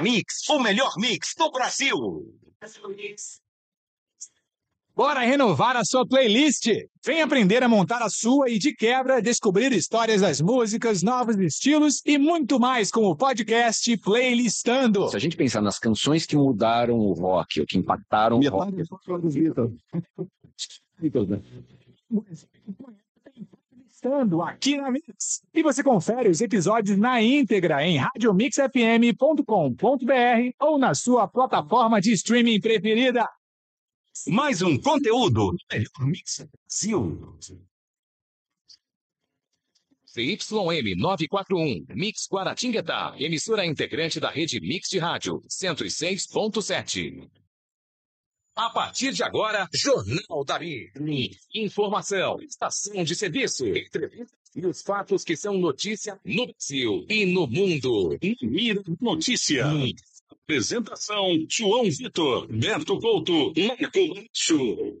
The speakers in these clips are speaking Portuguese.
Mix, o melhor mix do Brasil. Bora renovar a sua playlist! Vem aprender a montar a sua e, de quebra, descobrir histórias das músicas, novos estilos e muito mais com o podcast Playlistando. Se a gente pensar nas canções que mudaram o rock ou que impactaram Minha o rock. Então, né? estando aqui na Mix. E você confere os episódios na íntegra em radiomixfm.com.br ou na sua plataforma de streaming preferida. Mais um conteúdo melhor Mix Brasil. CYM 941, Mix Guaratinguetá, emissora integrante da rede Mix de Rádio, 106.7. A partir de agora, Jornal da Mi. Informação, estação de serviço, entrevista e os fatos que são notícia no Brasil e no mundo. Mira Notícia. Hum. Apresentação: João Vitor, Berto Couto, Marco Baixo.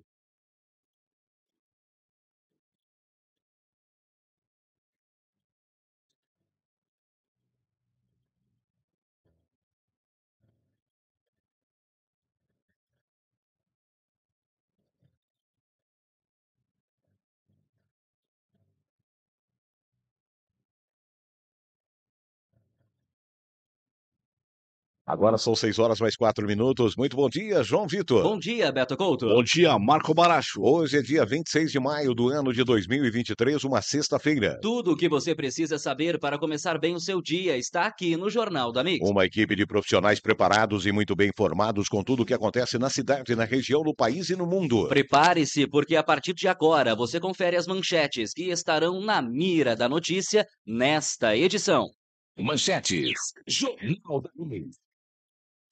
Agora são 6 horas mais 4 minutos. Muito bom dia, João Vitor. Bom dia, Beto Couto. Bom dia, Marco Baracho. Hoje é dia 26 de maio do ano de 2023, uma sexta-feira. Tudo o que você precisa saber para começar bem o seu dia está aqui no Jornal da Mix. Uma equipe de profissionais preparados e muito bem informados com tudo o que acontece na cidade, na região, no país e no mundo. Prepare-se, porque a partir de agora você confere as manchetes que estarão na mira da notícia nesta edição. Manchetes. Jornal da Mix.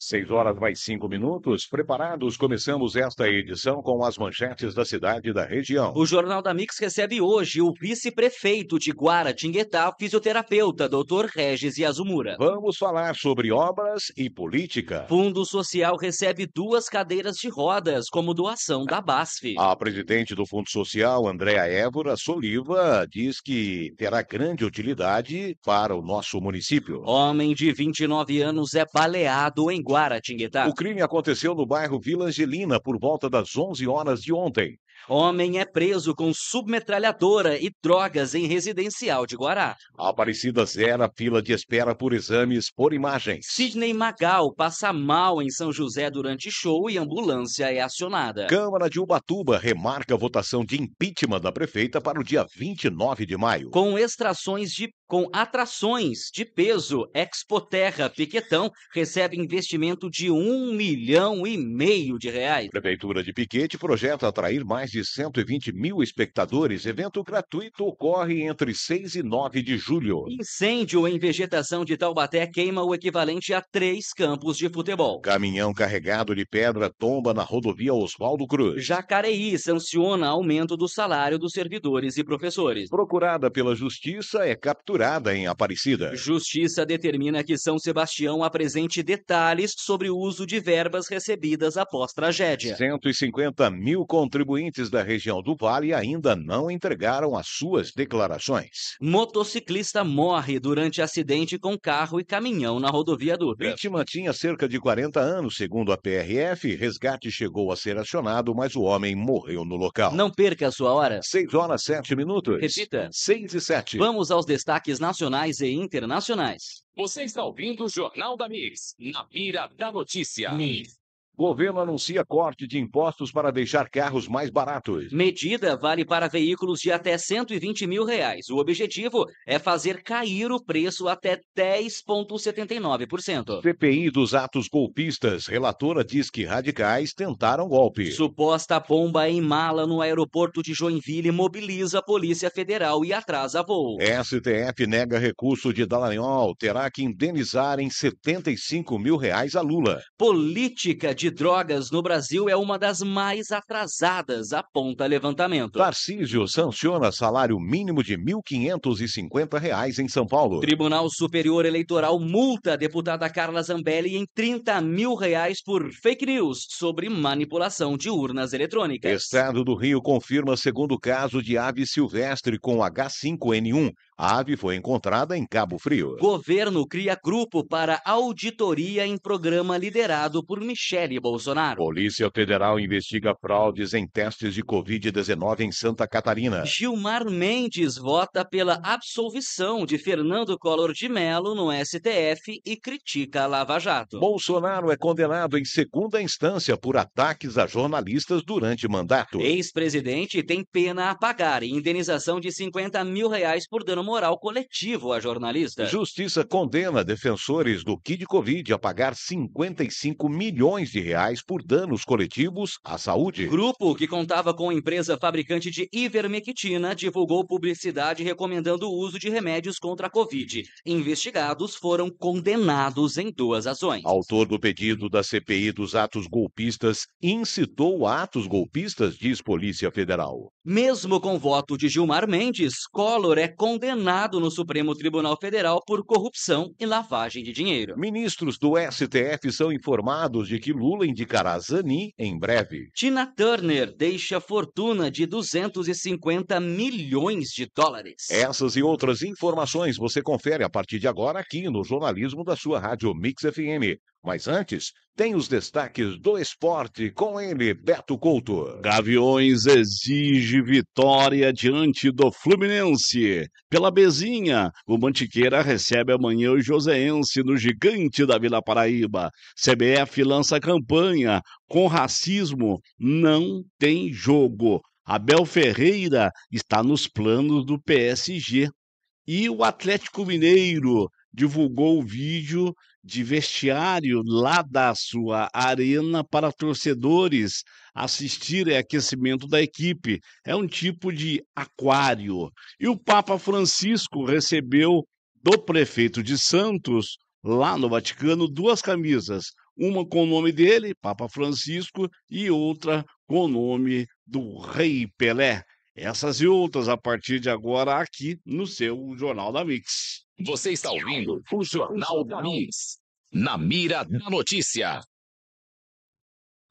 Seis horas mais cinco minutos. Preparados, começamos esta edição com as manchetes da cidade e da região. O Jornal da Mix recebe hoje o vice-prefeito de Guaratinguetá, fisioterapeuta, Dr. Regis Yazumura. Vamos falar sobre obras e política. Fundo Social recebe duas cadeiras de rodas como doação da BASF. A presidente do Fundo Social, Andréa Évora Soliva, diz que terá grande utilidade para o nosso município. Homem de 29 anos é baleado em Guaratinguetá. O crime aconteceu no bairro Vila Angelina por volta das 11 horas de ontem. Homem é preso com submetralhadora e drogas em residencial de Guará. Aparecida zera fila de espera por exames por imagens. Sidney Magal passa mal em São José durante show e ambulância é acionada. Câmara de Ubatuba remarca a votação de impeachment da prefeita para o dia 29 de maio. Com extrações de com atrações de peso, Expo Terra Piquetão recebe investimento de um milhão e meio de reais. Prefeitura de Piquete projeta atrair mais de 120 mil espectadores, evento gratuito ocorre entre 6 e 9 de julho. Incêndio em vegetação de Taubaté queima o equivalente a três campos de futebol. Caminhão carregado de pedra tomba na rodovia Oswaldo Cruz. Jacareí sanciona aumento do salário dos servidores e professores. Procurada pela justiça, é capturada em Aparecida. Justiça determina que São Sebastião apresente detalhes sobre o uso de verbas recebidas após tragédia. 150 mil contribuintes da região do Vale ainda não entregaram as suas declarações. Motociclista morre durante acidente com carro e caminhão na rodovia Dutra. Vítima tinha cerca de 40 anos, segundo a PRF. Resgate chegou a ser acionado, mas o homem morreu no local. Não perca a sua hora. 6 horas 7 minutos. Repita. 6 e 7. Vamos aos destaques nacionais e internacionais. Você está ouvindo o Jornal da Mix, na mira da notícia. Mix. Governo anuncia corte de impostos para deixar carros mais baratos. Medida vale para veículos de até 120 mil reais. O objetivo é fazer cair o preço até 10,79%. CPI dos atos golpistas. Relatora diz que radicais tentaram golpe. Suposta bomba em mala no aeroporto de Joinville mobiliza a Polícia Federal e atrasa voo. STF nega recurso de Dallagnol. Terá que indenizar em 75 mil reais a Lula. Política de drogas no Brasil é uma das mais atrasadas, aponta levantamento. Tarcísio sanciona salário mínimo de R$ 1.550 em São Paulo. Tribunal Superior Eleitoral multa a deputada Carla Zambelli em 30 mil reais por fake news sobre manipulação de urnas eletrônicas. Estado do Rio confirma segundo caso de ave silvestre com H5N1. A ave foi encontrada em Cabo Frio. Governo cria grupo para auditoria em programa liderado por Michele Bolsonaro. Polícia Federal investiga fraudes em testes de Covid-19 em Santa Catarina. Gilmar Mendes vota pela absolvição de Fernando Collor de Mello no STF e critica a Lava Jato. Bolsonaro é condenado em segunda instância por ataques a jornalistas durante mandato. Ex-presidente tem pena a pagar e indenização de 50 mil reais por dano moral coletivo a jornalista. Justiça condena defensores do Kid Covid a pagar 55 milhões de reais por danos coletivos à saúde. Grupo que contava com a empresa fabricante de ivermectina divulgou publicidade recomendando o uso de remédios contra a Covid. Investigados foram condenados em duas ações. Autor do pedido da CPI dos atos golpistas incitou atos golpistas, diz Polícia Federal. Mesmo com voto de Gilmar Mendes, Collor é condenado condenado no Supremo Tribunal Federal por corrupção e lavagem de dinheiro. Ministros do STF são informados de que Lula indicará Zanin em breve. Tina Turner deixa fortuna de 250 milhões de dólares. Essas e outras informações você confere a partir de agora aqui no jornalismo da sua rádio Mix FM. Mas antes, tem os destaques do esporte com ele, Beto Couto. Gaviões exige vitória diante do Fluminense. Pela Bezinha, o Mantiqueira recebe amanhã o Joseense no Gigante da Vila Paraíba. CBF lança campanha. Com racismo, não tem jogo. Abel Ferreira está nos planos do PSG. E o Atlético Mineiro divulgou o vídeo de vestiário lá da sua arena para torcedores assistirem aquecimento da equipe. É um tipo de aquário. E o Papa Francisco recebeu do prefeito de Santos, lá no Vaticano, duas camisas. Uma com o nome dele, Papa Francisco, e outra com o nome do Rei Pelé. Essas e outras a partir de agora aqui no seu Jornal da Mix. Você está ouvindo o Jornal da Mix, na mira da notícia.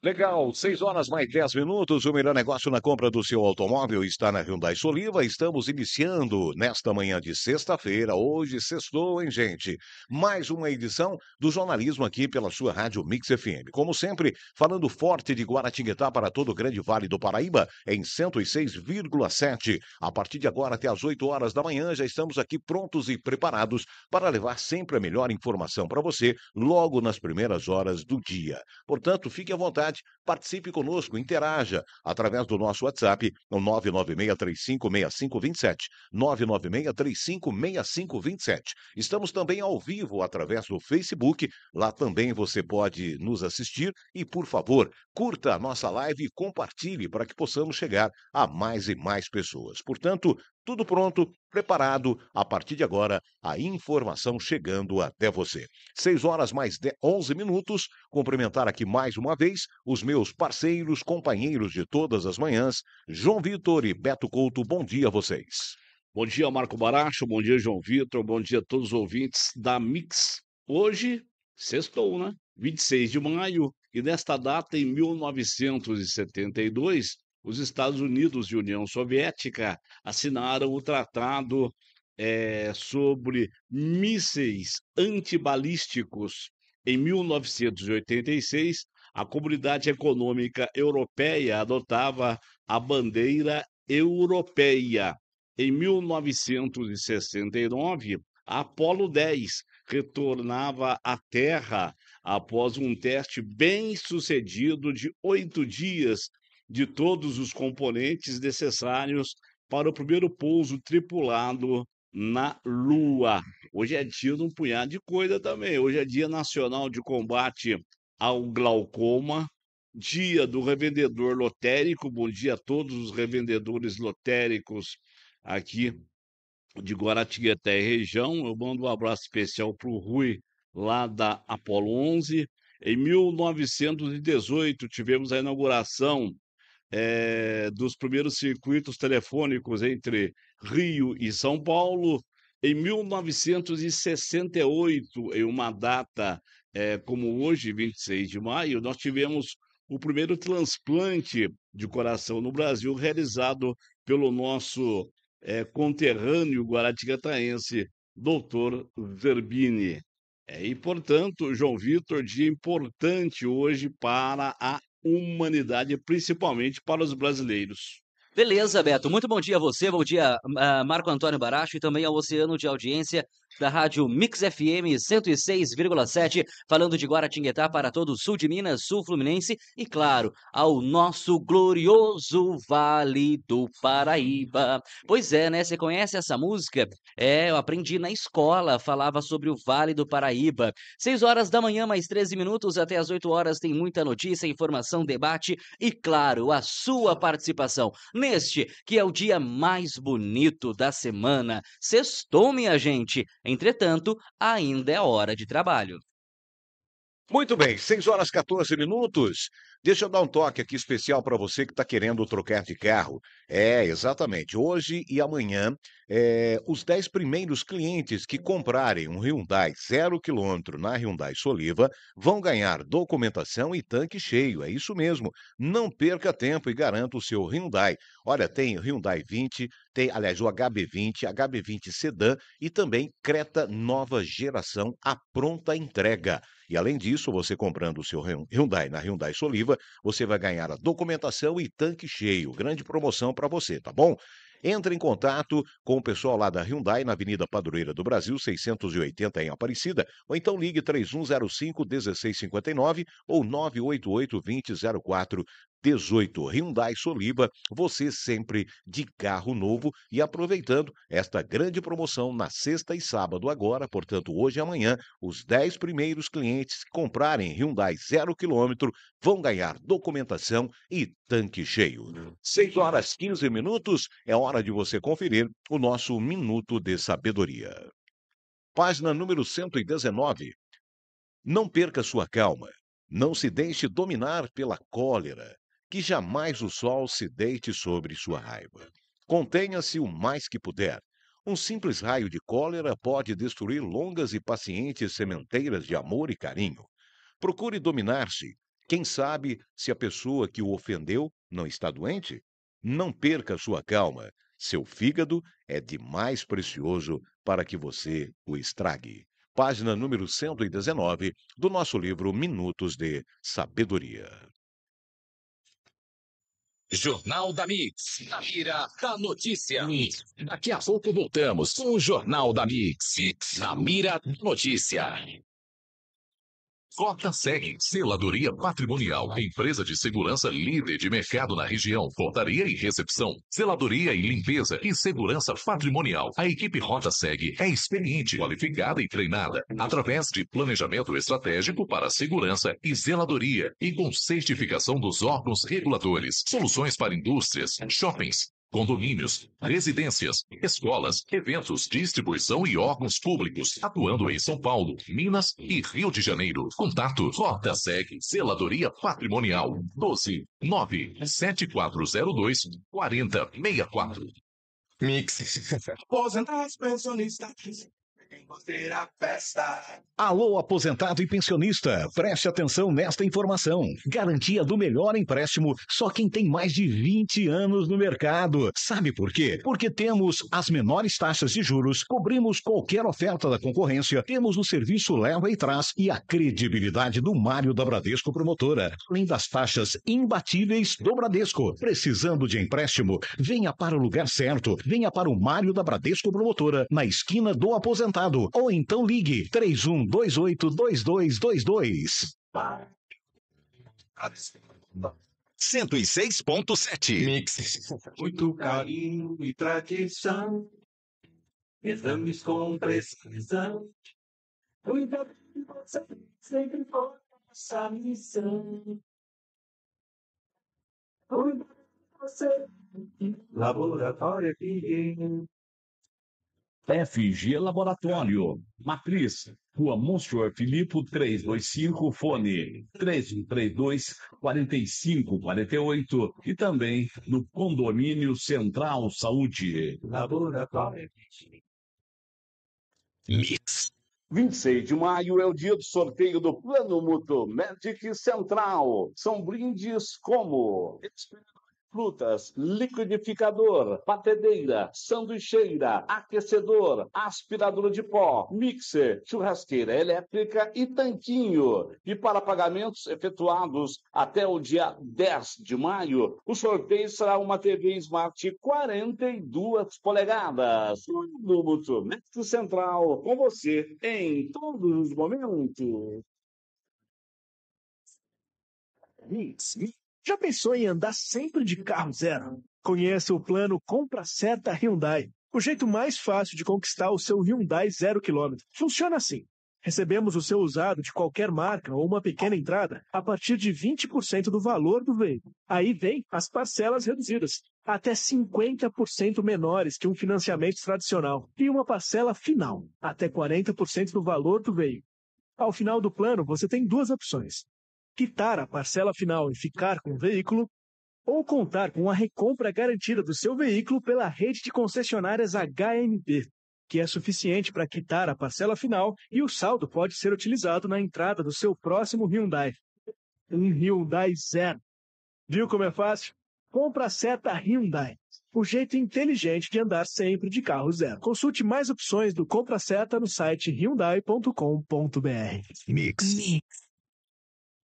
Legal, 6 horas mais 10 minutos. O melhor negócio na compra do seu automóvel está na Hyundai Soliva. Estamos iniciando nesta manhã de sexta-feira. Hoje, sextou, hein, gente? Mais uma edição do jornalismo aqui pela sua rádio Mix FM. Como sempre, falando forte de Guaratinguetá para todo o Grande Vale do Paraíba em 106,7. A partir de agora até as 8 horas da manhã, já estamos aqui prontos e preparados para levar sempre a melhor informação para você logo nas primeiras horas do dia. Portanto, fique à vontade Participe conosco, interaja através do nosso WhatsApp, no 996356527. 996356527. Estamos também ao vivo através do Facebook. Lá também você pode nos assistir e, por favor, curta a nossa live e compartilhe para que possamos chegar a mais e mais pessoas. Portanto, tudo pronto, preparado. A partir de agora, a informação chegando até você. 6 horas mais de 11 minutos. Cumprimentar aqui mais uma vez os meus parceiros, companheiros de todas as manhãs, João Vitor e Beto Couto. Bom dia a vocês. Bom dia, Marco Baracho. Bom dia, João Vitor. Bom dia a todos os ouvintes da Mix. Hoje, sextou, né? 26 de maio, e nesta data, em 1972, os Estados Unidos e União Soviética assinaram o Tratado é, sobre Mísseis Antibalísticos. Em 1986, a Comunidade Econômica Europeia adotava a bandeira europeia. Em 1969, a Apolo 10 retornava à Terra após um teste bem sucedido de oito dias de todos os componentes necessários para o primeiro pouso tripulado na Lua. Hoje é dia de um punhado de coisa também. Hoje é Dia Nacional de Combate ao Glaucoma, Dia do Revendedor Lotérico. Bom dia a todos os revendedores lotéricos aqui de Guaratinguetá e região. Eu mando um abraço especial para o Rui, lá da Apolo 11. Em 1918, tivemos a inauguração é, dos primeiros circuitos telefônicos entre Rio e São Paulo. Em 1968, em uma data é, como hoje, 26 de maio, nós tivemos o primeiro transplante de coração no Brasil realizado pelo nosso é, conterrâneo guaratigataense, doutor Verbini. É, e, portanto, João Vitor, dia importante hoje para a humanidade, principalmente para os brasileiros. Beleza, Beto. Muito bom dia a você, bom dia a ah, Marco Antônio Baracho e também ao oceano de audiência da rádio Mix FM 106,7, falando de Guaratinguetá para todo o sul de Minas, sul fluminense e, claro, ao nosso glorioso Vale do Paraíba. Pois é, né? Você conhece essa música? É, eu aprendi na escola, falava sobre o Vale do Paraíba. Seis horas da manhã, mais 13 minutos, até as 8 horas tem muita notícia, informação, debate e, claro, a sua participação neste que é o dia mais bonito da semana. Sextou, minha gente! Entretanto, ainda é hora de trabalho. Muito bem, 6 horas 14 minutos. Deixa eu dar um toque aqui especial para você que está querendo trocar de carro. É, exatamente. Hoje e amanhã, é, os 10 primeiros clientes que comprarem um Hyundai zero quilômetro na Hyundai Soliva vão ganhar documentação e tanque cheio. É isso mesmo. Não perca tempo e garanta o seu Hyundai. Olha, tem Hyundai 20, tem, aliás, o HB20, HB20 Sedan e também Creta nova geração à pronta entrega. E além disso, você comprando o seu Hyundai na Hyundai Soliva, você vai ganhar a documentação e tanque cheio. Grande promoção para você, tá bom? Entre em contato com o pessoal lá da Hyundai na Avenida Padroeira do Brasil, 680 em Aparecida, ou então ligue 3105 1659 ou 988 2004 18 Hyundai Soliba, você sempre de carro novo e aproveitando esta grande promoção na sexta e sábado agora, portanto hoje e amanhã, os 10 primeiros clientes que comprarem Hyundai 0 km vão ganhar documentação e tanque cheio. 6 horas 15 minutos é hora de você conferir o nosso minuto de sabedoria. Página número 119. Não perca sua calma. Não se deixe dominar pela cólera que jamais o sol se deite sobre sua raiva. Contenha-se o mais que puder. Um simples raio de cólera pode destruir longas e pacientes sementeiras de amor e carinho. Procure dominar-se. Quem sabe se a pessoa que o ofendeu não está doente? Não perca sua calma. Seu fígado é de mais precioso para que você o estrague. Página número 119 do nosso livro Minutos de Sabedoria. Jornal da Mix. Na mira da notícia. Mix. Daqui a pouco voltamos com o Jornal da Mix. Na mira da notícia. Cota segue Seladoria Patrimonial, empresa de segurança líder de mercado na região, portaria e recepção, seladoria e limpeza e segurança patrimonial. A equipe Rota segue é experiente, qualificada e treinada através de planejamento estratégico para segurança e zeladoria e com certificação dos órgãos reguladores. Soluções para indústrias, shoppings, condomínios, residências, escolas, eventos, distribuição e órgãos públicos, atuando em São Paulo, Minas e Rio de Janeiro. Contato Rota Seg, Seladoria Patrimonial, 12 97402 4064. Mix. Aposentados pensionistas. Alô, aposentado e pensionista, preste atenção nesta informação. Garantia do melhor empréstimo só quem tem mais de 20 anos no mercado. Sabe por quê? Porque temos as menores taxas de juros, cobrimos qualquer oferta da concorrência, temos o serviço leva e traz e a credibilidade do Mário da Bradesco Promotora, além das taxas imbatíveis do Bradesco. Precisando de empréstimo, venha para o lugar certo, venha para o Mário da Bradesco Promotora, na esquina do aposentado Estado ou então ligue 3128-2222. 31282222. 106.7 Mix. Muito carinho e tradição. Exames com precisão. Cuidado de você, sempre foi nossa missão. Cuidado de você, laboratório aqui. FG Laboratório, Matriz, Rua Monsenhor Filippo 325, fone 3132 4548 e também no Condomínio Central Saúde. Laboratório. 26 de maio é o dia do sorteio do Plano mutu Magic Central. São brindes como frutas, liquidificador, batedeira, sanduicheira, aquecedor, aspiradora de pó, mixer, churrasqueira elétrica e tanquinho. E para pagamentos efetuados até o dia 10 de maio, o sorteio será uma TV Smart 42 polegadas. No Multimétrico Central, com você em todos os momentos. Mix, mix. Já pensou em andar sempre de carro zero? Conheça o plano Compra Certa Hyundai, o jeito mais fácil de conquistar o seu Hyundai zero quilômetro. Funciona assim. Recebemos o seu usado de qualquer marca ou uma pequena entrada a partir de 20% do valor do veículo. Aí vem as parcelas reduzidas, até 50% menores que um financiamento tradicional, e uma parcela final, até 40% do valor do veículo. Ao final do plano, você tem duas opções: quitar a parcela final e ficar com o veículo, ou contar com a recompra garantida do seu veículo pela rede de concessionárias HMP, que é suficiente para quitar a parcela final e o saldo pode ser utilizado na entrada do seu próximo Hyundai. Um Hyundai zero. Viu como é fácil? Compra a seta Hyundai. O jeito inteligente de andar sempre de carro zero. Consulte mais opções do Compra Seta no site hyundai.com.br. Mix. Mix.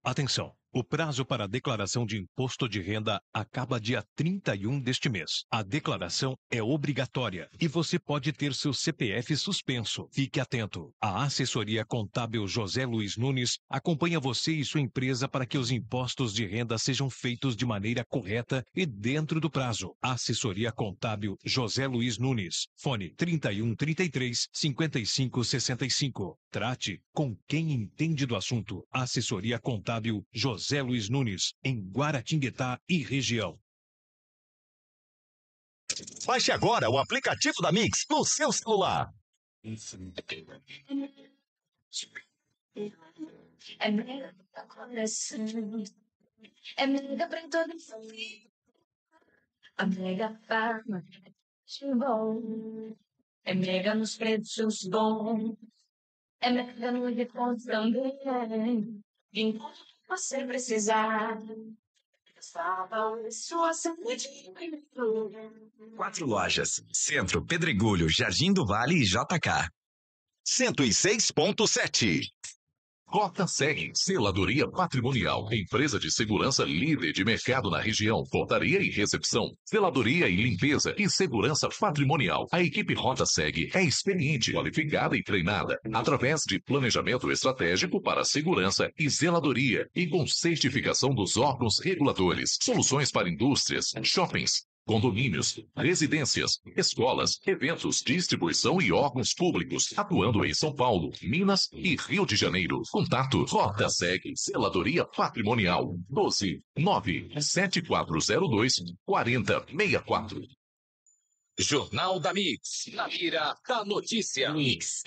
I think so. O prazo para declaração de imposto de renda acaba dia 31 deste mês. A declaração é obrigatória e você pode ter seu CPF suspenso. Fique atento. A assessoria contábil José Luiz Nunes acompanha você e sua empresa para que os impostos de renda sejam feitos de maneira correta e dentro do prazo. Assessoria contábil José Luiz Nunes. Fone 3133 5565. Trate com quem entende do assunto. Assessoria contábil José José Luiz Nunes, em Guaratinguetá e região. Baixe agora o aplicativo da Mix no seu celular. É mega pra coração. É mega pra todo A mega farma é bom. É mega nos preços bons. É mega no uniforme também. Enquanto você precisar. Quatro lojas: Centro, Pedregulho, Jardim do Vale e JK. 106.7 Cota Seg Seladoria Patrimonial, empresa de segurança líder de mercado na região, portaria e recepção, seladoria e limpeza e segurança patrimonial. A equipe Rota segue é experiente, qualificada e treinada através de planejamento estratégico para segurança e zeladoria e com certificação dos órgãos reguladores. Soluções para indústrias, shoppings, condomínios, residências, escolas, eventos, distribuição e órgãos públicos, atuando em São Paulo, Minas e Rio de Janeiro. Contato Rota Seg, Seladoria Patrimonial, 12 97402 4064. Jornal da Mix, na mira da notícia. Mix.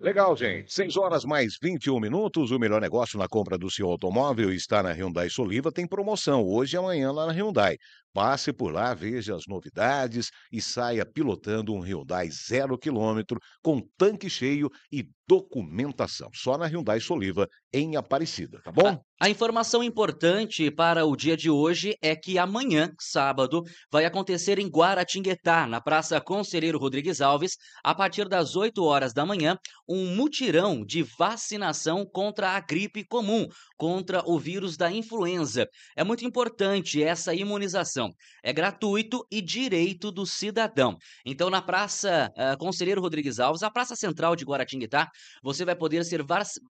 Legal, gente. 6 horas mais 21 minutos. O melhor negócio na compra do seu automóvel está na Hyundai Soliva. Tem promoção hoje e amanhã lá na Hyundai. Passe por lá, veja as novidades e saia pilotando um Hyundai zero quilômetro com tanque cheio e documentação. Só na Hyundai Soliva, em Aparecida, tá bom? A, a, informação importante para o dia de hoje é que amanhã, sábado, vai acontecer em Guaratinguetá, na Praça Conselheiro Rodrigues Alves, a partir das 8 horas da manhã, um mutirão de vacinação contra a gripe comum contra o vírus da influenza. É muito importante essa imunização. É gratuito e direito do cidadão. Então, na Praça uh, Conselheiro Rodrigues Alves, a Praça Central de Guaratinguetá, você vai poder ser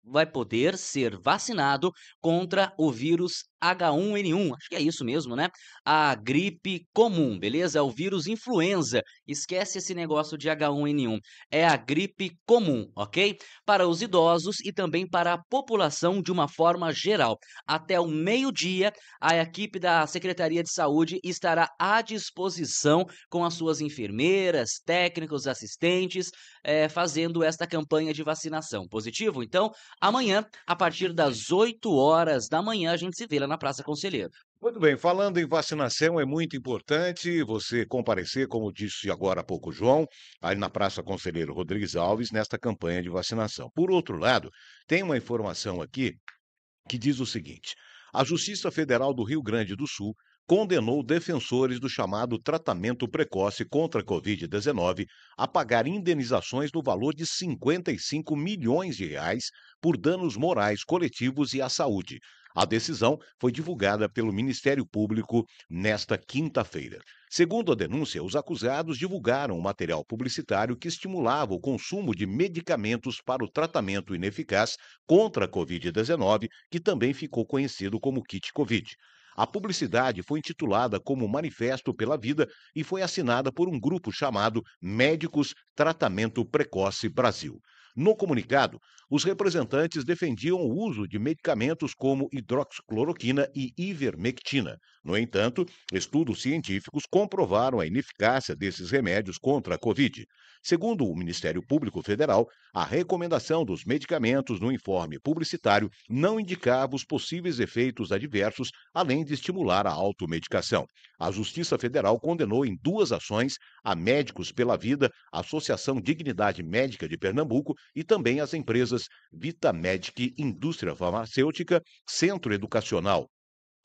vai poder ser vacinado contra o vírus H1N1. Acho que é isso mesmo, né? A gripe comum, beleza? É o vírus influenza. Esquece esse negócio de H1N1. É a gripe comum, ok? Para os idosos e também para a população de uma forma geral. Até o meio-dia, a equipe da Secretaria de Saúde estará à disposição com as suas enfermeiras, técnicos, assistentes, é, fazendo esta campanha de vacinação. Positivo? Então, Amanhã, a partir das 8 horas da manhã, a gente se vê lá na Praça Conselheiro. Muito bem, falando em vacinação, é muito importante você comparecer, como disse agora há pouco o João, ali na Praça Conselheiro Rodrigues Alves, nesta campanha de vacinação. Por outro lado, tem uma informação aqui que diz o seguinte: a Justiça Federal do Rio Grande do Sul condenou defensores do chamado tratamento precoce contra a Covid-19 a pagar indenizações no valor de 55 milhões de reais por danos morais coletivos e à saúde. A decisão foi divulgada pelo Ministério Público nesta quinta-feira. Segundo a denúncia, os acusados divulgaram um material publicitário que estimulava o consumo de medicamentos para o tratamento ineficaz contra a Covid-19, que também ficou conhecido como kit Covid. A publicidade foi intitulada como Manifesto pela Vida e foi assinada por um grupo chamado Médicos Tratamento Precoce Brasil. No comunicado, os representantes defendiam o uso de medicamentos como hidroxicloroquina e ivermectina. No entanto, estudos científicos comprovaram a ineficácia desses remédios contra a Covid. Segundo o Ministério Público Federal, a recomendação dos medicamentos no informe publicitário não indicava os possíveis efeitos adversos, além de estimular a automedicação. A Justiça Federal condenou em duas ações a Médicos pela Vida, Associação Dignidade Médica de Pernambuco e também as empresas Vitamedic Indústria Farmacêutica, Centro Educacional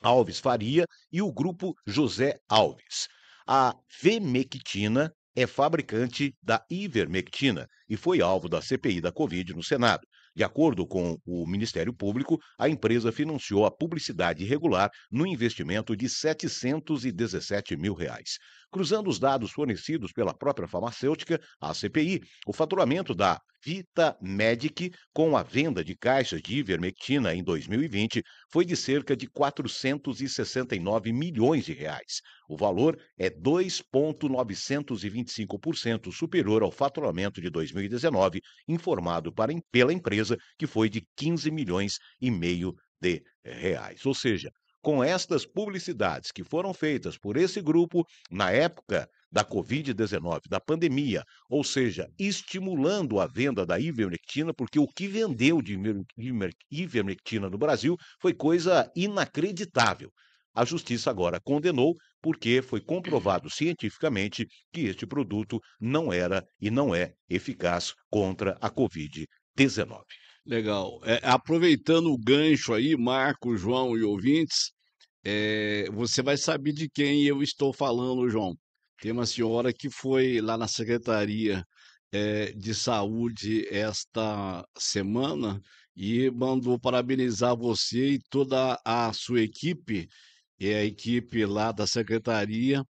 Alves Faria e o grupo José Alves. A Femectina é fabricante da ivermectina e foi alvo da CPI da Covid no Senado. De acordo com o Ministério Público, a empresa financiou a publicidade irregular no investimento de 717 mil reais. Cruzando os dados fornecidos pela própria farmacêutica, a CPI, o faturamento da VitaMedic com a venda de caixas de ivermectina em 2020 foi de cerca de 469 milhões de reais. O valor é 2,925% superior ao faturamento de 2019, informado para, pela empresa, que foi de 15 milhões e meio de reais. Ou seja, com estas publicidades que foram feitas por esse grupo na época da Covid-19, da pandemia, ou seja, estimulando a venda da ivermectina, porque o que vendeu de ivermectina no Brasil foi coisa inacreditável. A justiça agora condenou porque foi comprovado cientificamente que este produto não era e não é eficaz contra a Covid-19. Legal. É, aproveitando o gancho aí, Marco, João e ouvintes, é, você vai saber de quem eu estou falando, João. Tem uma senhora que foi lá na Secretaria é, de Saúde esta semana e mandou parabenizar você e toda a sua equipe, e é, a equipe lá da Secretaria,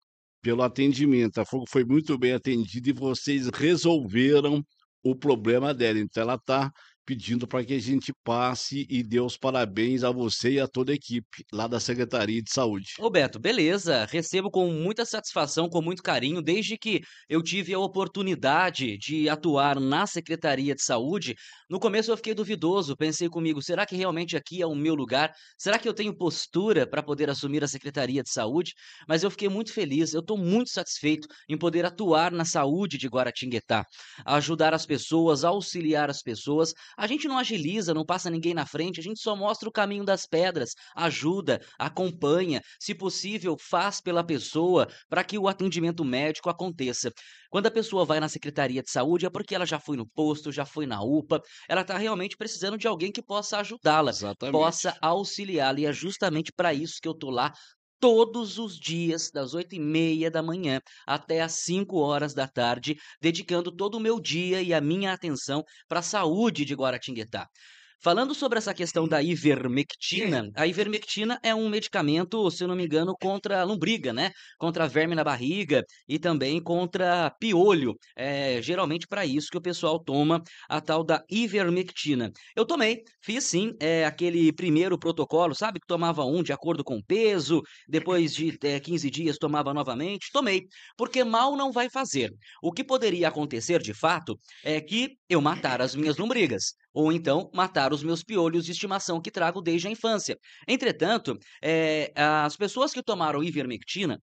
pelo atendimento. A Fogo foi muito bem atendida e vocês resolveram o problema dela. Então, ela está pedindo para que a gente passe e dê os parabéns a você e a toda a equipe lá da Secretaria de Saúde. Roberto, beleza. Recebo com muita satisfação, com muito carinho, desde que eu tive a oportunidade de atuar na Secretaria de Saúde. No começo eu fiquei duvidoso, pensei comigo, será que realmente aqui é o meu lugar? Será que eu tenho postura para poder assumir a Secretaria de Saúde? Mas eu fiquei muito feliz, eu estou muito satisfeito em poder atuar na saúde de Guaratinguetá, ajudar as pessoas, auxiliar as pessoas a gente não agiliza, não passa ninguém na frente, a gente só mostra o caminho das pedras, ajuda, acompanha, se possível, faz pela pessoa para que o atendimento médico aconteça. Quando a pessoa vai na Secretaria de Saúde é porque ela já foi no posto, já foi na UPA, ela está realmente precisando de alguém que possa ajudá-la, possa auxiliá-la. E é justamente para isso que eu tô lá todos os dias, das oito e meia da manhã até às cinco horas da tarde, dedicando todo o meu dia e a minha atenção para a saúde de Guaratinguetá. Falando sobre essa questão da ivermectina, a ivermectina é um medicamento, se eu não me engano, contra a lombriga, né? Contra verme na barriga e também contra piolho. É geralmente para isso que o pessoal toma a tal da ivermectina. Eu tomei, fiz sim, é, aquele primeiro protocolo, sabe? Que tomava um de acordo com o peso, depois de é, 15 dias tomava novamente. Tomei, porque mal não vai fazer. O que poderia acontecer de fato é que eu matar as minhas lombrigas ou então matar os meus piolhos de estimação que trago desde a infância. Entretanto, é, as pessoas que tomaram ivermectina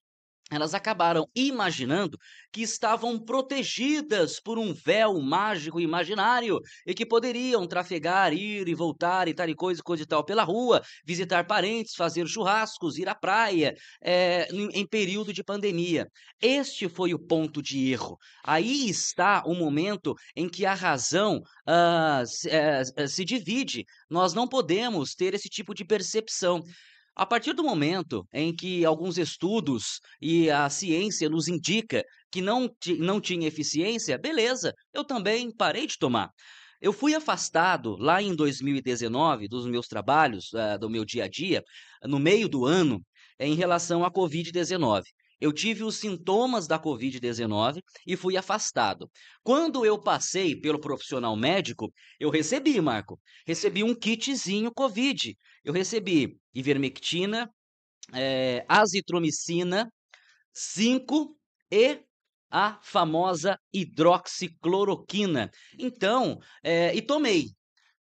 elas acabaram imaginando que estavam protegidas por um véu mágico imaginário e que poderiam trafegar, ir e voltar e tal e coisa, coisa e tal pela rua, visitar parentes, fazer churrascos, ir à praia é, em período de pandemia. Este foi o ponto de erro. Aí está o momento em que a razão uh, se, uh, se divide. Nós não podemos ter esse tipo de percepção. A partir do momento em que alguns estudos e a ciência nos indica que não, não tinha eficiência, beleza, eu também parei de tomar. Eu fui afastado lá em 2019 dos meus trabalhos, eh, do meu dia a dia, no meio do ano, em relação à Covid-19 eu tive os sintomas da Covid-19 e fui afastado. Quando eu passei pelo profissional médico, eu recebi, Marco, recebi um kitzinho Covid. Eu recebi ivermectina, é, azitromicina, 5 e a famosa hidroxicloroquina. Então, é, e tomei,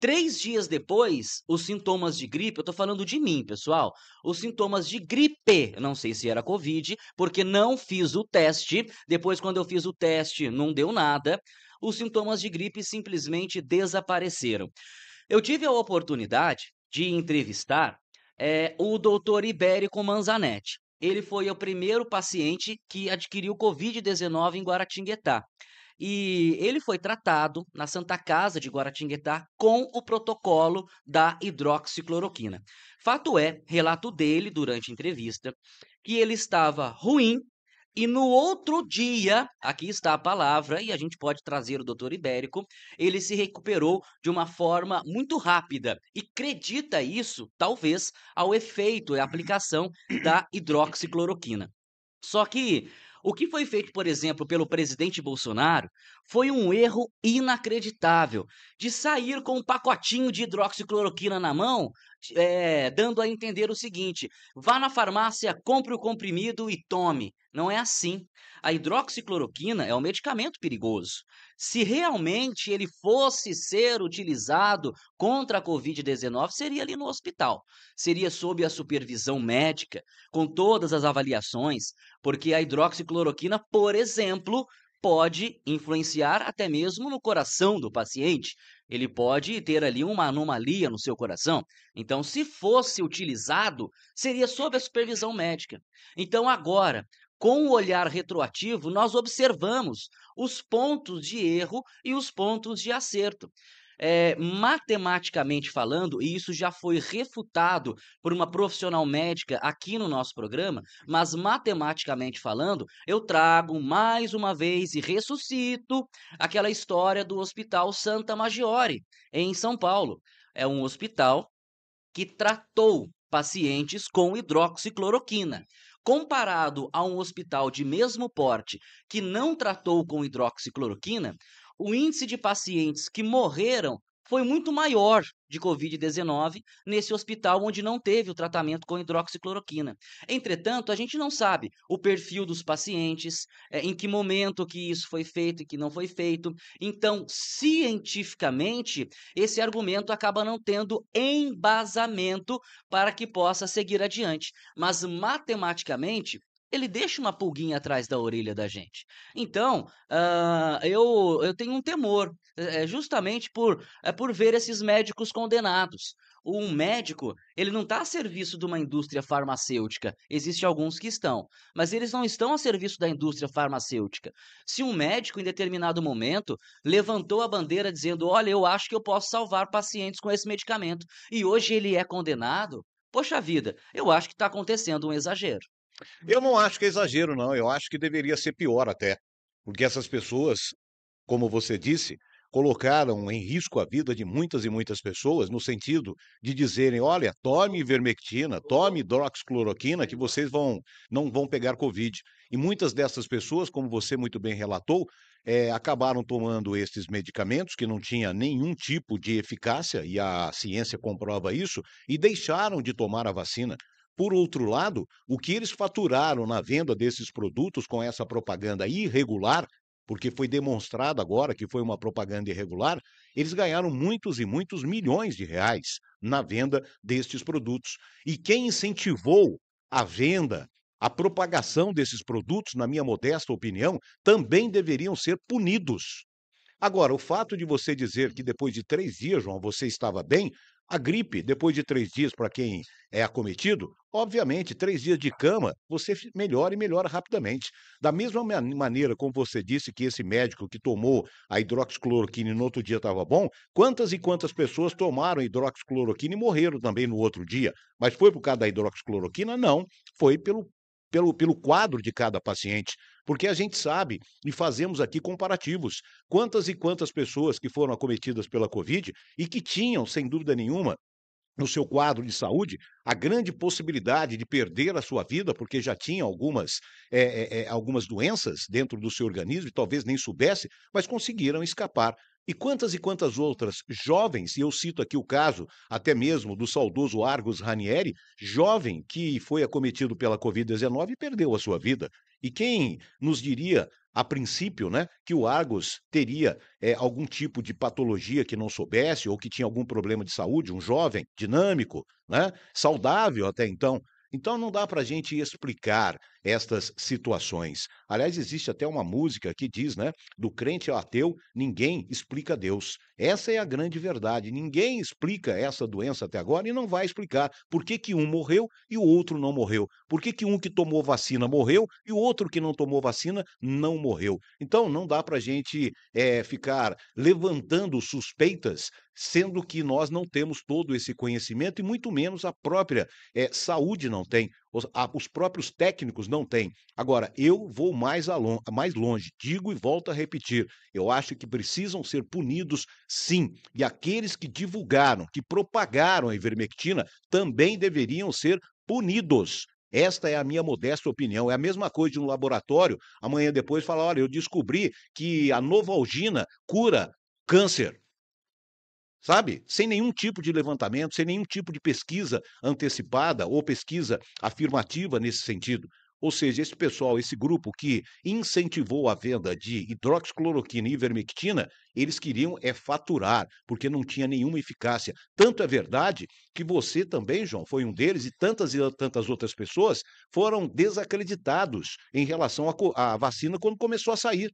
Três dias depois, os sintomas de gripe, eu tô falando de mim, pessoal, os sintomas de gripe, não sei se era Covid, porque não fiz o teste. Depois, quando eu fiz o teste, não deu nada. Os sintomas de gripe simplesmente desapareceram. Eu tive a oportunidade de entrevistar é, o doutor Ibérico Manzanetti. Ele foi o primeiro paciente que adquiriu Covid-19 em Guaratinguetá e ele foi tratado na Santa Casa de Guaratinguetá com o protocolo da hidroxicloroquina. Fato é, relato dele durante entrevista, que ele estava ruim e no outro dia, aqui está a palavra, e a gente pode trazer o doutor Ibérico, ele se recuperou de uma forma muito rápida e acredita isso, talvez, ao efeito e aplicação da hidroxicloroquina. Só que o que foi feito, por exemplo, pelo presidente Bolsonaro foi um erro inacreditável de sair com um pacotinho de hidroxicloroquina na mão, é, dando a entender o seguinte: vá na farmácia, compre o comprimido e tome. Não é assim. A hidroxicloroquina é um medicamento perigoso. Se realmente ele fosse ser utilizado contra a Covid-19, seria ali no hospital. Seria sob a supervisão médica, com todas as avaliações, porque a hidroxicloroquina, por exemplo, pode influenciar até mesmo no coração do paciente. Ele pode ter ali uma anomalia no seu coração. Então, se fosse utilizado, seria sob a supervisão médica. Então, agora, com o olhar retroativo, nós observamos os pontos de erro e os pontos de acerto é, matematicamente falando, e isso já foi refutado por uma profissional médica aqui no nosso programa, mas matematicamente falando, eu trago mais uma vez e ressuscito aquela história do Hospital Santa Maggiore, em São Paulo. É um hospital que tratou pacientes com hidroxicloroquina. Comparado a um hospital de mesmo porte que não tratou com hidroxicloroquina, o índice de pacientes que morreram foi muito maior de Covid-19 nesse hospital onde não teve o tratamento com hidroxicloroquina. Entretanto, a gente não sabe o perfil dos pacientes, é, em que momento que isso foi feito e que não foi feito. Então, cientificamente, esse argumento acaba não tendo embasamento para que possa seguir adiante. Mas, matematicamente, ele deixa uma pulguinha atrás da orelha da gente. Então, uh, eu, eu tenho um temor, é, é justamente por, é por ver esses médicos condenados. Um médico, ele não está a serviço de uma indústria farmacêutica. Existem alguns que estão, mas eles não estão a serviço da indústria farmacêutica. Se um médico, em determinado momento, levantou a bandeira dizendo: Olha, eu acho que eu posso salvar pacientes com esse medicamento, e hoje ele é condenado, poxa vida, eu acho que está acontecendo um exagero. Eu não acho que é exagero, não. Eu acho que deveria ser pior até. Porque essas pessoas, como você disse, colocaram em risco a vida de muitas e muitas pessoas, no sentido de dizerem: olha, tome ivermectina, tome doxcloroquina, que vocês vão não vão pegar Covid. E muitas dessas pessoas, como você muito bem relatou, é, acabaram tomando esses medicamentos que não tinha nenhum tipo de eficácia, e a ciência comprova isso, e deixaram de tomar a vacina. Por outro lado, o que eles faturaram na venda desses produtos com essa propaganda irregular, porque foi demonstrado agora que foi uma propaganda irregular, eles ganharam muitos e muitos milhões de reais na venda destes produtos. E quem incentivou a venda, a propagação desses produtos, na minha modesta opinião, também deveriam ser punidos. Agora, o fato de você dizer que depois de três dias, João, você estava bem, a gripe, depois de três dias, para quem é acometido, obviamente, três dias de cama, você melhora e melhora rapidamente. Da mesma maneira como você disse que esse médico que tomou a hidroxicloroquina e no outro dia estava bom, quantas e quantas pessoas tomaram hidroxicloroquina e morreram também no outro dia? Mas foi por causa da hidroxicloroquina? Não. Foi pelo pelo, pelo quadro de cada paciente, porque a gente sabe e fazemos aqui comparativos. Quantas e quantas pessoas que foram acometidas pela Covid e que tinham, sem dúvida nenhuma, no seu quadro de saúde, a grande possibilidade de perder a sua vida, porque já tinha algumas, é, é, algumas doenças dentro do seu organismo e talvez nem soubesse, mas conseguiram escapar e quantas e quantas outras jovens, e eu cito aqui o caso até mesmo do saudoso Argos Ranieri, jovem que foi acometido pela Covid-19 e perdeu a sua vida. E quem nos diria, a princípio, né, que o Argos teria é, algum tipo de patologia que não soubesse ou que tinha algum problema de saúde, um jovem dinâmico, né, saudável até então. Então não dá para a gente explicar estas situações. Aliás, existe até uma música que diz, né? Do crente ao ateu, ninguém explica Deus. Essa é a grande verdade. Ninguém explica essa doença até agora e não vai explicar por que, que um morreu e o outro não morreu. Por que, que um que tomou vacina morreu e o outro que não tomou vacina não morreu. Então, não dá para a gente é, ficar levantando suspeitas sendo que nós não temos todo esse conhecimento e muito menos a própria é, saúde não tem. Os, a, os próprios técnicos não têm. Agora, eu vou mais, alon, mais longe, digo e volto a repetir. Eu acho que precisam ser punidos, sim. E aqueles que divulgaram, que propagaram a ivermectina, também deveriam ser punidos. Esta é a minha modesta opinião. É a mesma coisa de um laboratório, amanhã depois falar: olha, eu descobri que a novalgina cura câncer sabe? Sem nenhum tipo de levantamento, sem nenhum tipo de pesquisa antecipada ou pesquisa afirmativa nesse sentido. Ou seja, esse pessoal, esse grupo que incentivou a venda de hidroxicloroquina e ivermectina, eles queriam é faturar, porque não tinha nenhuma eficácia. Tanto é verdade que você também, João, foi um deles e tantas e tantas outras pessoas foram desacreditados em relação à vacina quando começou a sair.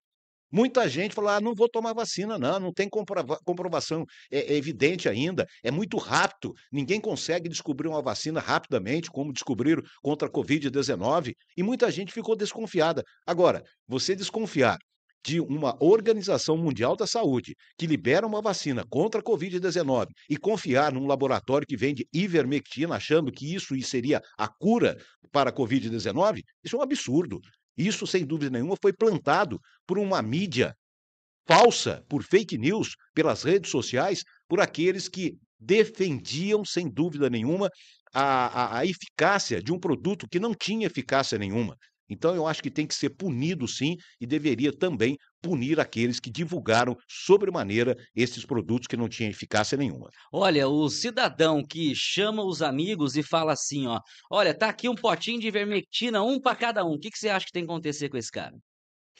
Muita gente falou: ah, não vou tomar vacina, não, não tem comprova comprovação é, é evidente ainda, é muito rápido, ninguém consegue descobrir uma vacina rapidamente, como descobriram contra a Covid-19, e muita gente ficou desconfiada. Agora, você desconfiar de uma Organização Mundial da Saúde que libera uma vacina contra a Covid-19 e confiar num laboratório que vende ivermectina achando que isso seria a cura para a Covid-19, isso é um absurdo. Isso, sem dúvida nenhuma, foi plantado por uma mídia falsa, por fake news, pelas redes sociais, por aqueles que defendiam, sem dúvida nenhuma, a, a, a eficácia de um produto que não tinha eficácia nenhuma. Então eu acho que tem que ser punido sim e deveria também punir aqueles que divulgaram sobremaneira esses produtos que não tinham eficácia nenhuma. Olha, o cidadão que chama os amigos e fala assim, ó, olha, tá aqui um potinho de vermectina, um para cada um. O que, que você acha que tem que acontecer com esse cara?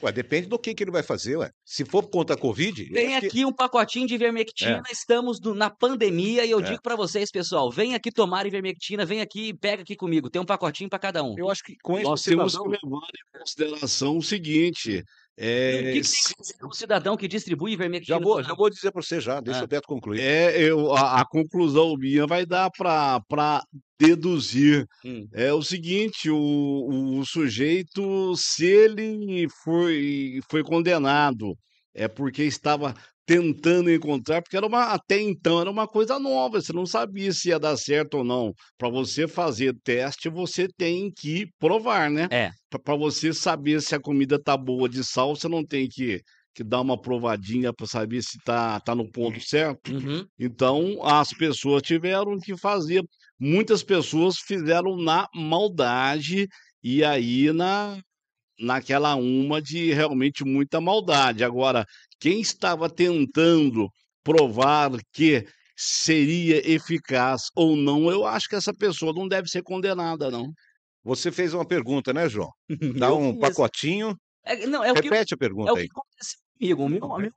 Ué, depende do que, que ele vai fazer, ué. Se for contra a Covid. Tem aqui que... um pacotinho de ivermectina, é. estamos na pandemia e eu é. digo para vocês, pessoal, vem aqui tomar ivermectina, vem aqui e pega aqui comigo. Tem um pacotinho para cada um. Eu acho que com Nós temos que levar em consideração o seguinte: é, o que, que o cidadão que distribui ivermectina? Já vou, já vou dizer para você já, deixa ah. o Beto concluir. É, eu, a, a conclusão minha vai dar para deduzir. Hum. É o seguinte, o, o sujeito, se ele foi, foi condenado é porque estava tentando encontrar, porque era uma até então era uma coisa nova, você não sabia se ia dar certo ou não. Para você fazer teste, você tem que provar, né? É. Para você saber se a comida tá boa de sal, você não tem que que dá uma provadinha para saber se tá, tá no ponto é. certo. Uhum. Então, as pessoas tiveram que fazer. Muitas pessoas fizeram na maldade e aí na naquela uma de realmente muita maldade. Agora, quem estava tentando provar que seria eficaz ou não, eu acho que essa pessoa não deve ser condenada, não. Você fez uma pergunta, né, João? Dá um pacotinho. É, não, é Repete a pergunta é aí. O que aconteceu comigo. O meu, meu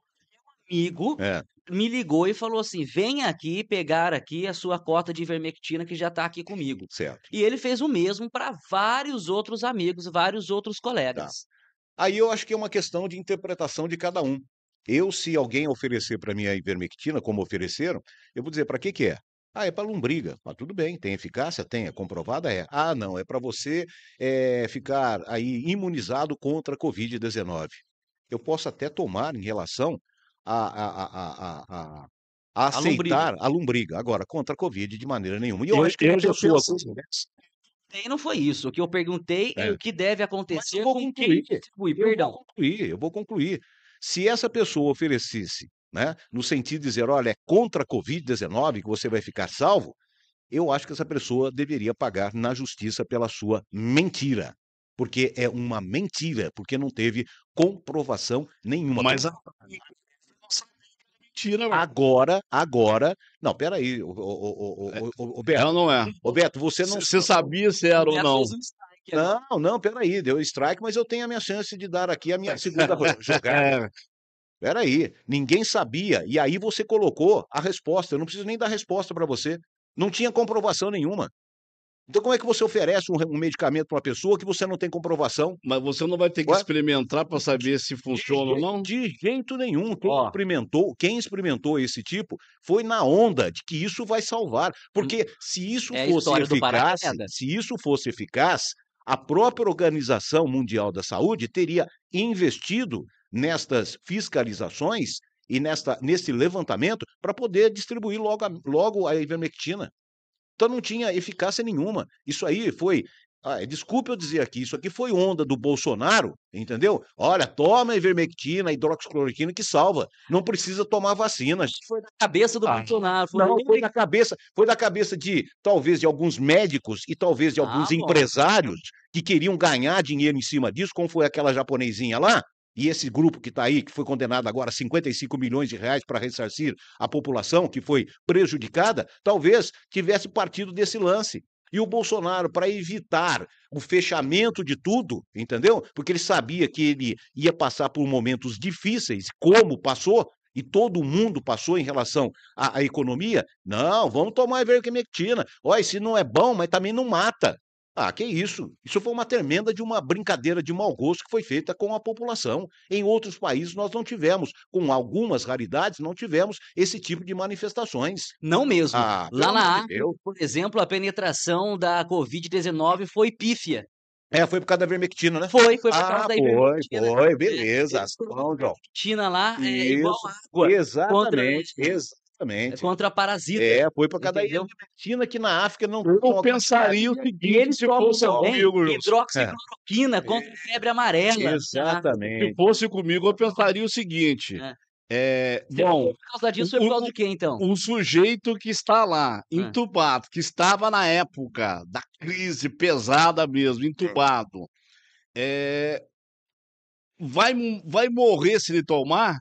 é. me ligou e falou assim: vem aqui pegar aqui a sua cota de ivermectina que já está aqui comigo. Certo. E ele fez o mesmo para vários outros amigos, vários outros tá. colegas. Aí eu acho que é uma questão de interpretação de cada um. Eu, se alguém oferecer para mim a ivermectina, como ofereceram, eu vou dizer para que que é? Ah, é para lombriga. Mas ah, tudo bem, tem eficácia? Tem, é comprovada? É. Ah, não, é para você é, ficar aí imunizado contra a Covid-19. Eu posso até tomar em relação a, a, a, a aceitar a lombriga. Agora, contra a Covid, de maneira nenhuma. E eu, eu acho que eu, a pessoa. Eu não foi isso. O que eu perguntei é, é o que deve acontecer vou com concluir. quem distribui. Eu Perdão. Vou concluir, eu vou concluir. Se essa pessoa oferecesse, né, no sentido de dizer, olha, é contra a Covid-19 que você vai ficar salvo, eu acho que essa pessoa deveria pagar na justiça pela sua mentira. Porque é uma mentira, porque não teve comprovação nenhuma. Mas a, mano. Agora, agora. Não, peraí, o, o, o, o, Beto. Não, não é. Ô, Beto, você não. Você sabia se era ou não? Né? Não, não, peraí, deu strike, mas eu tenho a minha chance de dar aqui a minha segunda jogada. É. Peraí, ninguém sabia, e aí você colocou a resposta. Eu não preciso nem dar resposta para você. Não tinha comprovação nenhuma. Então, como é que você oferece um, um medicamento para uma pessoa que você não tem comprovação? Mas você não vai ter que Ué? experimentar para saber se funciona de, ou não? De jeito nenhum. Quem experimentou, quem experimentou esse tipo foi na onda de que isso vai salvar. Porque hum. se isso é fosse eficaz, se isso fosse eficaz, a própria Organização Mundial da Saúde teria investido nestas fiscalizações e nesta, nesse levantamento para poder distribuir logo a, logo a ivermectina. Então não tinha eficácia nenhuma. Isso aí foi. Ah, desculpe eu dizer aqui, isso aqui foi onda do Bolsonaro, entendeu? Olha, toma ivermectina, hidroxicloroquina que salva. Não precisa tomar vacinas. Foi da cabeça do ah, Bolsonaro. Foi não, foi da cabeça, foi da cabeça de talvez de alguns médicos e talvez de ah, alguns ah, empresários que queriam ganhar dinheiro em cima disso, como foi aquela japonesinha lá, e esse grupo que está aí, que foi condenado agora a 55 milhões de reais para ressarcir a população que foi prejudicada, talvez tivesse partido desse lance. E o Bolsonaro, para evitar o fechamento de tudo, entendeu? Porque ele sabia que ele ia passar por momentos difíceis, como passou, e todo mundo passou em relação à, à economia. Não, vamos tomar a vermectina. Olha, isso não é bom, mas também não mata. Ah, que isso? Isso foi uma tremenda de uma brincadeira de mau gosto que foi feita com a população. Em outros países nós não tivemos, com algumas raridades, não tivemos esse tipo de manifestações. Não mesmo. Ah, Lá na África, por exemplo, a penetração da Covid-19 foi pífia. É, foi por causa da vermectina, né? Foi, foi por causa ah, da ivermectina. Foi, foi, beleza. Então, João. Vermectina lá é Isso, igual água. Exatamente. exatamente. É Exatamente. Contra parasitas. É, foi para cada ilha que na África não. Eu pensaria o seguinte: eles se fosse comigo. Hidroxicloroquina é. contra febre amarela. Tá? Exatamente. Tá? Se fosse comigo, eu pensaria o seguinte. É. É, bom, por causa disso, é o, por causa de quê, então? O sujeito que está lá, é. entubado, que estava na época da crise pesada mesmo, entubado, é, vai, vai morrer se ele tomar?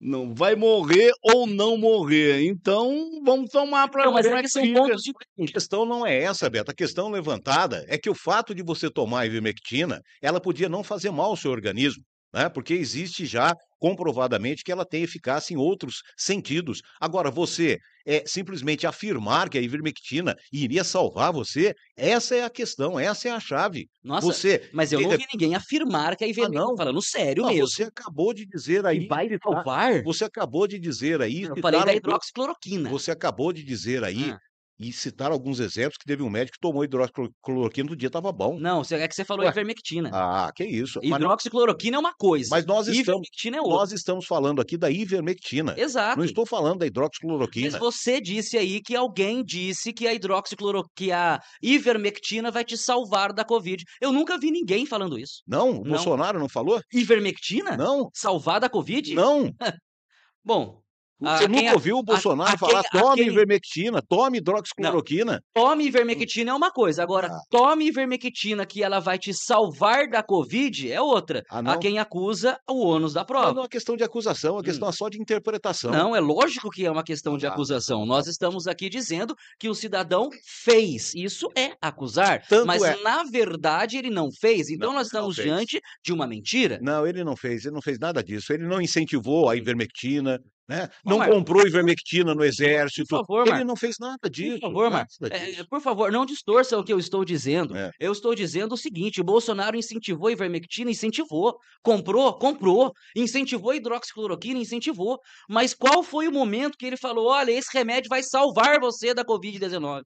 Não vai morrer ou não morrer. Então, vamos tomar para ver mas é que são pontos de... A questão não é essa, Beto. A questão levantada é que o fato de você tomar ivermectina, ela podia não fazer mal ao seu organismo né? porque existe já comprovadamente que ela tem eficácia em outros sentidos. Agora, você é, simplesmente afirmar que a ivermectina iria salvar você, essa é a questão, essa é a chave. Nossa, você, mas eu não vi ninguém afirmar que a ah, ivermectina, ah, não. falando sério não, mesmo. Você acabou de dizer aí... E vai tá, salvar? Você acabou de dizer aí... Eu falei tá da hidroxicloroquina. Você acabou de dizer aí... Ah e citar alguns exemplos que teve um médico que tomou hidroxicloroquina no dia estava bom. Não, é que você falou Ué. ivermectina. Ah, que isso. Hidroxicloroquina mas, é uma coisa. Mas nós estamos, é nós estamos falando aqui da ivermectina. Exato. Não estou falando da hidroxicloroquina. Mas você disse aí que alguém disse que a hidroxicloroquina, a ivermectina vai te salvar da Covid. Eu nunca vi ninguém falando isso. Não, o não. Bolsonaro não falou? Ivermectina? Não. Salvar da Covid? Não. bom, ah, Você ah, nunca a, ouviu o Bolsonaro a, a, falar tome aquele... ivermectina, tome hidroxicloroquina? Não. Tome ivermectina é uma coisa, agora ah. tome ivermectina que ela vai te salvar da Covid é outra. Ah, a quem acusa o ônus da prova. Não, é uma questão de acusação, é questão hum. só de interpretação. Não, é lógico que é uma questão de acusação. Nós estamos aqui dizendo que o cidadão fez, isso é acusar, Tanto mas é... na verdade ele não fez, então não, nós estamos diante de uma mentira. Não, ele não fez, ele não fez nada disso, ele não incentivou a hum. ivermectina, né? Não é. comprou ivermectina no exército. Favor, ele Marcos, não fez nada disso. Por favor, é, é, por favor, não distorça o que eu estou dizendo. É. Eu estou dizendo o seguinte: o Bolsonaro incentivou a ivermectina, incentivou. Comprou, comprou. Incentivou a hidroxicloroquina, incentivou. Mas qual foi o momento que ele falou: olha, esse remédio vai salvar você da Covid-19?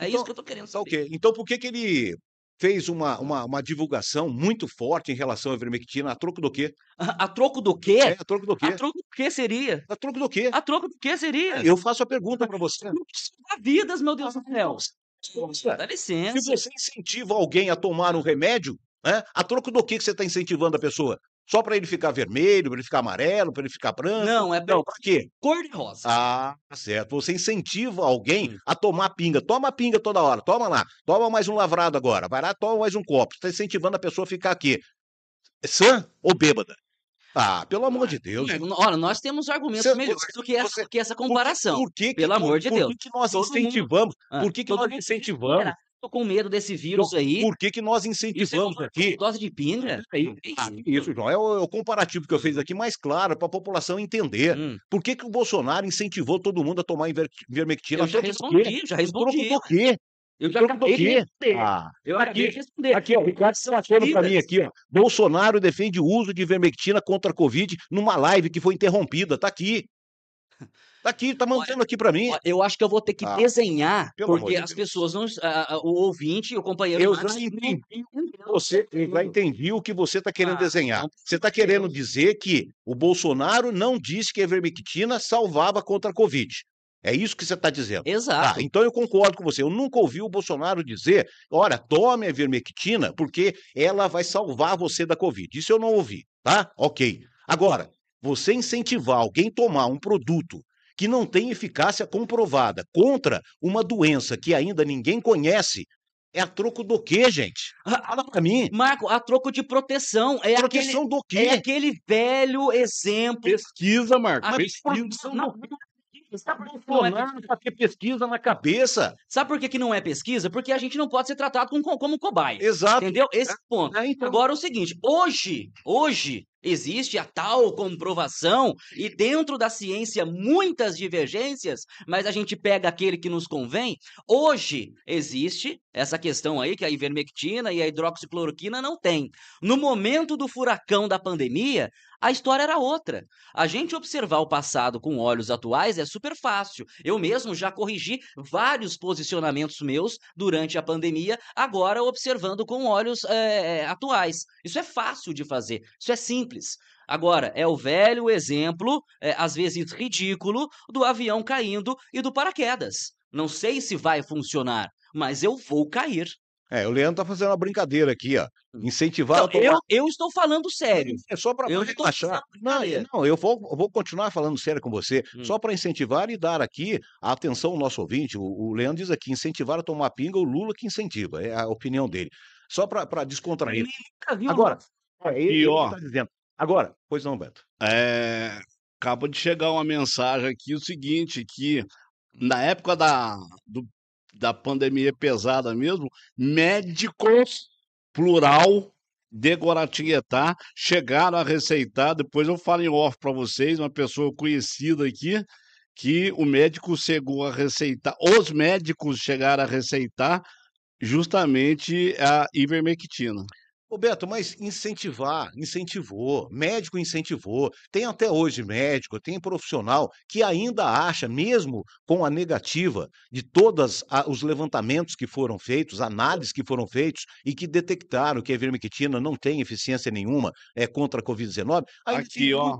É então, isso que eu estou querendo saber. Ok. Então, por que, que ele fez uma, uma, uma, divulgação muito forte em relação à ivermectina, a troco do quê? A, a troco do quê? É, a troco do quê? A troco do quê seria? A troco do quê? A troco do quê seria? Eu faço a pergunta para você. a vidas, meu Deus do ah, céu. Dá licença. Se você incentiva alguém a tomar um remédio, né, a troco do quê que você está incentivando a pessoa? Só para ele ficar vermelho, para ele ficar amarelo, para ele ficar branco? Não, é branco. Não, quê? Cor de rosa. Ah, tá certo. Você incentiva alguém a tomar pinga. Toma pinga toda hora. Toma lá. Toma mais um lavrado agora. Vai lá, toma mais um copo. Você está incentivando a pessoa a ficar aqui. Sã ou bêbada? Ah, pelo amor ah, de Deus. Olha, nós temos argumentos melhores do que essa, você, que essa comparação. Por, que, que pelo por, amor de por Deus. Por que nós todo incentivamos? Mundo, ah, por que, que nós incentivamos? Tô com medo desse vírus então, aí. Por que, que nós é incentivamos aqui? é aqui? Dose de pinga? Aí, é, isso, João. Ah, é o, é o, comparativo que eu fiz aqui mais claro para a população entender. Hum. Por que, que o Bolsonaro incentivou todo mundo a tomar inver... ivermectina? Eu já respondi, já respondi. Por troco quê? Eu já acabei de responder. Ah, eu tá aqui, responder. Aqui, ó, o Ricardo está achando para mim aqui, ó. Bolsonaro defende o uso de ivermectina contra a Covid numa live que foi interrompida. Tá aqui. Tá aqui, tá mantendo aqui para mim. Eu acho que eu vou ter que ah, desenhar, porque de as pessoas não. o ouvinte, o companheiro. Eu Max, já entendi. Você já entendi o que você tá querendo ah, desenhar. Você tá querendo dizer que o Bolsonaro não disse que a vermictina salvava contra a Covid. É isso que você está dizendo. Ah, Exato. então eu concordo com você. Eu nunca ouvi o Bolsonaro dizer: olha, tome a vermectina, porque ela vai salvar você da Covid. Isso eu não ouvi, tá? Ok. Agora, você incentivar alguém a tomar um produto que não tem eficácia comprovada contra uma doença que ainda ninguém conhece. É a troco do quê, gente? Ah, Fala pra mim. Marco, a troco de proteção. É proteção aquele, do quê? É aquele velho exemplo. Pesquisa, Marco. A ah, pesquisa. Não, é Bolsonaro para ter tá pesquisa na cabeça. Sabe por que, que não é pesquisa? Porque a gente não pode ser tratado com, como cobaia. Exato. Entendeu? Esse é, ponto. É, então... Agora é o seguinte: hoje, hoje, Existe a tal comprovação e dentro da ciência muitas divergências, mas a gente pega aquele que nos convém. Hoje existe essa questão aí que a ivermectina e a hidroxicloroquina não tem. No momento do furacão da pandemia, a história era outra. A gente observar o passado com olhos atuais é super fácil. Eu mesmo já corrigi vários posicionamentos meus durante a pandemia, agora observando com olhos é, atuais. Isso é fácil de fazer, isso é simples simples. Agora, é o velho exemplo, é, às vezes ridículo, do avião caindo e do paraquedas. Não sei se vai funcionar, mas eu vou cair. É, o Leandro tá fazendo uma brincadeira aqui, ó. Hum. Incentivar a tomar... eu, eu estou falando sério. É só para relaxar. Não, não, eu vou, vou continuar falando sério com você, hum. só para incentivar e dar aqui a atenção ao nosso ouvinte. O, o Leandro diz aqui: incentivar a tomar pinga, o Lula que incentiva, é a opinião dele. Só para descontrair. Agora, né? é, ele, e, ó, ele tá dizendo, Agora, pois não, Beto. É, acaba de chegar uma mensagem aqui, o seguinte, que na época da, do, da pandemia pesada mesmo, médicos, plural, de Guaratinguetá chegaram a receitar, depois eu falo em off para vocês, uma pessoa conhecida aqui, que o médico chegou a receitar, os médicos chegaram a receitar justamente a ivermectina. Roberto, mas incentivar, incentivou, médico incentivou, tem até hoje médico, tem profissional que ainda acha, mesmo com a negativa de todos os levantamentos que foram feitos, análises que foram feitos e que detectaram que a ivermectina não tem eficiência nenhuma é, contra a Covid-19. Aqui, tem... ó,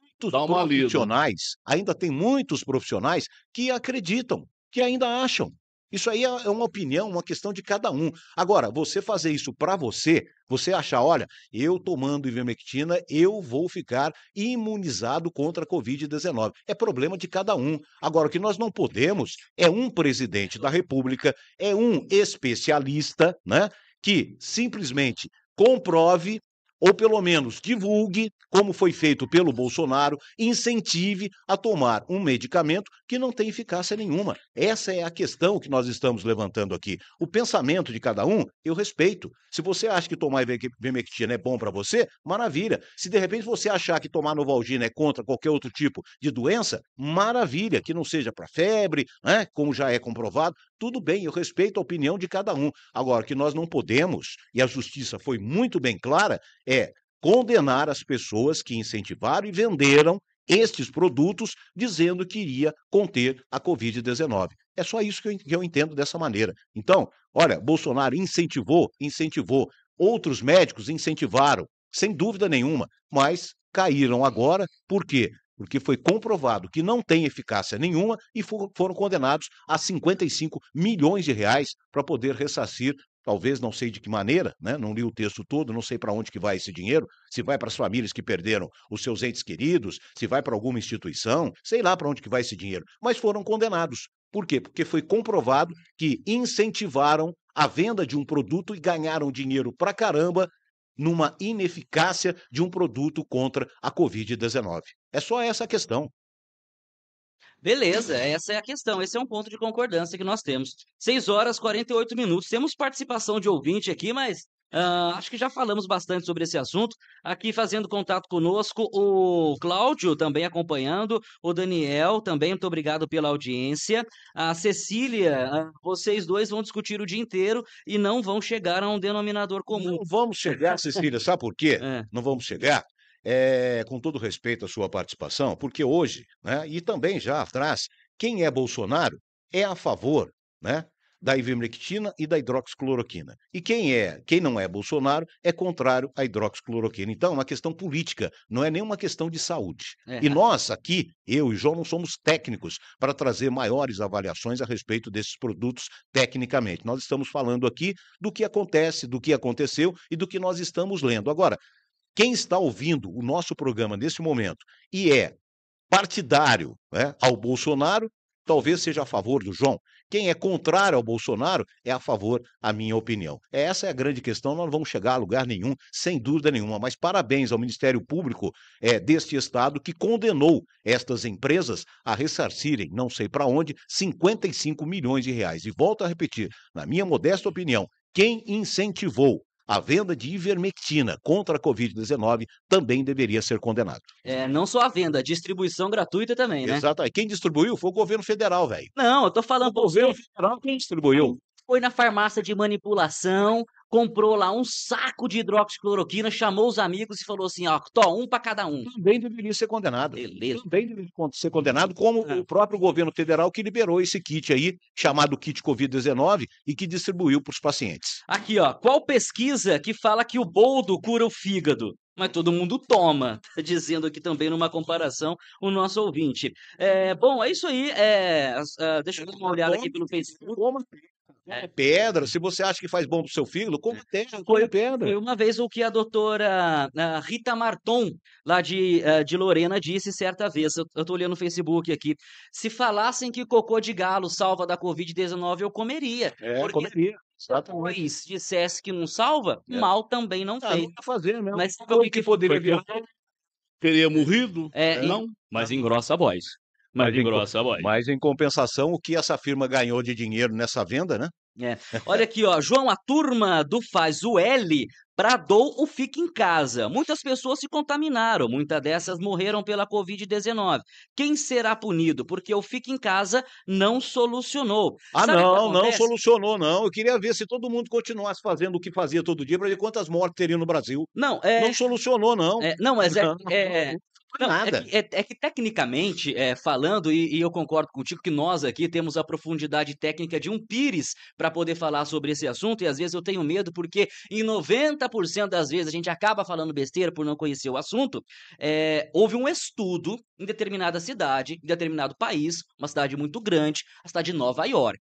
muitos Dá uma profissionais, lida. ainda tem muitos profissionais que acreditam, que ainda acham isso aí é, é uma opinião, uma questão de cada um. Agora, você fazer isso para você, você achar, olha, eu tomando ivermectina, eu vou ficar imunizado contra a Covid-19. É problema de cada um. Agora, o que nós não podemos é um presidente da República, é um especialista, né, que simplesmente comprove ou pelo menos divulgue, como foi feito pelo Bolsonaro, incentive a tomar um medicamento que não tem eficácia nenhuma. Essa é a questão que nós estamos levantando aqui. O pensamento de cada um, eu respeito. Se você acha que tomar ivermectina é bom para você, maravilha. Se de repente você achar que tomar novalgina é contra qualquer outro tipo de doença, maravilha. Que não seja para febre, né? como já é comprovado, tudo bem, eu respeito a opinião de cada um. Agora, o que nós não podemos, e a justiça foi muito bem clara, é condenar as pessoas que incentivaram e venderam estes produtos, dizendo que iria conter a Covid-19. É só isso que eu, entendo dessa maneira. Então, olha, Bolsonaro incentivou, incentivou, outros médicos incentivaram, sem dúvida nenhuma, mas caíram agora, por quê? Porque foi comprovado que não tem eficácia nenhuma e foram condenados a 55 milhões de reais para poder ressarcir talvez não sei de que maneira, né? não li o texto todo, não sei para onde que vai esse dinheiro, se vai para as famílias que perderam os seus entes queridos, se vai para alguma instituição, sei lá para onde que vai esse dinheiro, mas foram condenados. Por quê? Porque foi comprovado que incentivaram a venda de um produto e ganharam dinheiro pra caramba numa ineficácia de um produto contra a Covid-19. É só essa a questão. Beleza, essa é a questão, esse é um ponto de concordância que nós temos. 6 horas e 48 minutos, temos participação de ouvinte aqui, mas uh, acho que já falamos bastante sobre esse assunto. Aqui fazendo contato conosco, o Cláudio também acompanhando, o Daniel também, muito obrigado pela audiência. A Cecília, ah, vocês dois vão discutir o dia inteiro e não vão chegar a um denominador comum. Não vamos chegar, Cecília, sabe por quê? É. Não vamos chegar, é, com todo respeito à sua participação, porque hoje, né, e também já atrás, quem é Bolsonaro é a favor né, da ivermectina e da hidroxicloroquina. E quem é, quem não é Bolsonaro é contrário à hidroxicloroquina. Então, é uma questão política, não é nenhuma questão de saúde. É. E nós aqui, eu e João, não somos técnicos para trazer maiores avaliações a respeito desses produtos tecnicamente. Nós estamos falando aqui do que acontece, do que aconteceu e do que nós estamos lendo. Agora, quem está ouvindo o nosso programa nesse momento e é partidário né, ao Bolsonaro, talvez seja a favor do João. Quem é contrário ao Bolsonaro é a favor, a minha opinião. É, essa é a grande questão, nós não vamos chegar a lugar nenhum, sem dúvida nenhuma. Mas parabéns ao Ministério Público é, deste Estado que condenou estas empresas a ressarcirem, não sei para onde, 55 milhões de reais. E volto a repetir, na minha modesta opinião, quem incentivou a venda de ivermectina contra a Covid-19 também deveria ser condenado. É, não só a venda, a distribuição gratuita também, né? Exato. Quem distribuiu foi o governo federal, velho. Não, eu tô falando... O governo federal quem distribuiu? Foi na farmácia de manipulação, comprou lá um saco de hidroxicloroquina, chamou os amigos e falou assim: ó, to, um para cada um. Também deveria ser condenado. Beleza. Também deveria ser condenado, como ah. o próprio governo federal que liberou esse kit aí, chamado kit Covid-19, e que distribuiu para os pacientes. Aqui, ó, qual pesquisa que fala que o boldo cura o fígado? mas todo mundo toma, tá dizendo aqui também numa comparação o nosso ouvinte. É, bom, é isso aí. É, ah, deixa eu dar uma olhada aqui pelo Facebook. É. é. Pedra, se você acha que faz bom pro seu filho, come terra, é. come foi, pedra. Foi uma vez o que a doutora a Rita Marton, lá de, eh, de Lorena, disse certa vez. Eu, eu tô olhando no Facebook aqui. Se falassem que cocô de galo salva da Covid-19, eu comeria. É, porque... comeria. Exatamente. se dissesse que não salva, é. mal também não ah, fez. Tá mesmo. Mas sabe que, poderia Teria morrido? É, né, não. Mas engrossa a voz mais mas grossa, em, mas em compensação, o que essa firma ganhou de dinheiro nessa venda, né? É. Olha aqui, ó, João, a turma do Faz o L bradou o Fica em Casa. Muitas pessoas se contaminaram, muitas dessas morreram pela Covid-19. Quem será punido? Porque o Fica em Casa não solucionou. Ah, Sabe não, não solucionou, não. Eu queria ver se todo mundo continuasse fazendo o que fazia todo dia para ver quantas mortes teria no Brasil. Não, é... Não solucionou, não. É, não, mas é, é, não, é nada. É que, é, é que tecnicamente, é, falando, e, e, eu concordo contigo que nós aqui temos a profundidade técnica de um Pires para poder falar sobre esse assunto, e às vezes eu tenho medo porque em 90% das vezes a gente acaba falando besteira por não conhecer o assunto. É, houve um estudo em determinada cidade, em determinado país, uma cidade muito grande, a cidade de Nova York.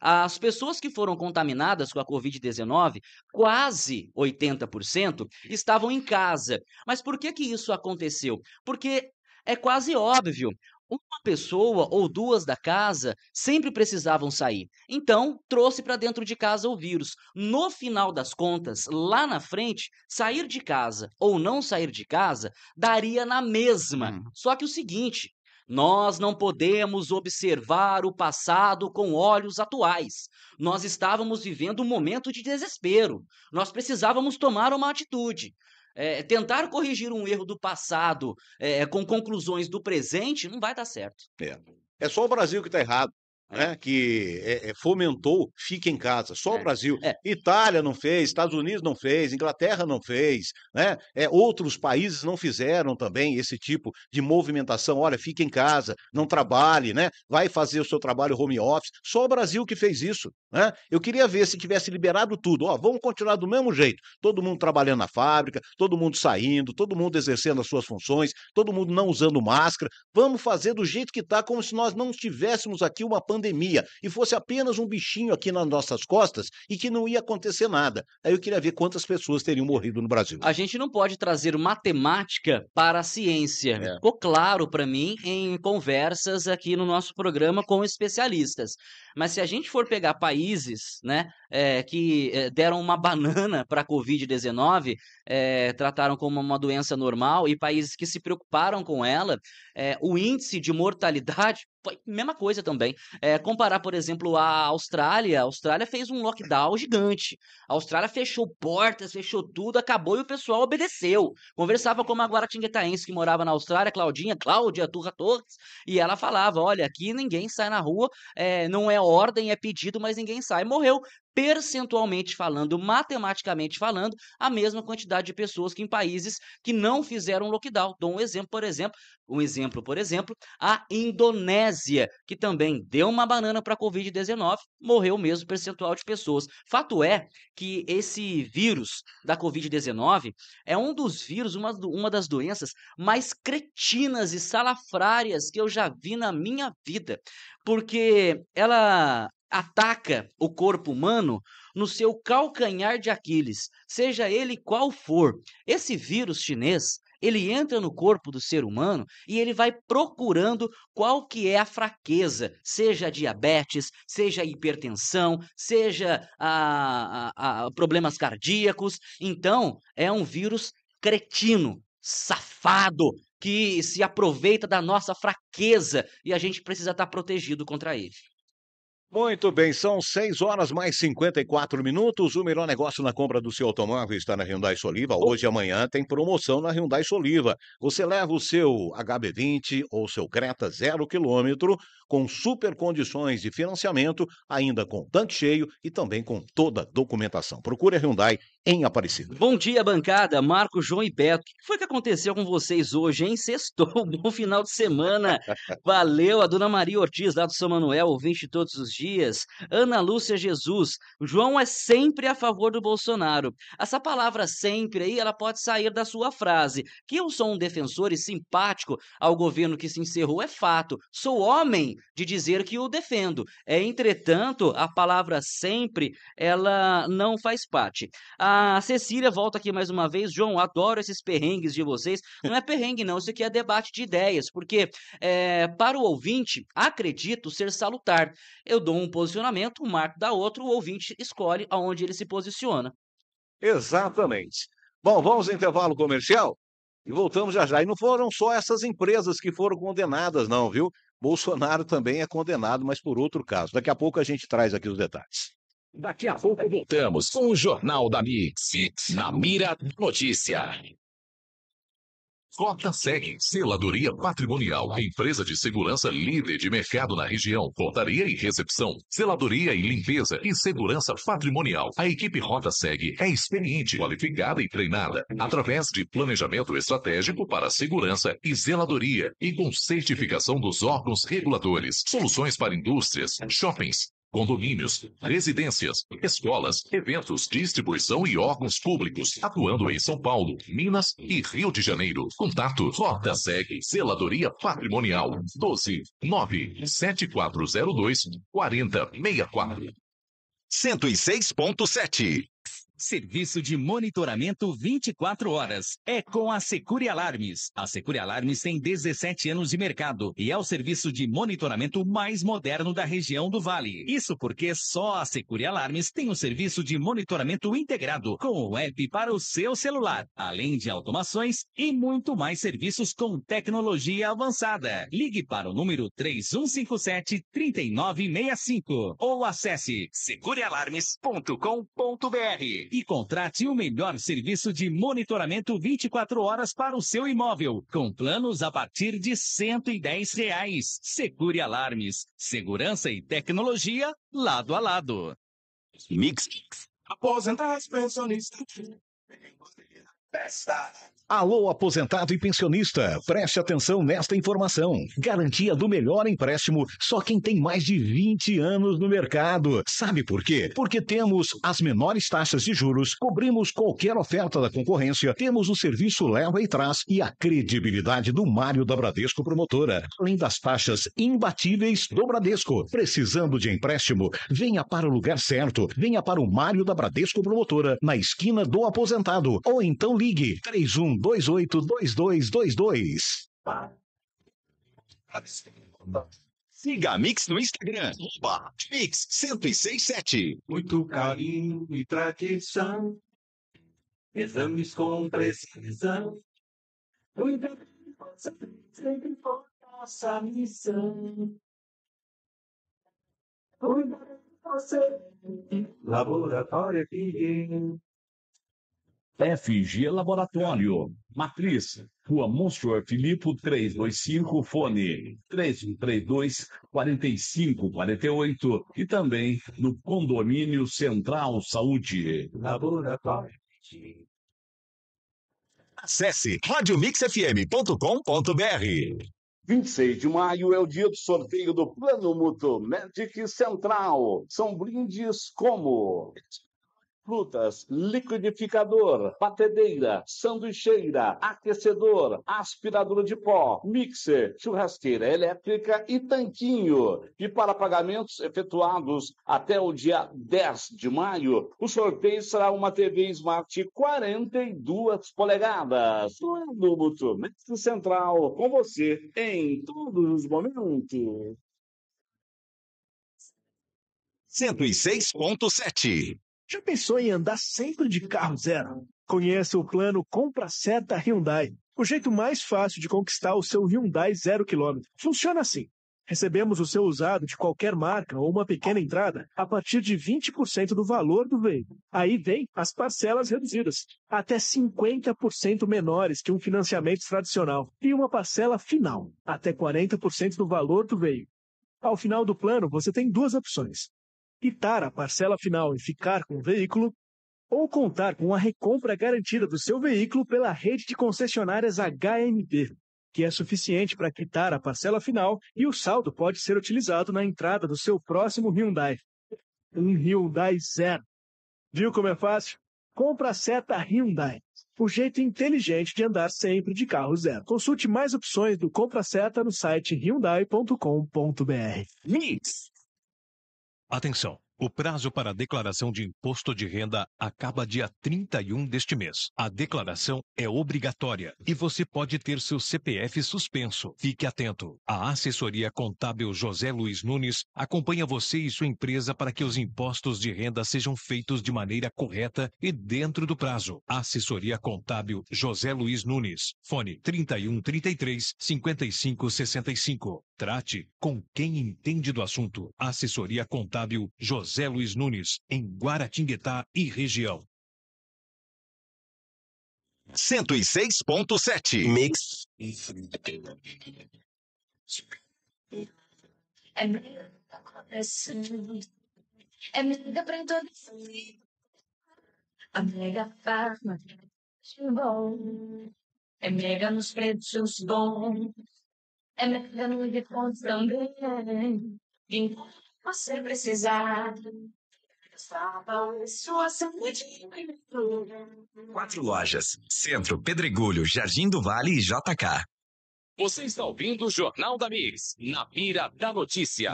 As pessoas que foram contaminadas com a Covid-19, quase 80%, estavam em casa. Mas por que, que isso aconteceu? Porque é quase óbvio. Uma pessoa ou duas da casa sempre precisavam sair. Então, trouxe para dentro de casa o vírus. No final das contas, lá na frente, sair de casa ou não sair de casa daria na mesma. Hum. Só que o seguinte, nós não podemos observar o passado com olhos atuais. Nós estávamos vivendo um momento de desespero. Nós precisávamos tomar uma atitude é, tentar corrigir um erro do passado é, com conclusões do presente não vai dar certo. É. É só o Brasil que está errado né, é. que é, fomentou fique em casa. Só o é. Brasil. É. Itália não fez, Estados Unidos não fez, Inglaterra não fez, né? É, outros países não fizeram também esse tipo de movimentação. Olha, fique em casa, não trabalhe, né? Vai fazer o seu trabalho home office. Só o Brasil que fez isso, né? Eu queria ver se tivesse liberado tudo. Ó, vamos continuar do mesmo jeito. Todo mundo trabalhando na fábrica, todo mundo saindo, todo mundo exercendo as suas funções, todo mundo não usando máscara. Vamos fazer do jeito que está, como se nós não tivéssemos aqui uma pandemia pandemia e fosse apenas um bichinho aqui nas nossas costas e que não ia acontecer nada. Aí eu queria ver quantas pessoas teriam morrido no Brasil. A gente não pode trazer matemática para a ciência. É. Ficou claro para mim em conversas aqui no nosso programa com especialistas. Mas se a gente for pegar países né, é, que é, deram uma banana para a Covid-19, é, trataram como uma doença normal, e países que se preocuparam com ela, é, o índice de mortalidade mesma coisa também. É, comparar, por exemplo, a Austrália. A Austrália fez um lockdown gigante. A Austrália fechou portas, fechou tudo, acabou e o pessoal obedeceu. Conversava com uma guaratinguetaense que morava na Austrália, Claudinha, Cláudia Turra Torres, e ela falava: olha, aqui ninguém sai na rua, é, não é ordem, é pedido, mas ninguém sai. Morreu percentualmente falando, matematicamente falando, a mesma quantidade de pessoas que em países que não fizeram lockdown. Dou um exemplo, por exemplo, um exemplo, por exemplo, a Indonésia, que também deu uma banana para a COVID-19, morreu o mesmo percentual de pessoas. Fato é que esse vírus da COVID-19 é um dos vírus, uma, uma das doenças mais cretinas e salafrárias que eu já vi na minha vida, porque ela ataca o corpo humano no seu calcanhar de Aquiles, seja ele qual for. Esse vírus chinês, ele entra no corpo do ser humano e ele vai procurando qual que é a fraqueza, seja a diabetes, seja a hipertensão, seja a, a, a problemas cardíacos. Então, é um vírus cretino, safado, que se aproveita da nossa fraqueza e a gente precisa estar protegido contra ele. Muito bem, são 6 horas mais 54 minutos. O melhor negócio na compra do seu automóvel está na Hyundai Soliva. Hoje e amanhã tem promoção na Hyundai Soliva. Você leva o seu HB20 ou seu Creta zero quilômetro com super condições de financiamento, ainda com tanque cheio e também com toda a documentação. Procure a Hyundai em Aparecida. Bom dia, bancada. Marco, João e Beto. O que foi que aconteceu com vocês hoje, hein? Sextou. Bom final de semana. Valeu a dona Maria Ortiz, lá do São Manuel, ouvinte todos os dias. Ana Lúcia Jesus. João é sempre a favor do Bolsonaro. Essa palavra sempre aí, ela pode sair da sua frase. Que eu sou um defensor e simpático ao governo que se encerrou é fato. Sou homem de dizer que o defendo. É, entretanto, a palavra sempre, ela não faz parte. A ah, a Cecília volta aqui mais uma vez. João, adoro esses perrengues de vocês. Não é perrengue, não. Isso aqui é debate de ideias, porque é, para o ouvinte, acredito ser salutar. Eu dou um posicionamento, o Marco dá outro, o ouvinte escolhe aonde ele se posiciona. Exatamente. Bom, vamos ao intervalo comercial e voltamos já já. E não foram só essas empresas que foram condenadas, não, viu? Bolsonaro também é condenado, mas por outro caso. Daqui a pouco a gente traz aqui os detalhes. Daqui a pouco voltamos com o Jornal da Mix, na mira notícia. Cota segue. Seladoria Patrimonial, empresa de segurança líder de mercado na região. Portaria e recepção, seladoria e limpeza e segurança patrimonial. A equipe Rota segue é experiente, qualificada e treinada através de planejamento estratégico para segurança e zeladoria e com certificação dos órgãos reguladores. Soluções para indústrias, shoppings, condomínios, residências, escolas, eventos, distribuição e órgãos públicos, atuando em São Paulo, Minas e Rio de Janeiro. Contato Rota Seg Zeladoria Patrimonial 12 97402 4064. 106.7 Serviço de monitoramento 24 horas. É com a Secure Alarmes. A Secure Alarmes tem 17 anos de mercado e é o serviço de monitoramento mais moderno da região do Vale. Isso porque só a Secure Alarmes tem um serviço de monitoramento integrado com o app para o seu celular, além de automações e muito mais serviços com tecnologia avançada. Ligue para o número 3157 3965 ou acesse segurealarmes.com.br e contrate o melhor serviço de monitoramento 24 horas para o seu imóvel, com planos a partir de R$ 110,00. Reais. Secure alarmes, segurança e tecnologia lado a lado. Mix. Aposentar as pensionistas. Festa. Alô, aposentado e pensionista, preste atenção nesta informação. Garantia do melhor empréstimo só quem tem mais de 20 anos no mercado. Sabe por quê? Porque temos as menores taxas de juros, cobrimos qualquer oferta da concorrência, temos o serviço leva e traz e a credibilidade do Mário da Bradesco Promotora, além das taxas imbatíveis do Bradesco. Precisando de empréstimo, venha para o lugar certo, venha para o Mário da Bradesco Promotora, na esquina do aposentado, ou então ligue 31 282222. Siga a Mix no Instagram, arroba Mix 1067. Muito carinho e tradição, exames com precisão. Cuida sempre foi nossa missão. Cuida você, laboratório aqui. É FG Laboratório, Matriz, Rua Monsenhor Filippo 325, fone 3132 4548 e também no Condomínio Central Saúde. Laboratório. Acesse radiomixfm.com.br 26 de maio é o dia do sorteio do Plano Mutu Magic Central. São brindes como frutas, liquidificador, batedeira, sanduicheira, aquecedor, aspiradora de pó, mixer, churrasqueira elétrica e tanquinho. E para pagamentos efetuados até o dia 10 de maio, o sorteio será uma TV Smart 42 polegadas. Do Butumex Central, com você em todos os momentos. 106.7 já pensou em andar sempre de carro zero? Conheça o plano Compra Seta Hyundai, o jeito mais fácil de conquistar o seu Hyundai zero quilômetro. Funciona assim. Recebemos o seu usado de qualquer marca ou uma pequena entrada a partir de 20% do valor do veículo. Aí vem as parcelas reduzidas, até 50% menores que um financiamento tradicional, e uma parcela final, até 40% do valor do veículo. Ao final do plano, você tem duas opções: quitar a parcela final e ficar com o veículo, ou contar com a recompra garantida do seu veículo pela rede de concessionárias HMP, que é suficiente para quitar a parcela final e o saldo pode ser utilizado na entrada do seu próximo Hyundai. Um Hyundai zero. Viu como é fácil? Compra a seta Hyundai, o jeito inteligente de andar sempre de carro zero. Consulte mais opções do Compra Seta no site hyundai.com.br. Mix Atenção! O prazo para a declaração de imposto de renda acaba dia 31 deste mês. A declaração é obrigatória e você pode ter seu CPF suspenso. Fique atento. A assessoria contábil José Luiz Nunes acompanha você e sua empresa para que os impostos de renda sejam feitos de maneira correta e dentro do prazo. Assessoria contábil José Luiz Nunes. Fone 3133 5565. Trate com quem entende do assunto. Assessoria Contábil José Luiz Nunes, em Guaratinguetá e região. 106.7 Mix. É amiga é pra todo mega farma, é, é mega nos preços bons é mercado de pontos também. Vim você precisar. Quatro lojas: Centro, Pedregulho, Jardim do Vale e JK. Você está ouvindo o Jornal da Mix, na pira da notícia.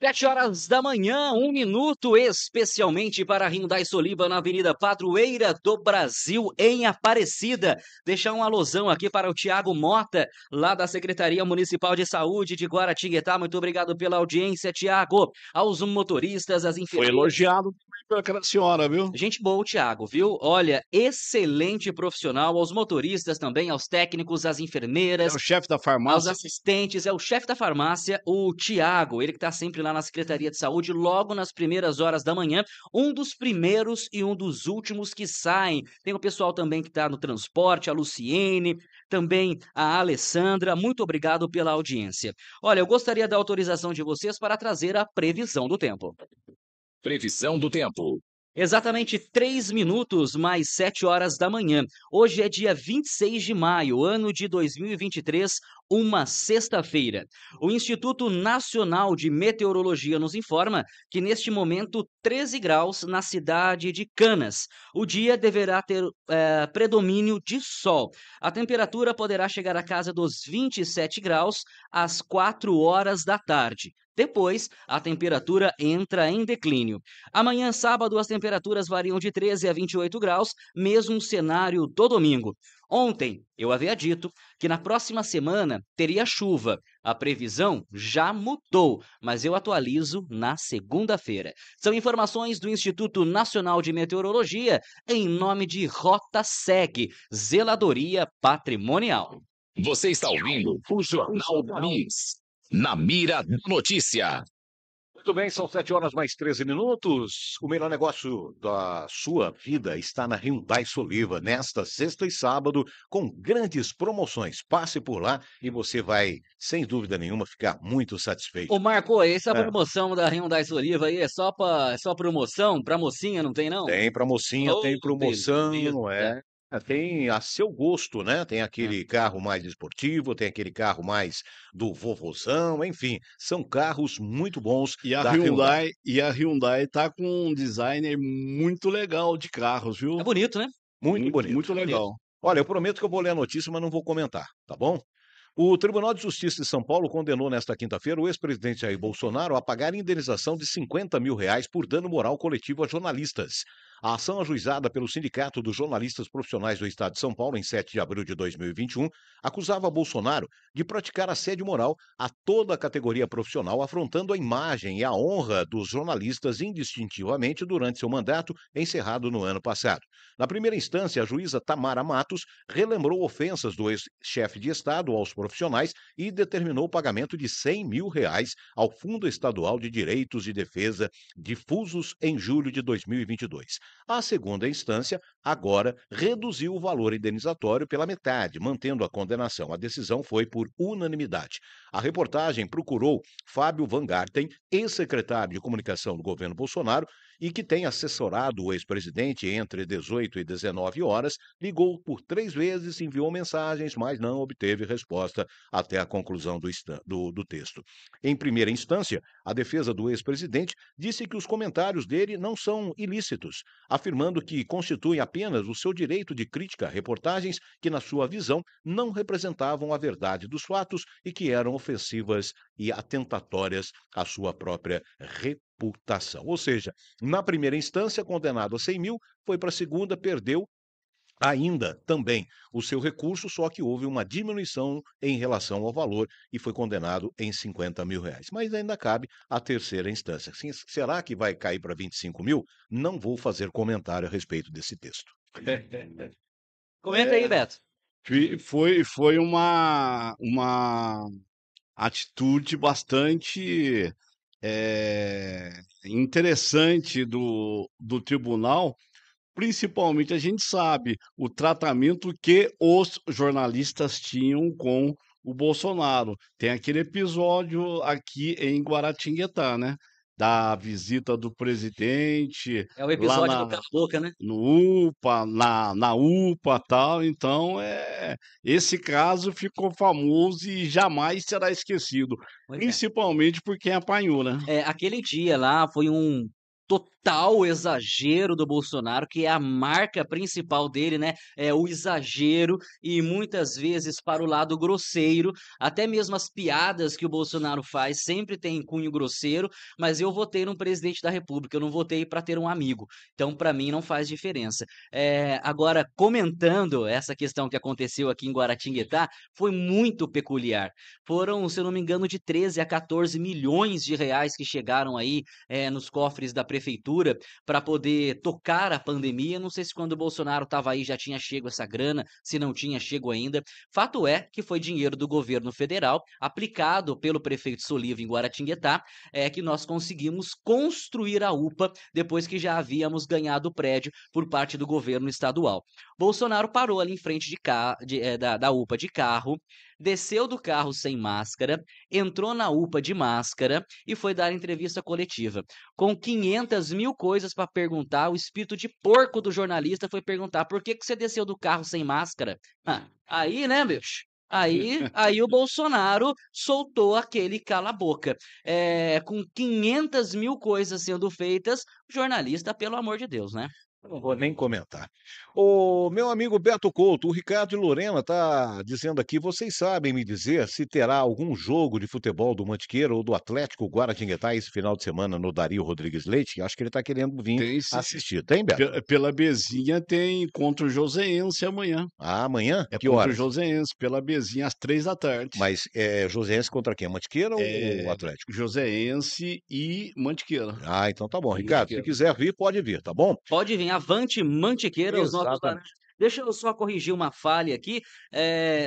Sete horas da manhã, um minuto especialmente para Hyundai Soliva na Avenida Padroeira do Brasil, em Aparecida. Deixar um alusão aqui para o Tiago Mota, lá da Secretaria Municipal de Saúde de Guaratinguetá. Muito obrigado pela audiência, Tiago. Aos motoristas, às enfermeiras. Foi elogiado para aquela senhora, viu? Gente boa, Tiago, viu? Olha, excelente profissional, aos motoristas também, aos técnicos, às enfermeiras. É o chefe da farmácia. Aos assistentes, é o chefe da farmácia, o Tiago, ele que está sempre lá lá na Secretaria de Saúde logo nas primeiras horas da manhã. Um dos primeiros e um dos últimos que saem. Tem o pessoal também que está no transporte, a Luciene, também a Alessandra. Muito obrigado pela audiência. Olha, eu gostaria da autorização de vocês para trazer a previsão do tempo. Previsão do tempo. Exatamente 3 minutos mais 7 horas da manhã. Hoje é dia 26 de maio, ano de 2023, uma sexta-feira. O Instituto Nacional de Meteorologia nos informa que neste momento 13 graus na cidade de Canas. O dia deverá ter é, predomínio de sol. A temperatura poderá chegar à casa dos 27 graus às 4 horas da tarde. Depois, a temperatura entra em declínio. Amanhã, sábado, as temperaturas variam de 13 a 28 graus, mesmo cenário do domingo. Ontem, eu havia dito que na próxima semana teria chuva. A previsão já mudou, mas eu atualizo na segunda-feira. São informações do Instituto Nacional de Meteorologia em nome de Rota Seg, Zeladoria Patrimonial. Você está ouvindo o Jornal da Mix na mira da notícia. Muito bem, são 7 horas mais 13 minutos. O melhor negócio da sua vida está na Hyundai Soliva, nesta sexta e sábado, com grandes promoções. Passe por lá e você vai, sem dúvida nenhuma, ficar muito satisfeito. Ô Marco, essa é. promoção da Hyundai Soliva aí é só para é só promoção? Para mocinha, não tem não? Tem para mocinha, oh, tem promoção, não é? É, tem a seu gosto, né? Tem é. aquele carro mais esportivo, tem aquele carro mais do vovozão, enfim, são carros muito bons. E a Hyundai, Hyundai, e a Hyundai tá com um designer muito legal de carros, viu? É bonito, né? Muito, muito bonito. Muito legal. Bonito. Olha, eu prometo que eu vou ler a notícia, mas não vou comentar, tá bom? O Tribunal de Justiça de São Paulo condenou nesta quinta-feira o ex-presidente Jair Bolsonaro a pagar indenização de 50 mil reais por dano moral coletivo a jornalistas. A ação ajuizada pelo Sindicato dos Jornalistas Profissionais do Estado de São Paulo, em 7 de abril de 2021, acusava Bolsonaro de praticar assédio moral a toda a categoria profissional, afrontando a imagem e a honra dos jornalistas indistintivamente durante seu mandato, encerrado no ano passado. Na primeira instância, a juíza Tamara Matos relembrou ofensas do ex-chefe de Estado aos profissionais e determinou o pagamento de 100 mil reais ao Fundo Estadual de Direitos e Defesa Difusos em julho de 2022. A segunda instância agora reduziu o valor indenizatório pela metade, mantendo a condenação. A decisão foi por unanimidade. A reportagem procurou Fábio Van Garten, ex-secretário de comunicação do governo Bolsonaro, e que tem assessorado o ex-presidente entre 18 e 19 horas, ligou por três vezes, enviou mensagens, mas não obteve resposta até a conclusão do, do, do texto. Em primeira instância, a defesa do ex-presidente disse que os comentários dele não são ilícitos, afirmando uhum. que constitui apenas o seu direito de crítica a reportagens que, na sua visão, não representavam a verdade dos fatos e que eram ofensivas e atentatórias à sua própria reputação. Ou seja, na primeira instância, condenado a 100 mil, foi para a segunda, perdeu ainda também o seu recurso, só que houve uma diminuição em relação ao valor e foi condenado em 50 mil reais. Mas ainda cabe a terceira instância. Sim, será que vai cair para 25 mil? Não vou fazer comentário a respeito desse texto. Comenta aí, Beto. É, foi, foi uma, uma atitude bastante é, interessante do, do tribunal Principalmente a gente sabe o tratamento que os jornalistas tinham com o Bolsonaro. Tem aquele episódio aqui em Guaratinguetá, né? Da visita do presidente. É o episódio na, do Cala Boca, né? No UPA, na, na UPA tal. Então, é, esse caso ficou famoso e jamais será esquecido. Pois é. principalmente é. por quem apanhou, né? É, aquele dia lá foi um total exagero do Bolsonaro, que é a marca principal dele, né? É o exagero e muitas vezes para o lado grosseiro, até mesmo as piadas que o Bolsonaro faz sempre tem cunho grosseiro, mas eu votei num presidente da República, eu não votei para ter um amigo. Então, para mim não faz diferença. É, agora, comentando essa questão que aconteceu aqui em Guaratinguetá, foi muito peculiar. Foram, se eu não me engano, de 13 a 14 milhões de reais que chegaram aí é, nos cofres da prefeitura prefeitura para poder tocar a pandemia. Não sei se quando o Bolsonaro estava aí já tinha chego essa grana, se não tinha chego ainda. Fato é que foi dinheiro do governo federal, aplicado pelo prefeito Soliva em Guaratinguetá, é que nós conseguimos construir a UPA depois que já havíamos ganhado o prédio por parte do governo estadual. Bolsonaro parou ali em frente de ca... de, é, da, da UPA de carro, desceu do carro sem máscara, entrou na UPA de máscara e foi dar entrevista coletiva. Com 500 mil coisas para perguntar, o espírito de porco do jornalista foi perguntar por que, que você desceu do carro sem máscara. Ah, aí, né, bicho? Aí, aí o Bolsonaro soltou aquele cala-boca. É, com 500 mil coisas sendo feitas, jornalista, pelo amor de Deus, né? Não vou nem comentar. O meu amigo Beto Couto, o Ricardo e Lorena está dizendo aqui: vocês sabem me dizer se terá algum jogo de futebol do Mantiqueira ou do Atlético Guaratinguetá esse final de semana no Dario Rodrigues Leite? Acho que ele está querendo vir tem, assistir. Tem, tá, Beto? Pela Bezinha tem contra o Joseense amanhã. Ah, amanhã? É que contra horas? o Joseense, pela Bezinha, às três da tarde. Mas é Joseense contra quem? Mantiqueira é, ou Atlético? Joseense e Mantiqueira. Ah, então tá bom. Ricardo, se quiser vir, pode vir, tá bom? Pode vir. Avante Mantiqueira, Exatamente. os nossos Deixa eu só corrigir uma falha aqui.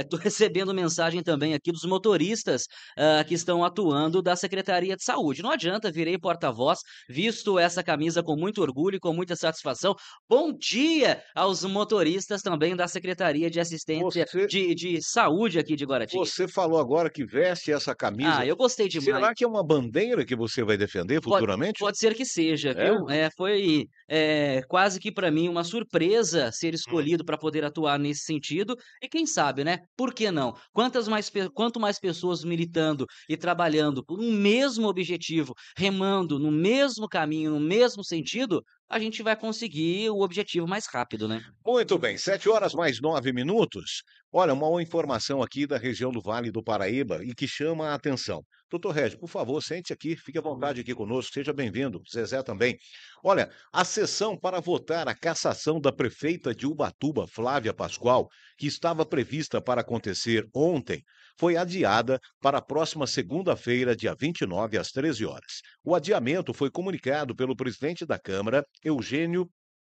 Estou é, recebendo mensagem também aqui dos motoristas uh, que estão atuando da Secretaria de Saúde. Não adianta, virei porta-voz, visto essa camisa com muito orgulho e com muita satisfação. Bom dia aos motoristas também da Secretaria de Assistência você, de, de, Saúde aqui de Guaratinga. Você falou agora que veste essa camisa. Ah, eu gostei demais. Será que é uma bandeira que você vai defender futuramente? Pode, pode ser que seja, é? viu? É, foi é, quase que para mim uma surpresa ser hum. escolhido para poder atuar nesse sentido. E quem sabe, né? Por que não? Quantas mais, quanto mais pessoas militando e trabalhando por um mesmo objetivo, remando no mesmo caminho, no mesmo sentido, a gente vai conseguir o objetivo mais rápido, né? Muito bem, Sete horas mais nove minutos. Olha, uma informação aqui da região do Vale do Paraíba e que chama a atenção. Doutor Regis, por favor, sente aqui, fique à vontade aqui conosco, seja bem-vindo, Zezé também. Olha, a sessão para votar a cassação da prefeita de Ubatuba, Flávia Pascoal, que estava prevista para acontecer ontem, foi adiada para a próxima segunda-feira, dia 29, às 13 horas. O adiamento foi comunicado pelo presidente da Câmara, Eugênio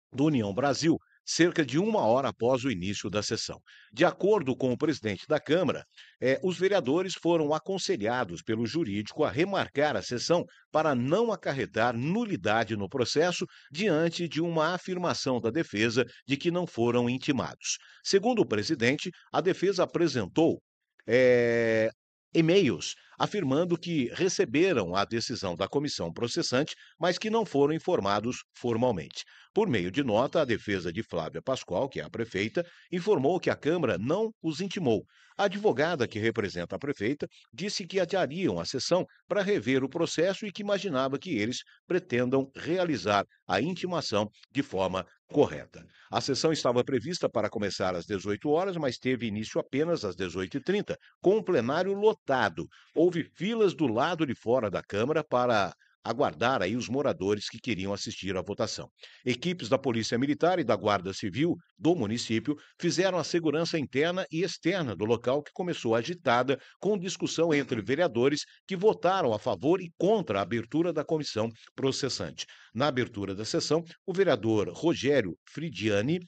do União Brasil, cerca de uma hora após o início da sessão. De acordo com o presidente da Câmara, é, os vereadores foram aconselhados pelo jurídico a remarcar a sessão para não acarretar nulidade no processo diante de uma afirmação da defesa de que não foram intimados. Segundo o presidente, a defesa apresentou é, e-mails afirmando que receberam a decisão da comissão processante, mas que não foram informados formalmente. Por meio de nota, a defesa de Flávia Pascoal, que é a prefeita, informou que a Câmara não os intimou. A advogada que representa a prefeita disse que adiariam a sessão para rever o processo e que imaginava que eles pretendam realizar a intimação de forma correta. A sessão estava prevista para começar às 18 horas, mas teve início apenas às 18h30, com o plenário lotado houve filas do lado de fora da Câmara para aguardar aí os moradores que queriam assistir à votação. Equipes da Polícia Militar e da Guarda Civil do município fizeram a segurança interna e externa do local que começou agitada com discussão entre uhum. vereadores que votaram a favor e contra a abertura da comissão processante. Na abertura da sessão, o vereador Rogério Fridiani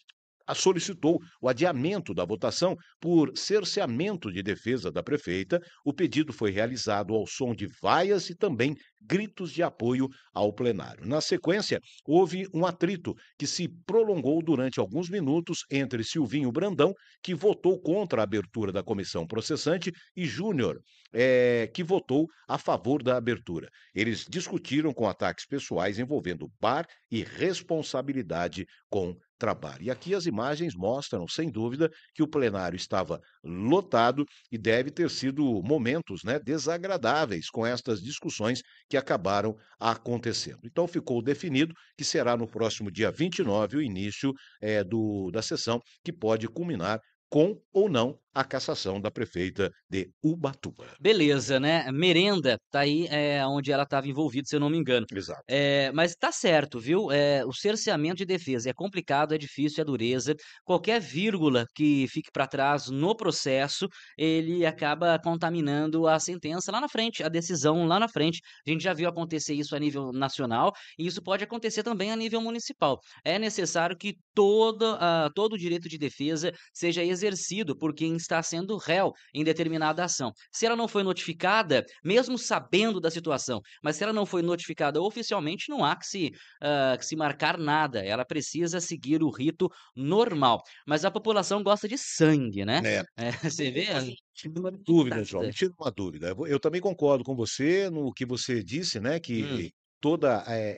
solicitou o adiamento da votação por cerceamento de defesa da prefeita. O pedido foi realizado ao som de vaias e também gritos de apoio ao plenário. Na sequência, houve um atrito que se prolongou durante alguns minutos entre Silvinho Brandão, que votou contra a abertura da comissão processante, e Júnior, é, que votou a favor da abertura. Eles discutiram com ataques pessoais envolvendo bar e responsabilidade com trabalho. E aqui as imagens mostram, sem dúvida, que o plenário estava lotado e deve ter sido momentos né, desagradáveis com estas discussões que acabaram acontecendo. Então ficou definido que será no próximo dia 29 o início é, do, da sessão, que pode culminar com ou não a cassação da prefeita de Ubatuba. Beleza, né? Merenda tá aí é, onde ela estava envolvida, se eu não me engano. Exato. É, mas tá certo, viu? É, o cerceamento de defesa é complicado, é difícil, é dureza. Qualquer vírgula que fique para trás no processo, ele acaba contaminando a sentença lá na frente, a decisão lá na frente. A gente já viu acontecer isso a nível nacional e isso pode acontecer também a nível municipal. É necessário que todo uh, ah, todo o direito de defesa seja exercido por quem está sendo réu em determinada ação. Se ela não foi notificada, mesmo sabendo da situação, mas se ela não foi notificada oficialmente, não há que se, uh, que se marcar nada. Ela precisa seguir o rito normal. Mas a população gosta de sangue, né? É. É, você vê? Tira uma dúvida, João. Tira uma dúvida. Eu também concordo com você no que você disse, né? Que hum toda é,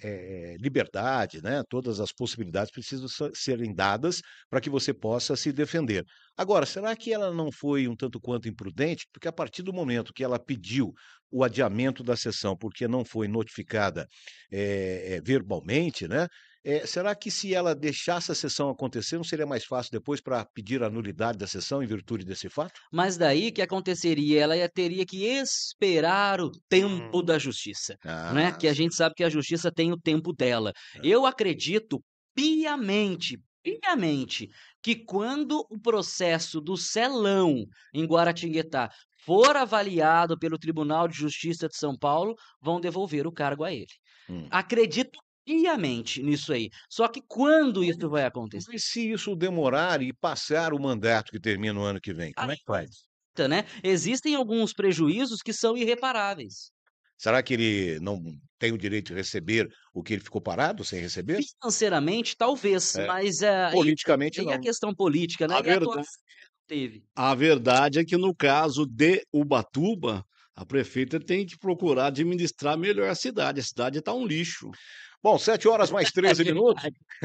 é, liberdade, né? todas as possibilidades precisam serem dadas para que você possa se defender. Agora, será que ela não foi um tanto quanto imprudente? Porque a partir do momento que ela pediu o adiamento da sessão porque não foi notificada é, verbalmente, né? É, será que se ela deixasse a sessão acontecer, não seria mais fácil depois para pedir a nulidade da sessão em virtude desse fato? Mas daí que aconteceria? Ela teria que esperar o tempo hum. da justiça, né? ah. né? Que a gente sabe que a justiça tem o tempo dela. Ah. Eu acredito piamente, piamente, que quando o processo do Celão em Guaratinguetá for avaliado pelo Tribunal de Justiça de São Paulo, vão devolver o cargo a ele. Hum. Acredito piamente nisso aí. Só que quando isso vai então, acontecer? E se isso demorar e passar o mandato que termina no ano que vem, como é que faz? Tá, né? Existem alguns prejuízos que são irreparáveis. Será que ele não tem o direito de receber o que ele ficou parado sem receber? Financeiramente, talvez, é. mas é politicamente e, não. a questão política, né? A, verdade, a teve. a verdade é que no caso de Ubatuba, a prefeita tem que procurar administrar melhor a cidade. A cidade está um lixo. Bom, 7 horas mais 13 é minutos.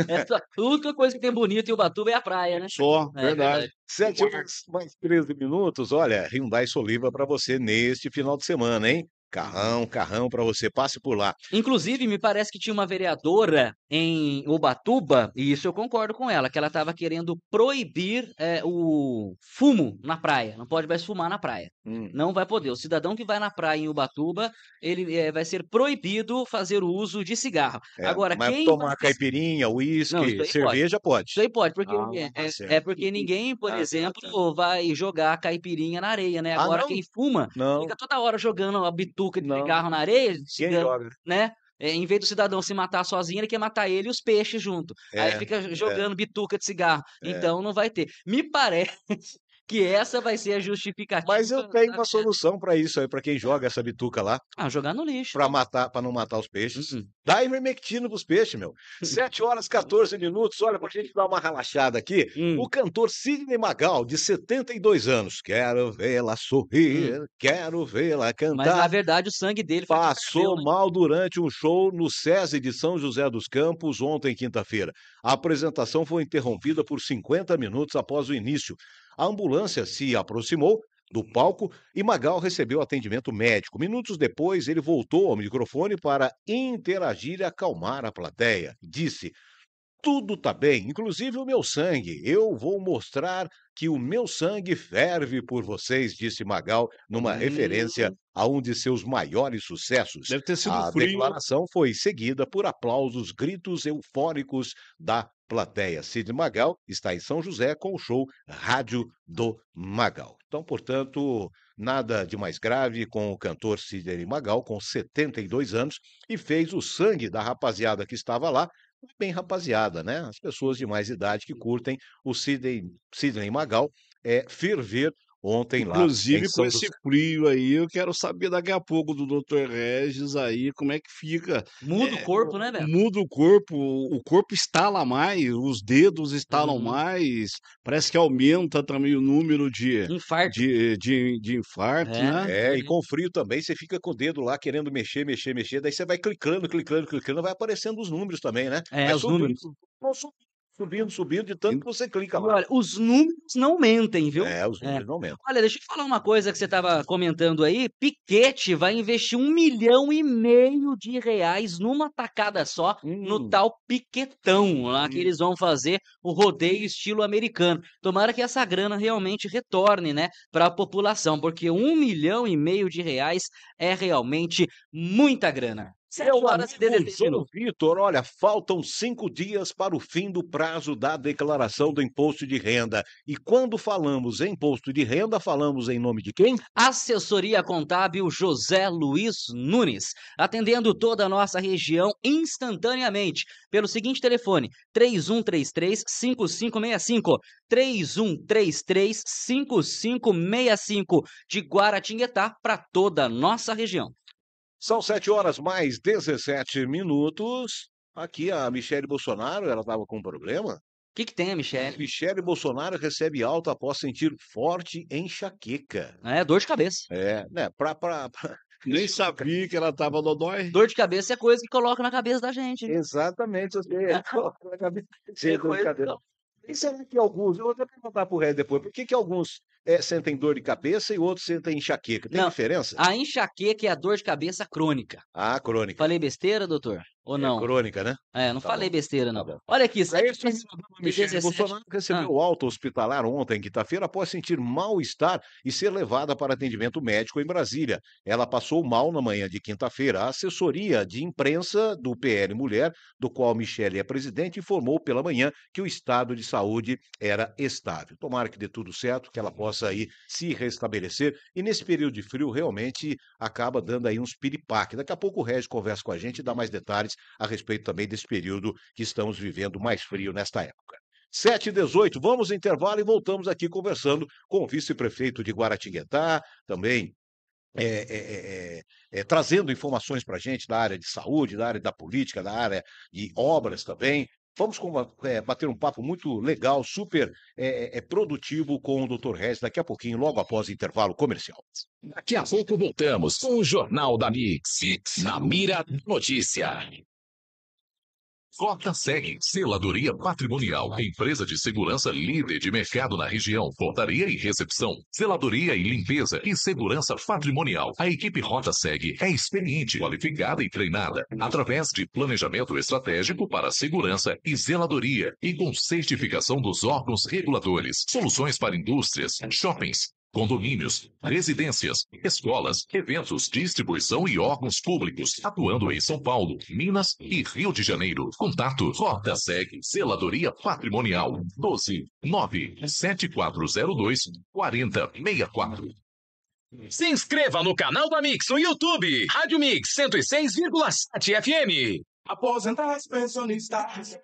Essa, é a única coisa que tem bonito em Ubatuba é a praia, né? Só, é, verdade. Sete horas mais 13 minutos. Olha, Hyundai Soliva para você neste final de semana, hein? Carrão, carrão para você, passe por lá. Inclusive, me parece que tinha uma vereadora em Ubatuba, e isso eu concordo com ela, que ela estava querendo proibir é, o fumo na praia. Não pode mais fumar na praia. Hum. Não vai poder. O cidadão que vai na praia em Ubatuba, ele é, vai ser proibido fazer o uso de cigarro. É, Agora, mas quem tomar caipirinha, uísque, cerveja pode. pode. Isso aí pode, porque ah, é, tá é, é, porque ninguém, por ah, tá, exemplo, tá. vai jogar caipirinha na areia, né? Ah, Agora ah, quem fuma não. fica toda hora jogando a bituca de não. cigarro na areia, cigano, joga? né? É, em vez do cidadão se matar sozinho, ele quer matar ele e os peixes junto. É, Aí fica é. jogando é. bituca de cigarro. É. Então não vai ter. Me parece que essa vai ser a justificativa. Mas eu tenho uma solução para isso aí, para quem joga essa bituca lá. Ah, jogar no lixo. Para matar, para não matar os peixes. Uhum. Dá ivermectina pros peixes, meu. 7 horas 14 minutos. Olha, pra gente dar uma relaxada aqui, hum. o cantor Sidney Magal, de 72 anos. Quero vê-la sorrir, hum. quero vê-la cantar. Mas na verdade o sangue dele passou cabelo, né? mal durante um show no SESI de São José dos Campos ontem, quinta-feira. A apresentação foi interrompida por 50 minutos após o início. A ambulância se aproximou do palco e Magal recebeu atendimento médico. Minutos depois, ele voltou ao microfone para interagir e acalmar a plateia. Disse: tudo tá bem, inclusive o meu sangue. Eu vou mostrar que o meu sangue ferve por vocês, disse Magal, numa hum. referência a um de seus maiores sucessos. Deve ter sido a frio. declaração foi seguida por aplausos, gritos eufóricos da plateia. Cid Magal está em São José com o show Rádio do Magal. Então, portanto, nada de mais grave com o cantor Sidney Magal, com 72 anos, e fez o sangue da rapaziada que estava lá bem rapaziada, né? As pessoas de mais idade que uhum. curtem o Sidney, Sidney Magal é ferver ontem lá. Inclusive, com esse dos... frio aí, eu quero saber daqui a pouco do Dr. Regis aí, como é que fica. Muda é, o corpo, né, Beto? Muda o corpo, o corpo estala mais, os dedos estalam uhum. mais, parece que aumenta também o número de infarto, de, de, de infarto é. né? É, e com frio também, você fica com o dedo lá querendo mexer, mexer, mexer, daí você vai clicando, clicando, clicando, vai aparecendo os números também, né? É, Mas os números. Não subindo, subindo, de tanto que você clica lá. Olha, os números não mentem, viu? É, os números é. não mentem. Olha, deixa eu te falar uma coisa que você estava comentando aí. Piquete vai investir um milhão e meio de reais numa tacada só hum. no tal piquetão lá hum. que eles vão fazer o rodeio estilo americano. Tomara que essa grana realmente retorne, né, para a população, porque um milhão e meio de reais é realmente muita grana. Meu amigo João Vitor, olha, faltam cinco dias para o fim do prazo da declaração do imposto de renda. E quando falamos em imposto de renda, falamos em nome de quem? Assessoria Contábil José Luiz Nunes, atendendo toda a nossa região instantaneamente pelo seguinte telefone: 3133-5565. 3133-5565 de Guaratinguetá para toda a nossa região. São sete horas mais 17 minutos. Aqui a Michele Bolsonaro, ela estava com um problema. O que, que tem a Michele? Michele Bolsonaro recebe alta após sentir forte enxaqueca. É, dor de cabeça. É, né? Pra, pra, pra... Nem sabia que ela estava dodói. Dor de cabeça é coisa que coloca na cabeça da gente. Exatamente. Você é, coloca na cabeça. Sim, é dor de cabeça. E será é que alguns, eu vou até perguntar pro Red depois, por que que alguns é, sentem dor de cabeça e outros sentem enxaqueca. Tem não, diferença? A enxaqueca é a dor de cabeça crônica. Ah, crônica. Falei besteira, doutor? Ou é não? crônica, né? É, não tá falei bom. besteira, não. Tá Olha aqui, é isso, mas... Bolsonaro recebeu ah. alta hospitalar ontem, quinta-feira, após sentir mal-estar e ser levada para atendimento médico em Brasília. Ela passou mal na manhã de quinta-feira. A assessoria de imprensa do PL Mulher, do qual Michele é presidente, informou pela manhã que o estado de saúde era estável. Tomara que dê tudo certo, que ela possa possa aí se restabelecer. E nesse período de frio, realmente acaba dando aí uns piripaque. Daqui a pouco o Regis conversa com a gente e dá mais detalhes a respeito também desse período que estamos vivendo mais frio nesta época. 7 e 18, vamos intervalo e voltamos aqui conversando com o vice-prefeito de Guaratinguetá, também é, é, é, trazendo informações para a gente da área de saúde, da área da política, da área de obras também, Vamos com, é, bater um papo muito legal, super é, é, é produtivo com o Dr. Rez daqui a pouquinho, logo após o intervalo comercial. Daqui a pouco voltamos com o Jornal da Mix, na mira notícia. Cota segue, Seladoria Patrimonial, empresa de segurança líder de mercado na região, portaria e recepção, seladoria e limpeza e segurança patrimonial. A equipe Rota segue é experiente, qualificada e treinada, através de planejamento estratégico para segurança e zeladoria e com certificação dos órgãos reguladores, soluções para indústrias, shoppings, condomínios, residências, escolas, eventos, distribuição e órgãos públicos, atuando em São Paulo, Minas e Rio de Janeiro. Contato Rota Seg, Seladoria Patrimonial, 12 97402 4064. Se inscreva no canal da Mix no YouTube, Rádio Mix 106,7 FM. as pensionistas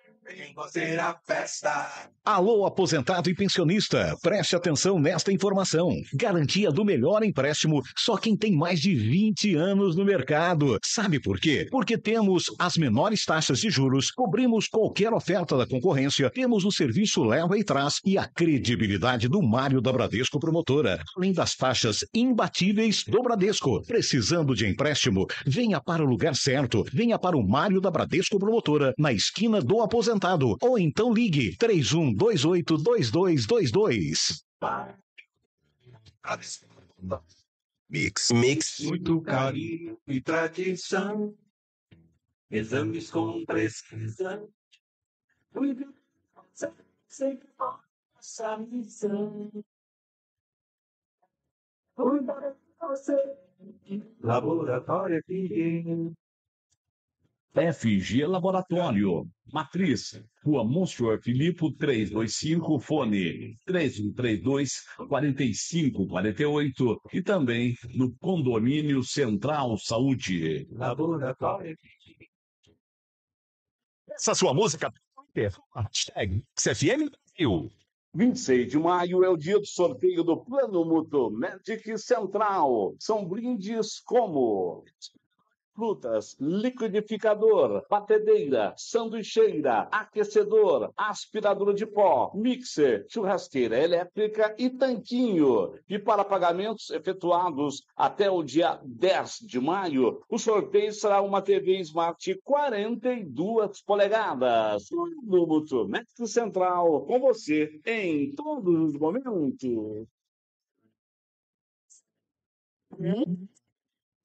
festa. Alô, aposentado e pensionista, preste atenção nesta informação. Garantia do melhor empréstimo só quem tem mais de 20 anos no mercado. Sabe por quê? Porque temos as menores taxas de juros, cobrimos qualquer oferta da concorrência, temos o serviço leva e traz e a credibilidade do Mário da Bradesco Promotora, além das taxas imbatíveis do Bradesco. Precisando de empréstimo, venha para o lugar certo, venha para o Mário da Bradesco Promotora, na esquina do aposentado apresentado. Ou então ligue 3128-2222. Mix. Mix. Muito carinho e tradição. Exames com precisão. Cuidado sempre nossa missão. Cuidado de você. Laboratório aqui. FG Laboratório, Matriz, Rua Monsenhor Filipe 325, fone 3132-4548 e também no Condomínio Central Saúde. Laboratório. Essa sua música, tá hashtag XFM 26 de maio é o dia do sorteio do Plano Mutuo Magic Central. São brindes como frutas, liquidificador, batedeira, sanduicheira, aquecedor, aspiradora de pó, mixer, churrasqueira elétrica e tanquinho. E para pagamentos efetuados até o dia 10 de maio, o sorteio será uma TV Smart 42 polegadas. No México Central, com você em todos os momentos. Hum?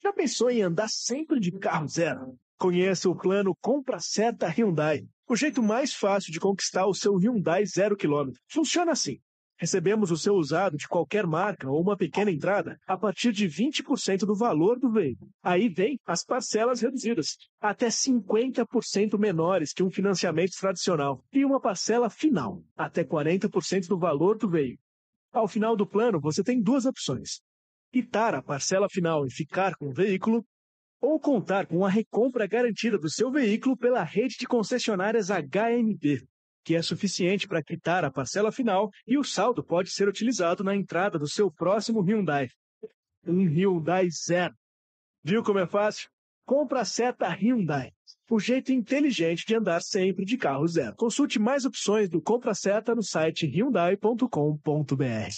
Já pensou em andar sempre de carro zero? Conheça o plano Compra certa Hyundai, o jeito mais fácil de conquistar o seu Hyundai zero quilômetro. Funciona assim. Recebemos o seu usado de qualquer marca ou uma pequena entrada a partir de 20% do valor do veículo. Aí vem as parcelas reduzidas, até 50% menores que um financiamento tradicional, e uma parcela final, até 40% do valor do veículo. Ao final do plano, você tem duas opções: quitar a parcela final e ficar com o veículo, ou contar com a recompra garantida do seu veículo pela rede de concessionárias HMB, que é suficiente para quitar a parcela final e o saldo pode ser utilizado na entrada do seu próximo Hyundai. Um Hyundai zero. Viu como é fácil? Compra a seta Hyundai. O jeito inteligente de andar sempre de carro zero. Consulte mais opções do Compra Seta no site hyundai.com.br.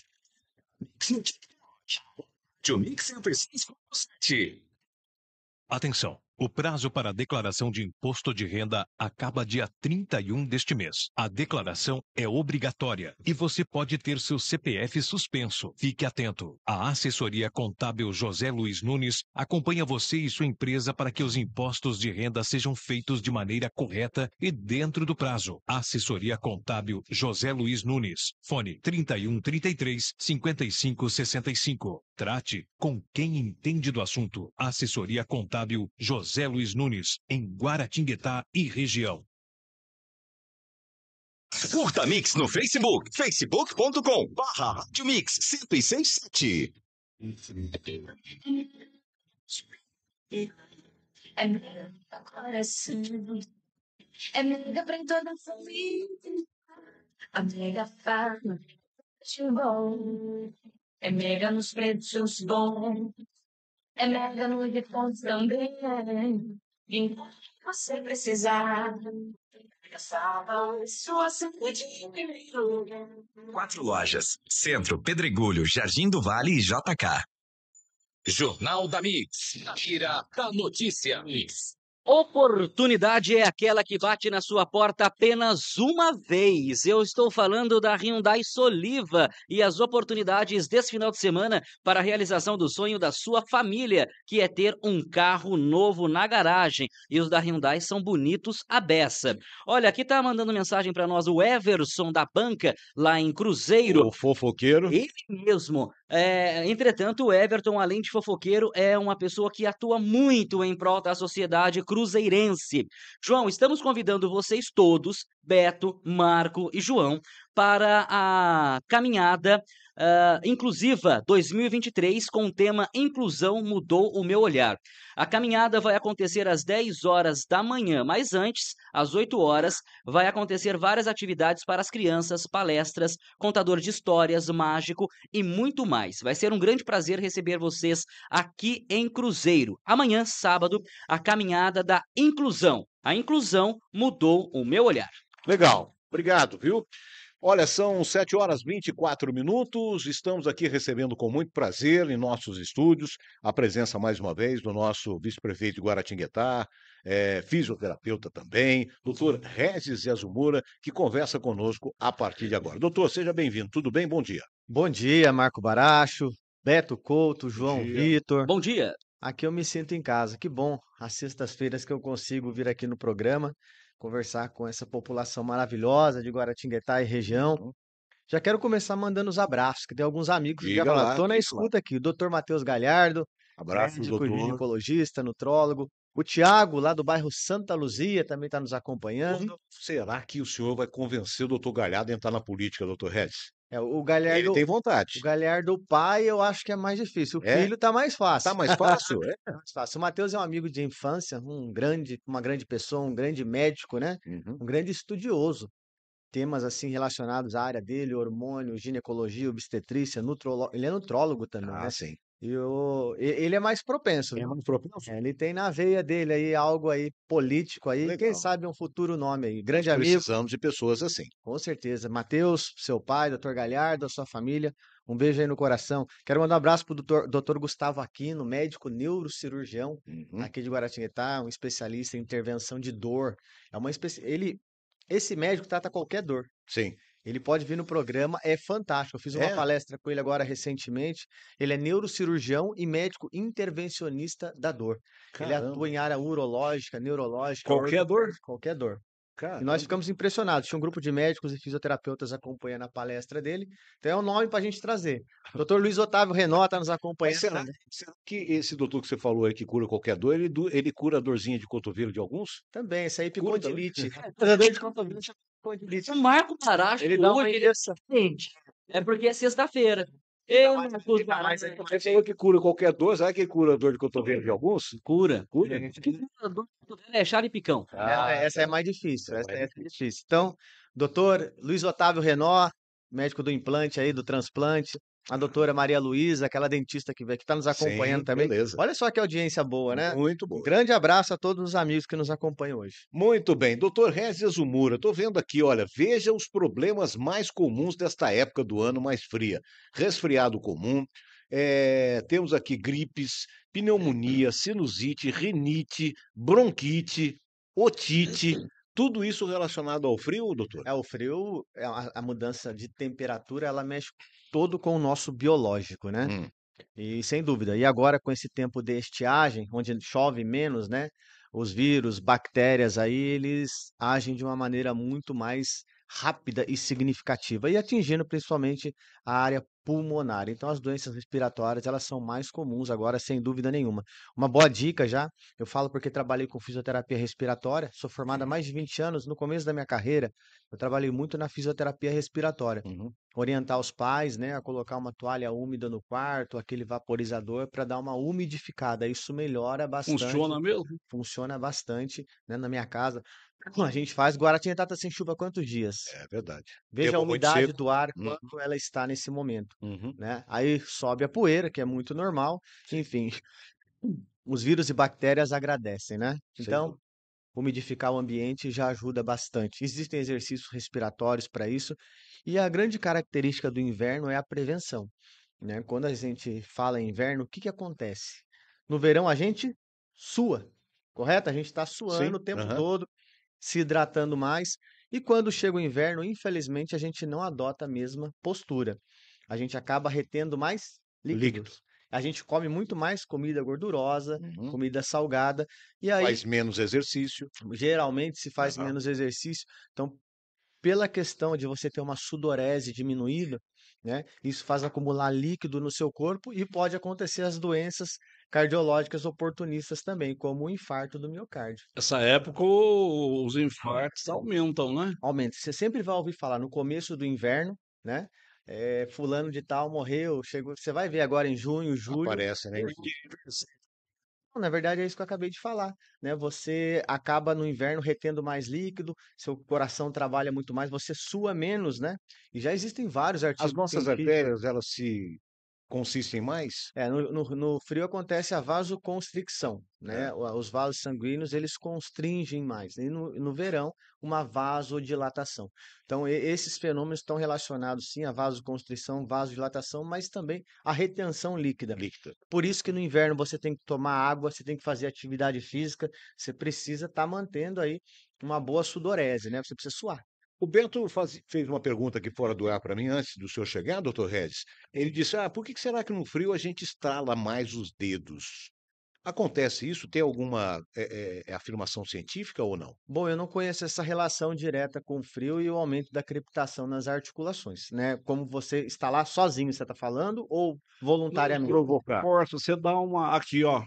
Rádio Mix 106.7. Atenção! O prazo para declaração de imposto de renda acaba dia 31 deste mês. A declaração é obrigatória e você pode ter seu CPF suspenso. Fique atento. A assessoria contábil José Luiz Nunes acompanha você e sua empresa para que os impostos de renda sejam feitos de maneira correta e dentro do prazo. Assessoria contábil José Luiz Nunes. Fone 3133 5565. Trate com quem entende do assunto. Assessoria contábil José José Luiz Nunes, em Guaratinguetá e região. Curta Mix no Facebook, facebook.com barra Mix 1067. É meu coração, é mega pra toda a família, a mega fama de bom, é mega nos preços bons. É mega no Fontes também. É. Vim você precisar. Quatro lojas: Centro, Pedregulho, Jardim do Vale e JK. Jornal da Mix. Tira da notícia. Mix. Oportunidade é aquela que bate na sua porta apenas uma vez. Eu estou falando da Hyundai Soliva e as oportunidades desse final de semana para a realização do sonho da sua família, que é ter um carro novo na garagem. E os da Hyundai são bonitos à beça. Olha, aqui tá mandando mensagem para nós o Everson da banca lá em Cruzeiro. O fofoqueiro. Ele mesmo. É, entretanto, o Everton, além de fofoqueiro, é uma pessoa que atua muito em prol da sociedade cruzeirense Cruzeirense. João, estamos convidando vocês todos, Beto, Marco e João, para a caminhada uh, Inclusiva 2023 com o tema Inclusão Mudou o Meu Olhar. A caminhada vai acontecer às 10 horas da manhã, mas antes, às 8 horas, vai acontecer várias atividades para as crianças, palestras, contador de histórias, mágico e muito mais. Vai ser um grande prazer receber vocês aqui em Cruzeiro. Amanhã, sábado, a caminhada da inclusão. A inclusão mudou o meu olhar. Legal. Obrigado, viu? Olha, são 7 horas 24 minutos. Estamos aqui recebendo com muito prazer em nossos estúdios a presença mais uma vez do nosso vice-prefeito de Guaratinguetá, é, fisioterapeuta também, doutor Regis Zazumura, que conversa conosco a partir de agora. Doutor, seja bem-vindo. Tudo bem? Bom dia. Bom dia, Marco Baracho, Beto Couto, João Vitor. Bom dia. Aqui eu me sinto em casa. Que bom, às sextas-feiras que eu consigo vir aqui no programa conversar com essa população maravilhosa de Guaratinguetá e região. Uhum. Já quero começar mandando os abraços, que tem alguns amigos que já falaram, estou na escuta aqui, o doutor Matheus Galhardo, Abraço, médico, doutor. ginecologista, nutrólogo, o Tiago, lá do bairro Santa Luzia, também está nos acompanhando. Quando será que o senhor vai convencer o doutor Galhardo a entrar na política, doutor Regis? É, o Galhardo. Ele tem vontade. O Galhardo, o pai, eu acho que é mais difícil. O é? filho tá mais tá fácil. É? Tá mais fácil, é. mais fácil. O Matheus é um amigo de infância, um grande, uma grande pessoa, um grande médico, né? Uhum. Um grande estudioso. Temas assim relacionados à área dele, hormônio, ginecologia, obstetrícia, nutrólogo. Ele é nutrólogo também, ah, né? Sim. E o... Ele é mais propenso. Ele é né? mais propenso. Ele tem na veia dele aí algo aí político aí, Legal. quem sabe um futuro nome aí. Grande amigo. Precisamos de pessoas assim. Com certeza. Matheus, seu pai, doutor Galhardo, sua família, um beijo aí no coração. Quero mandar um abraço pro o doutor Gustavo Aquino, médico neurocirurgião uhum. aqui de Guaratinguetá, um especialista em intervenção de dor. É uma especi... Ele... Esse médico trata qualquer dor. Sim. Ele pode vir no programa, é fantástico. Eu fiz uma é. palestra com ele agora recentemente. Ele é neurocirurgião e médico intervencionista da dor. Caramba. Ele atua em área urológica, neurológica. Qualquer dor? Qualquer dor. Caramba. E nós ficamos impressionados. Tinha um grupo de médicos e fisioterapeutas acompanhando a palestra dele. Então é um nome para a gente trazer. Doutor Luiz Otávio Renó está nos acompanhando. Será, será, que esse doutor que você falou aí que cura qualquer dor, ele, ele cura a dorzinha de cotovelo de alguns? Também, isso aí é a Dor de cotovelo o Marco Baracho ele dá hoje ele é porque é sexta-feira. Eu, mais, né, né? que cura qualquer dor, sabe? que cura a dor de cotovelo de alguns? Cura. Cura? É. Que dor de cotovelo ah, é Ah, essa é mais difícil. É essa é difícil. Então, doutor Luiz Otávio Renó, médico do implante aí, do transplante, a doutora Maria Luísa, aquela dentista que está nos acompanhando Sim, também. Beleza. Olha só que audiência boa, né? Muito boa. Um grande abraço a todos os amigos que nos acompanham hoje. Muito bem. Doutor Regis Umura, estou vendo aqui, olha, veja os problemas mais comuns desta época do ano mais fria. Resfriado comum, é, temos aqui gripes, pneumonia, sinusite, rinite, bronquite, otite, tudo isso relacionado ao frio, doutor? É, o frio, é a, a mudança de temperatura, ela mexe todo com o nosso biológico, né? Hum. E sem dúvida. E agora com esse tempo de estiagem, onde chove menos, né? Os vírus, bactérias aí, eles agem de uma maneira muito mais rápida e significativa e atingindo principalmente a área pulmonar. Então as doenças respiratórias, elas são mais comuns agora, sem dúvida nenhuma. Uma boa dica já, eu falo porque trabalhei com fisioterapia respiratória, sou formada há mais de 20 anos, no começo da minha carreira, eu trabalhei muito na fisioterapia respiratória. Uhum. Orientar os pais, né, a colocar uma toalha úmida no quarto, aquele vaporizador para dar uma umidificada. Isso melhora bastante. Funciona mesmo? Funciona bastante, né, na minha casa. A gente faz. Guaratinguetá está sem chuva há quantos dias? É verdade. Veja Tempo a umidade do ar, uhum. quanto uhum. ela está nesse momento. Uhum. Né? Aí sobe a poeira, que é muito normal. Enfim, os vírus e bactérias agradecem, né? Então, Sim. umidificar o ambiente já ajuda bastante. Existem exercícios respiratórios para isso. E a grande característica do inverno é a prevenção. Né? Quando a gente fala em inverno, o que, que acontece? No verão a gente sua, correto? A gente está suando Sim, o tempo uhum. todo, se hidratando mais. E quando chega o inverno, infelizmente, a gente não adota a mesma postura. A gente acaba retendo mais líquidos. líquidos. A gente come muito mais comida gordurosa, uhum. comida salgada. E aí, faz menos exercício. Geralmente se faz uhum. menos exercício. Então, pela questão de você ter uma sudorese diminuída, né? Isso faz acumular líquido no seu corpo e pode acontecer as doenças cardiológicas oportunistas também, como o infarto do miocárdio. Essa época os infartos aumentam, né? Aumenta. Você sempre vai ouvir falar no começo do inverno, né? É, fulano de tal morreu, chegou. Você vai ver agora em junho, julho. Aparece, né? Na verdade, é isso que eu acabei de falar. Né? Você acaba no inverno retendo mais líquido, seu coração trabalha muito mais, você sua menos, né? E já existem vários artigos. As nossas artérias, elas se consistem mais? É, no, no, no frio acontece a vasoconstricção, né? É. Os vasos sanguíneos eles constringem mais. Né? E no, no verão, uma vasodilatação. Então, e, esses fenômenos estão relacionados sim a vasoconstrição, vasodilatação, mas também a retenção líquida. líquida. Por isso que no inverno você tem que tomar água, você tem que fazer atividade física, você precisa estar tá mantendo aí uma boa sudorese, né? Você precisa suar. O Bento faz, fez uma pergunta aqui fora do ar para mim antes do senhor chegar, doutor Regis. Ele disse: Ah, por que será que no frio a gente estrala mais os dedos? Acontece isso? Tem alguma é, é, é, afirmação científica ou não? Bom, eu não conheço essa relação direta com o frio e o aumento da crepitação nas articulações, né? Como você estalar sozinho, você está falando, ou voluntariamente? provocar. Força, você dá uma. Aqui, ó.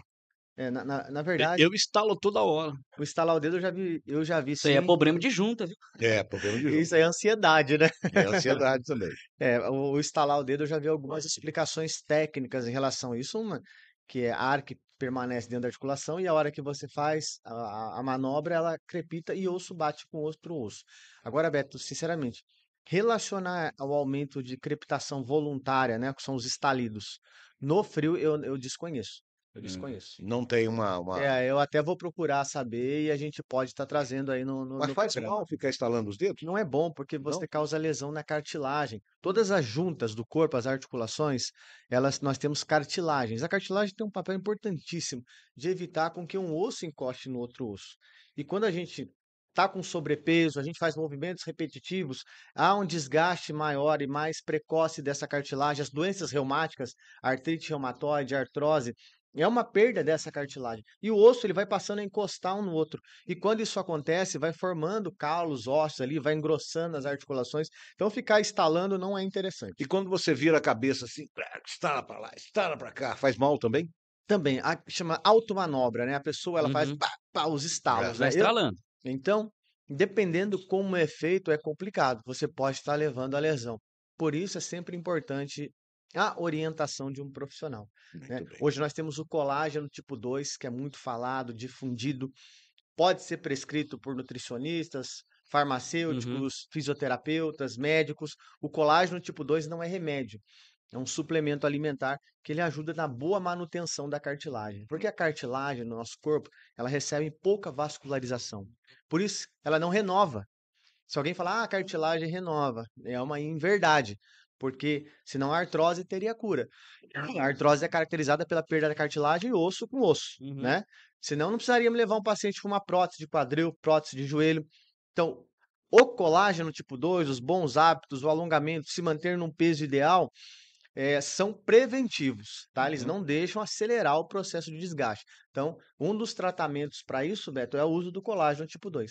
É, na, na, na, verdade. Eu instalo toda hora. O instalar o dedo eu já vi. Eu já vi isso sim. aí é problema de junta, viu? É, problema de junta. Isso aí é ansiedade, né? É ansiedade também. É, o, o instalar o dedo eu já vi algumas explicações técnicas em relação a isso, uma, que é a ar que permanece dentro da articulação e a hora que você faz a, a manobra, ela crepita e osso bate com outro osso. Agora, Beto, sinceramente, relacionar ao aumento de crepitação voluntária, né, que são os estalidos, no frio eu, eu desconheço. Eu hum, desconheço. Hum, não tem uma, uma, É, eu até vou procurar saber e a gente pode estar tá trazendo aí no. no Mas no faz programa. mal ficar instalando os dedos? Não é bom, porque você não? causa lesão na cartilagem. Todas as juntas do corpo, as articulações, elas nós temos cartilagens. A cartilagem tem um papel importantíssimo de evitar com que um osso encoste no outro osso. E quando a gente está com sobrepeso, a gente faz movimentos repetitivos, há um desgaste maior e mais precoce dessa cartilagem, as doenças reumáticas, artrite reumatoide, artrose, é uma perda dessa cartilagem. E o osso ele vai passando a encostar um no outro. E quando isso acontece, vai formando calos, ossos ali, vai engrossando as articulações. Então ficar estalando não é interessante. E quando você vira a cabeça assim, estala para lá, estala para cá, faz mal também? Também, a, chama automanobra, né? A pessoa ela uhum. faz pá, pá, os é, estalos, né? Estalando. Eu, então, dependendo como é feito, é complicado. Você pode estar levando a lesão. Por isso é sempre importante a orientação de um profissional. Né? Hoje nós temos o colágeno tipo 2, que é muito falado, difundido, pode ser prescrito por nutricionistas, uhum. farmacêuticos, uhum. fisioterapeutas, médicos. O colágeno tipo 2 não é remédio. É um suplemento alimentar que ele ajuda na boa manutenção da cartilagem. Porque a cartilagem no nosso corpo, ela recebe pouca vascularização. Por isso, ela não renova. Se alguém falar, ah, a cartilagem renova, é uma inverdade porque senão a artrose teria cura. A artrose é caracterizada pela perda da cartilagem osso com osso, uhum. né? Senão não precisaria levar um paciente com uma prótese de quadril, prótese de joelho. Então, o colágeno tipo 2, os bons hábitos, o alongamento, se manter num peso ideal, é, são preventivos, tá? Eles uhum. não deixam acelerar o processo de desgaste. Então, um dos tratamentos para isso, Beto, é o uso do colágeno tipo 2.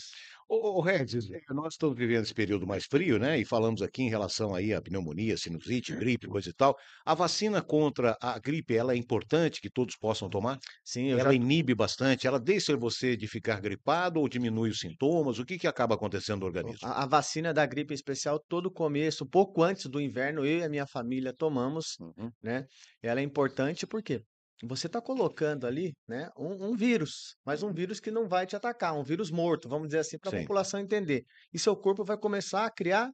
Ô, Regis, eh, nós estamos vivendo esse período mais frio, né? E falamos aqui em relação aí à pneumonia, sinusite, hum. gripe, coisa e tal. A vacina contra a gripe, ela é importante que todos possam tomar? Sim, ela já... inibe bastante, ela deixa você de ficar gripado ou diminui os sintomas? O que, que acaba acontecendo no organismo? A, a vacina da gripe especial, todo começo, pouco antes do inverno, eu e a minha família tomamos, uhum. né? Ela é importante por quê? você está colocando ali né, um, um, vírus, mas um vírus que não vai te atacar, um vírus morto, vamos dizer assim, para a população entender. E seu corpo vai começar a criar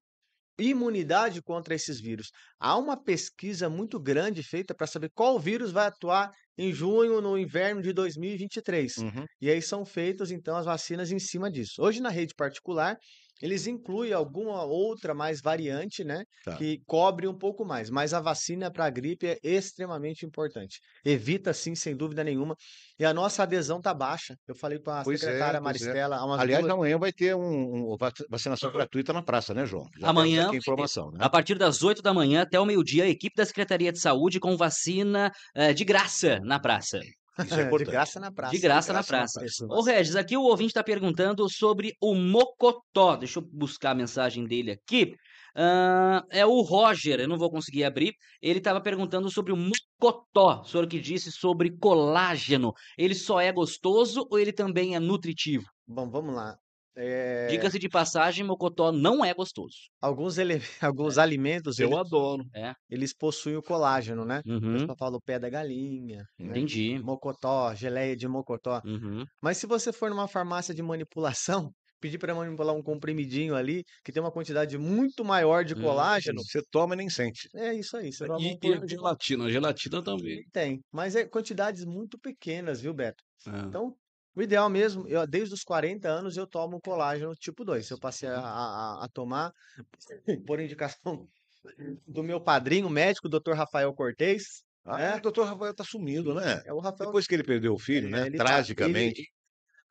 imunidade contra esses vírus. Há uma pesquisa muito grande feita para saber qual vírus vai atuar em junho, no inverno de 2023. Uhum. E aí são feitas, então, as vacinas em cima disso. Hoje, na rede particular, eles incluem alguma outra mais variante, né? Tá. Que cobre um pouco mais. Mas a vacina para a gripe é extremamente importante. Evita, sim, sem dúvida nenhuma. E a nossa adesão está baixa. Eu falei com a pois é, secretária é, Maristela. É. Aliás, duas... amanhã vai ter um, um, vacinação gratuita na praça, né, João? Já amanhã. Informação, né? A partir das 8 da manhã até o meio-dia, a equipe da Secretaria de Saúde com vacina é, de graça na praça. Isso é, é importante. De graça na praça. De graça, de graça na praça. Ô, Regis, aqui o ouvinte está perguntando sobre o Mocotó. Deixa eu buscar a mensagem dele aqui. Uh, é o Roger, eu não vou conseguir abrir. Ele estava perguntando sobre o mocotó, o senhor que disse sobre colágeno. Ele só é gostoso ou ele também é nutritivo? Bom, vamos lá. É... Diga-se de passagem, mocotó não é gostoso. Alguns, ele... Alguns é. alimentos eu eles... adoro. É. Eles possuem o colágeno, né? Uhum. falo o pé da galinha. Né? Entendi. Né? Mocotó, geleia de mocotó. Uhum. Mas se você for numa farmácia de manipulação, pedir para manipular um comprimidinho ali, que tem uma quantidade muito maior de hum, colágeno. você toma e nem sente. É isso aí. Você e, um por... e gelatina, gelatina também. Tem, mas é quantidades muito pequenas, viu, Beto? Ah. Então, o ideal mesmo, eu, desde os 40 anos eu tomo colágeno tipo 2. Eu passei uhum. a, a, a tomar por indicação do meu padrinho médico, doutor Rafael Cortez. Né? Ah, é. O doutor Rafael está sumindo, né? É, o Rafael... Depois que ele perdeu o filho, é, né? Tá, ele Tragicamente. Ele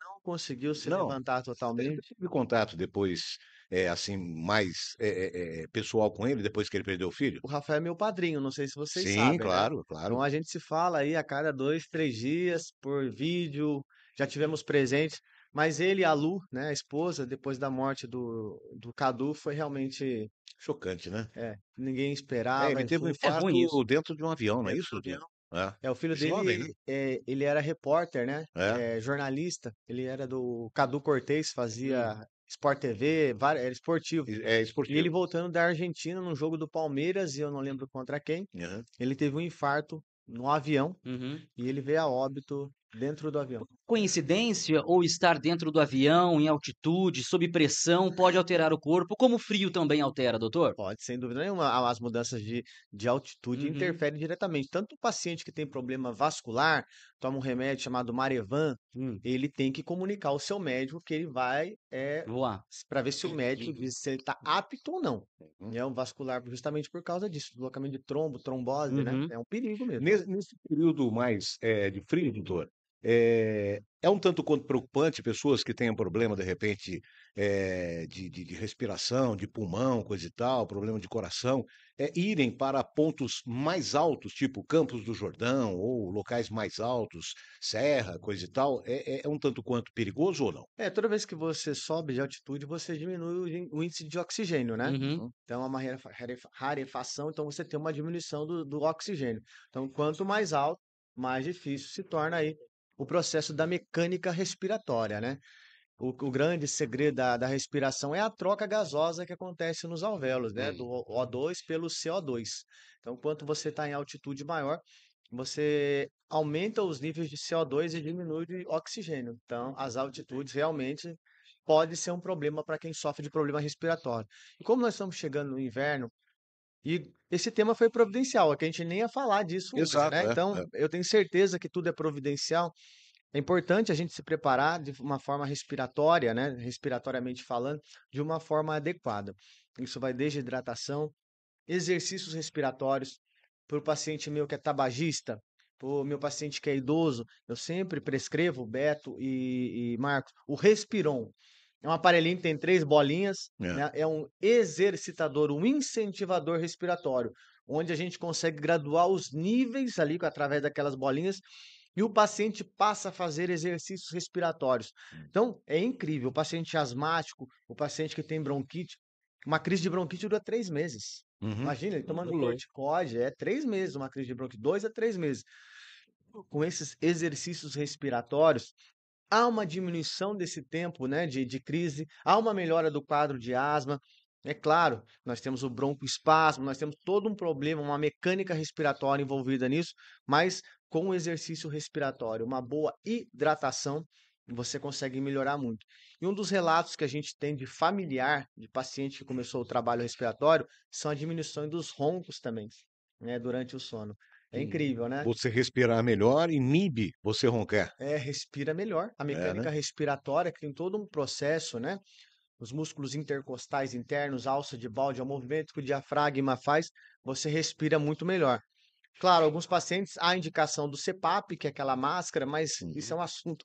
não conseguiu se não. levantar totalmente. Tive contato depois, é, assim, mais é, é, pessoal com ele, depois que ele perdeu o filho? O Rafael é meu padrinho, não sei se vocês Sim, sabem. Sim, né? claro, né? claro. Então a gente se fala aí a cada dois, três dias, por vídeo, já tivemos presentes, mas ele, a Lu, né, a esposa, depois da morte do, do Cadu, foi realmente. Chocante, né? É, ninguém é, esperava. É, ele teve um é infarto é dentro de um avião, não é, é isso? Lu? É. é. o filho Jovem, dele, né? ele era repórter, né? jornalista. Ele era do Cadu Cortez, fazia hum. Sport TV, era esportivo. É esportivo. E ele voltando da Argentina no jogo do Palmeiras, e eu não lembro contra quem, uhum. ele teve um infarto no avião uhum. e ele veio a óbito Dentro do avião. Coincidência ou estar dentro do avião, em altitude, sob pressão, pode alterar o corpo, como o frio também altera, doutor? Pode, sem dúvida nenhuma. As mudanças de, de altitude uhum. interferem diretamente. Tanto o paciente que tem problema vascular, toma um remédio chamado Marevan, uhum. ele tem que comunicar ao seu médico que ele vai é, voar. Para ver se o médico diz se ele está apto ou não. Uhum. É um vascular justamente por causa disso, deslocamento de trombo, trombose, né? Uhum. É um perigo mesmo. Nesse, nesse período mais é, de frio, doutor, é, é um tanto quanto preocupante pessoas que tenham problema, de repente, é, de, de, de, respiração, de pulmão, coisa e tal, problema de coração, é, irem para pontos mais altos, tipo Campos do Jordão ou locais mais altos, serra, coisa e tal. É, é um tanto quanto perigoso ou não? É, toda vez que você sobe de altitude, você diminui o índice de oxigênio, né? Uhum. Então, então é uma rarefação, então você tem uma diminuição do, do oxigênio. Então, quanto mais alto, mais difícil se torna aí o processo da mecânica respiratória, né? O, o grande segredo da, da, respiração é a troca gasosa que acontece nos alvéolos, né? Do O2 pelo CO2. Então, quanto você está em altitude maior, você aumenta os níveis de CO2 e diminui de oxigênio. Então, hum, as altitudes realmente pode ser um problema para quem sofre de problema respiratório. E como nós estamos chegando no inverno, e esse tema foi providencial, é que a gente nem ia falar disso. Exato, hoje, né? é, então, é. eu tenho certeza que tudo é providencial. É importante a gente se preparar de uma forma respiratória, né? Respiratoriamente falando, de uma forma adequada. Isso vai desde hidratação, exercícios respiratórios. Para o paciente meu que é tabagista, para o meu paciente que é idoso, eu sempre prescrevo, Beto e, e Marcos, o Respiron. É um aparelhinho que tem três bolinhas, é. Né? é um exercitador, um incentivador respiratório, onde a gente consegue graduar os níveis ali através daquelas bolinhas e o paciente passa a fazer exercícios respiratórios. Hum. Então, é incrível. O paciente asmático, o paciente que tem bronquite, uma crise de bronquite dura três meses. Uhum. Imagina, ele tomando corticoide, é três meses uma crise de bronquite, dois a três meses. Com esses exercícios respiratórios, há uma diminuição desse tempo né, de, de crise, há uma melhora do quadro de asma. É claro, nós temos o broncoespasmo, nós temos todo um problema, uma mecânica respiratória envolvida nisso, mas com o exercício respiratório, uma boa hidratação, você consegue melhorar muito. E um dos relatos que a gente tem de familiar, de paciente que começou o trabalho respiratório, são a diminuição dos roncos também, né, durante o sono. É incrível, né? Você respirar melhor inibe você roncar. É, respira melhor. A mecânica é, né? respiratória que tem todo um processo, né? Os músculos intercostais internos, alça de balde, o é movimento que o diafragma faz, você respira muito melhor. Claro, alguns pacientes há indicação do CPAP, que é aquela máscara, mas uhum. isso é uhum. um assunto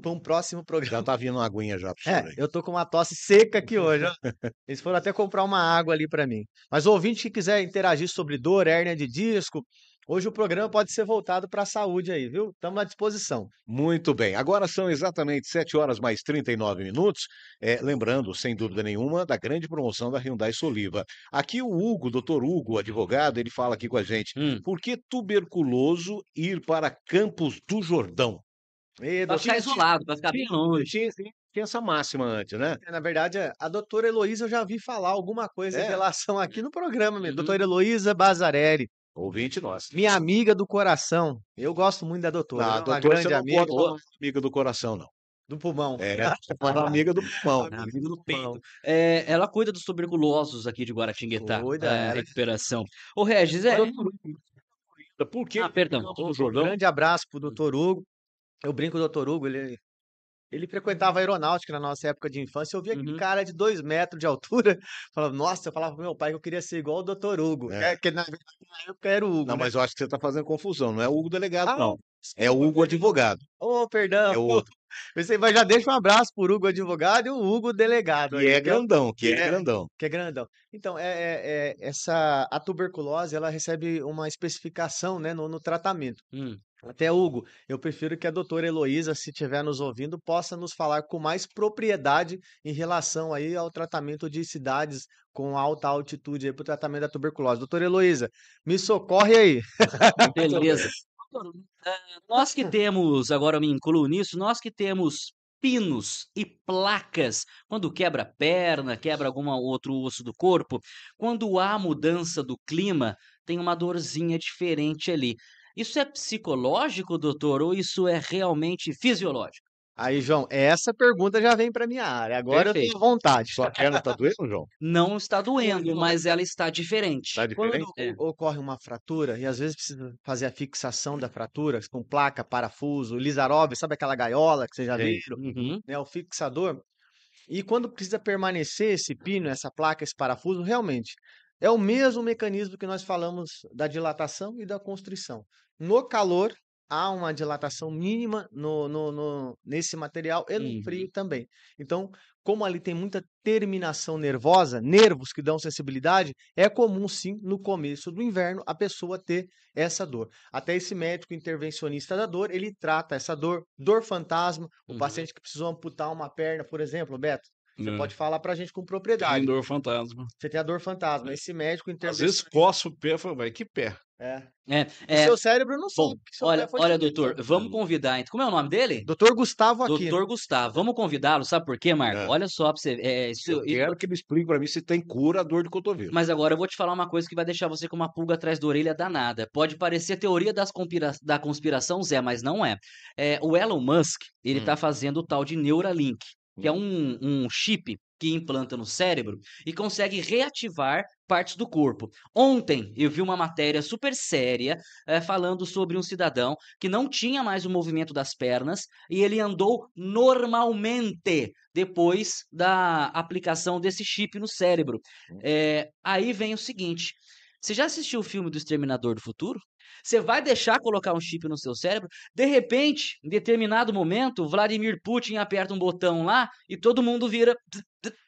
para um próximo programa. Já tá vindo uma aguinha já. É, eu tô com uma tosse seca aqui hoje. Eles foram até comprar uma água ali para mim. Mas ouvinte que quiser interagir sobre dor, hérnia de disco, Hoje o programa pode ser voltado para a saúde aí, viu? Estamos à disposição. Muito bem. Agora são exatamente 7 horas mais 39 minutos. É, lembrando, sem dúvida nenhuma, da grande promoção da Hyundai Soliva. Aqui o Hugo, doutor Hugo, advogado, ele fala aqui com a gente. Hum. Por que tuberculoso ir para Campos do Jordão? E, pra ficar isolado, pra ficar bem longe. Sim, tinha essa máxima antes, né? É, na verdade, é, a doutora Heloísa eu já vi falar alguma coisa é. em relação aqui no programa mesmo. Uhum. Doutora Heloísa Bazarelli. Ouvinte nossa. Minha amiga do coração. Eu gosto muito da doutora. Ah, não, a doutora uma grande amiga. Não amiga do coração, não. Do pulmão. É, é amiga do pulmão. Amiga, amiga do, peito. É, ela cuida dos tuberculosos aqui de Guaratinguetá. Cuida. É, recuperação. Ô, Regis, é... Por quê? Ah, perdão. Um grande abraço pro doutor Hugo eu brinco com o Dr. Hugo, ele, ele uhum. frequentava a aeronáutica na nossa época de infância. Eu via uhum. aquele cara é de dois metros de altura. Falava, nossa, eu falava pro meu pai que eu queria ser igual o Dr. Hugo. É. Que, né, que na, na, época era o Hugo. Não, né? mas eu acho que você tá fazendo confusão. Não é o Hugo delegado, ah, não. É o Hugo advogado. Ô, oh, perdão. É o outro. Você vai já deixa um abraço pro Hugo advogado e o Hugo delegado. Que aí, é entendeu? grandão, que, que é, é, grandão. Que é grandão. Então, é, é, é, essa a tuberculose, ela recebe uma especificação, né, no, no tratamento. Hum. Até Hugo, eu prefiro que a doutora Heloísa, se estiver nos ouvindo, possa nos falar com mais propriedade em relação aí ao tratamento de cidades com alta altitude para o tratamento da tuberculose. Doutora Heloísa, me socorre aí. Beleza. Eh, nós que temos, agora eu me incluo nisso, nós que temos pinos e placas quando quebra a perna, quebra algum outro osso do corpo, quando há mudança do clima, tem uma dorzinha diferente ali. Isso é psicológico, doutor, ou isso é realmente fisiológico? Aí, João, essa pergunta já vem para minha área. Agora Perfeito. eu tenho vontade. Sua perna está doendo, João? Não está doendo, mas ela está diferente. Está diferente? Quando é. ocorre uma fratura, e às vezes precisa fazer a fixação da fratura com placa, parafuso, lisarobe, sabe aquela gaiola que vocês já viram? Uhum. Né, o fixador. E quando precisa permanecer esse pino, essa placa, esse parafuso, realmente é o mesmo mecanismo que nós falamos da dilatação e da constrição. No calor, há uma dilatação mínima no, no, no nesse material e no uhum. frio também. Então, como ali tem muita terminação nervosa, nervos que dão sensibilidade, é comum sim no começo do inverno a pessoa ter essa dor. Até esse médico intervencionista da dor, ele trata essa dor, dor fantasma, o uhum. paciente que precisou amputar uma perna, por exemplo, Beto, você é. pode falar pra gente com propriedade. Tem dor fantasma. Você tem a dor fantasma. É. Esse médico intervencionista. Às vezes coça o pé e fala, vai, que pé? É. é, é... seu cérebro não sabe. Bom, olha, olha doutor, vamos convidar. Como é o nome dele? Doutor Gustavo aqui. Doutor Gustavo, vamos convidá-lo, sabe por quê, Marco? É. Olha só pra você. É, isso, eu quero que ele explique para mim se tem cura a dor de cotovelo. Mas agora eu vou te falar uma coisa que vai deixar você com uma pulga atrás da orelha danada. Pode parecer teoria das conspira... da conspiração, Zé, mas não é. é o Elon Musk, ele tá hum. tá fazendo o tal de Neuralink que é hum. um, um chip que implanta no cérebro e consegue reativar partes do corpo. Ontem eu vi uma matéria super séria é, falando sobre um cidadão que não tinha mais o movimento das pernas e ele andou normalmente depois da aplicação desse chip no cérebro. É, aí vem o seguinte: você já assistiu o filme do Exterminador do Futuro? Você vai deixar colocar um chip no seu cérebro? De repente, em determinado momento, Vladimir Putin aperta um botão lá e todo mundo vira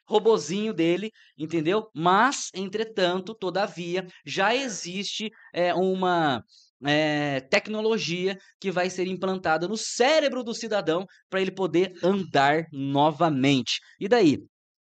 robozinho dele, entendeu? Mas, entretanto, todavia, já existe é, uma é, tecnologia que vai ser implantada no cérebro do cidadão para ele poder andar novamente. E daí?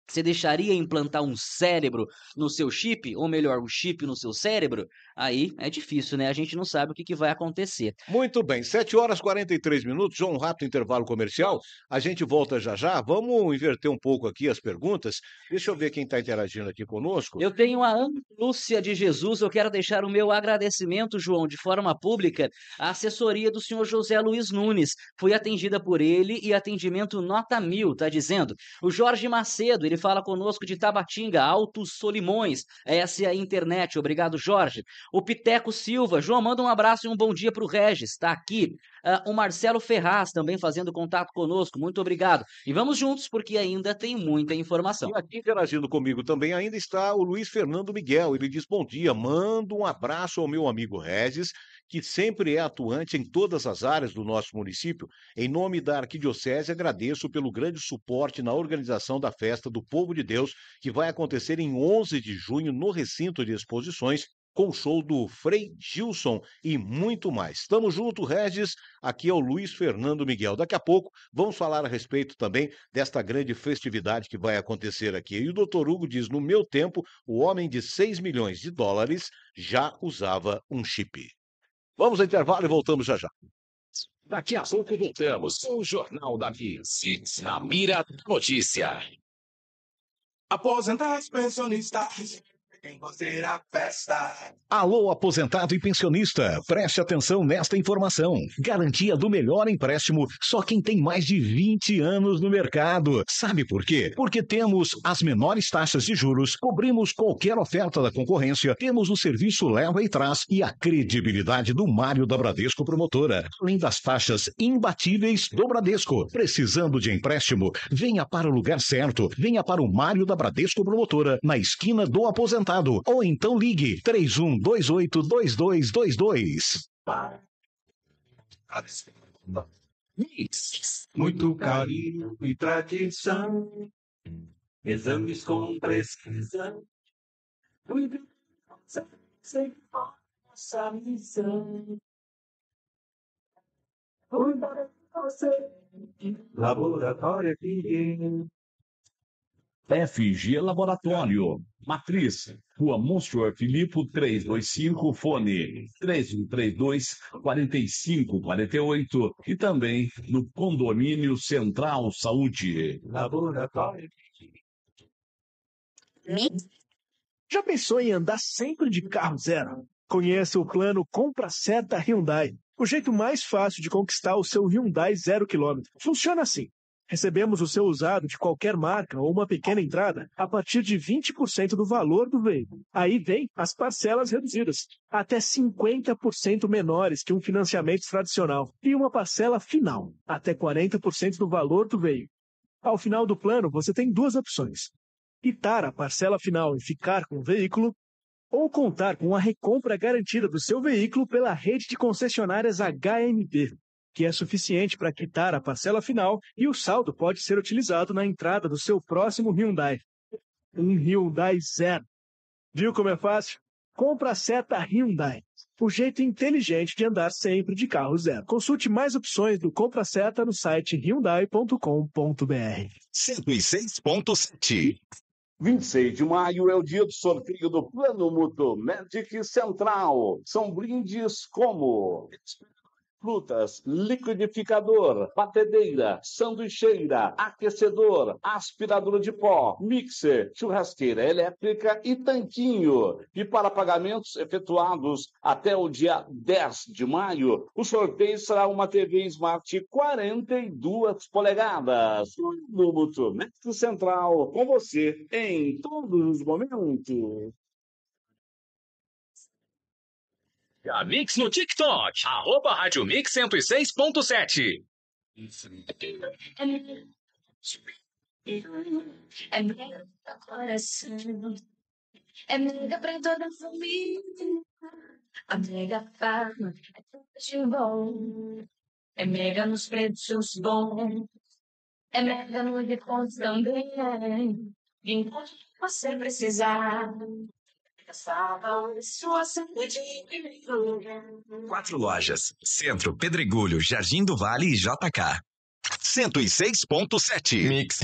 Você deixaria implantar um cérebro no seu chip, ou melhor, um chip no seu cérebro? Aí é difícil, né? A gente não sabe o que, que vai acontecer. Muito bem, 7 horas e 43 minutos, um rápido intervalo comercial. A gente volta já já. Vamos inverter um pouco aqui as perguntas. Deixa eu ver quem está interagindo aqui conosco. Eu tenho a Ana Lúcia de Jesus. Eu quero deixar o meu agradecimento, João, de forma pública, à assessoria do senhor José Luiz Nunes. Fui atendida por ele e atendimento nota mil, tá dizendo? O Jorge Macedo, ele fala conosco de Tabatinga, Alto Solimões. É essa é a internet. Obrigado, Jorge. O Piteco Silva. João, manda um abraço e um bom dia para o Regis. Está aqui. Uh, o Marcelo Ferraz também fazendo contato conosco. Muito obrigado. E vamos juntos, porque ainda tem muita informação. E aqui interagindo comigo também ainda está o Luiz Fernando Miguel. Ele diz: Bom dia, mando um abraço ao meu amigo Regis que sempre é atuante em todas as áreas do nosso município. Em nome da Arquidiocese, agradeço pelo grande suporte na organização da Festa do Povo de Deus, que vai acontecer em 11 de junho no recinto de exposições, com o show do Frei Gilson e muito mais. Tamo junto, Regis. Aqui é o Luiz Fernando Miguel. Daqui a pouco vamos falar a respeito também desta grande festividade que vai acontecer aqui. E o doutor Hugo diz: no meu tempo, o homem de 6 milhões de dólares já usava um chip. Vamos ao intervalo e voltamos já já. Daqui a pouco voltamos com o Jornal da Miss na mira da notícia. Aposentados pensionistas Alô, aposentado e pensionista, preste atenção nesta informação. Garantia do melhor empréstimo só quem tem mais de 20 anos no mercado. Sabe por quê? Porque temos as menores taxas de juros, cobrimos qualquer oferta da concorrência, temos o serviço leva e traz e a credibilidade do Mário da Bradesco Promotora, além das taxas imbatíveis do Bradesco. Precisando de empréstimo, venha para o lugar certo, venha para o Mário da Bradesco Promotora, na esquina do aposentado ou então ligue 31282222. Muito carinho e tradição, exames com precisão, cuidado sem nossa missão. Cuidado você, laboratório FG. FG Laboratório. Matriz, Rua Monsenhor Filippo 325, fone 3132 4548 e também no Condomínio Central Saúde. Laboratório. Já pensou em andar sempre de carro zero? Conheça o plano Compra Seta Hyundai, o jeito mais fácil de conquistar o seu Hyundai zero quilômetro. Funciona assim. Recebemos o seu usado de qualquer marca ou uma pequena entrada a partir de 20% do valor do veículo. Aí vem as parcelas reduzidas, até 50% menores que um financiamento tradicional, e uma parcela final, até 40% do valor do veículo. Ao final do plano, você tem duas opções: quitar a parcela final e ficar com o veículo, ou contar com a recompra garantida do seu veículo pela rede de concessionárias HMP que é suficiente para quitar a parcela final e o saldo pode ser utilizado na entrada do seu próximo Hyundai. Um Hyundai zero. Viu como é fácil? Compra a seta Hyundai. O jeito inteligente de andar sempre de carro zero. Consulte mais opções do Compra Seta no site hyundai.com.br. 106.7 26 de maio é o dia do sorteio do Plano Mútuo Magic Central. São brindes como frutas, liquidificador, batedeira, sanduicheira, aquecedor, aspiradora de pó, mixer, churrasqueira elétrica e tanquinho. E para pagamentos efetuados até o dia 10 de maio, o sorteio será uma TV Smart 42 polegadas. No Mutumex Central, com você em todos os momentos. A Mix no TikTok, arroba Rádio Mix 106.7. É mega coração, é mega pra toda a família. A é mega fama é tudo de bom, é mega nos preços bons, é mega nos descontos também. Enquanto você precisar, Quatro lojas: Centro, Pedregulho, Jardim do Vale e JK. 106.7 Mix.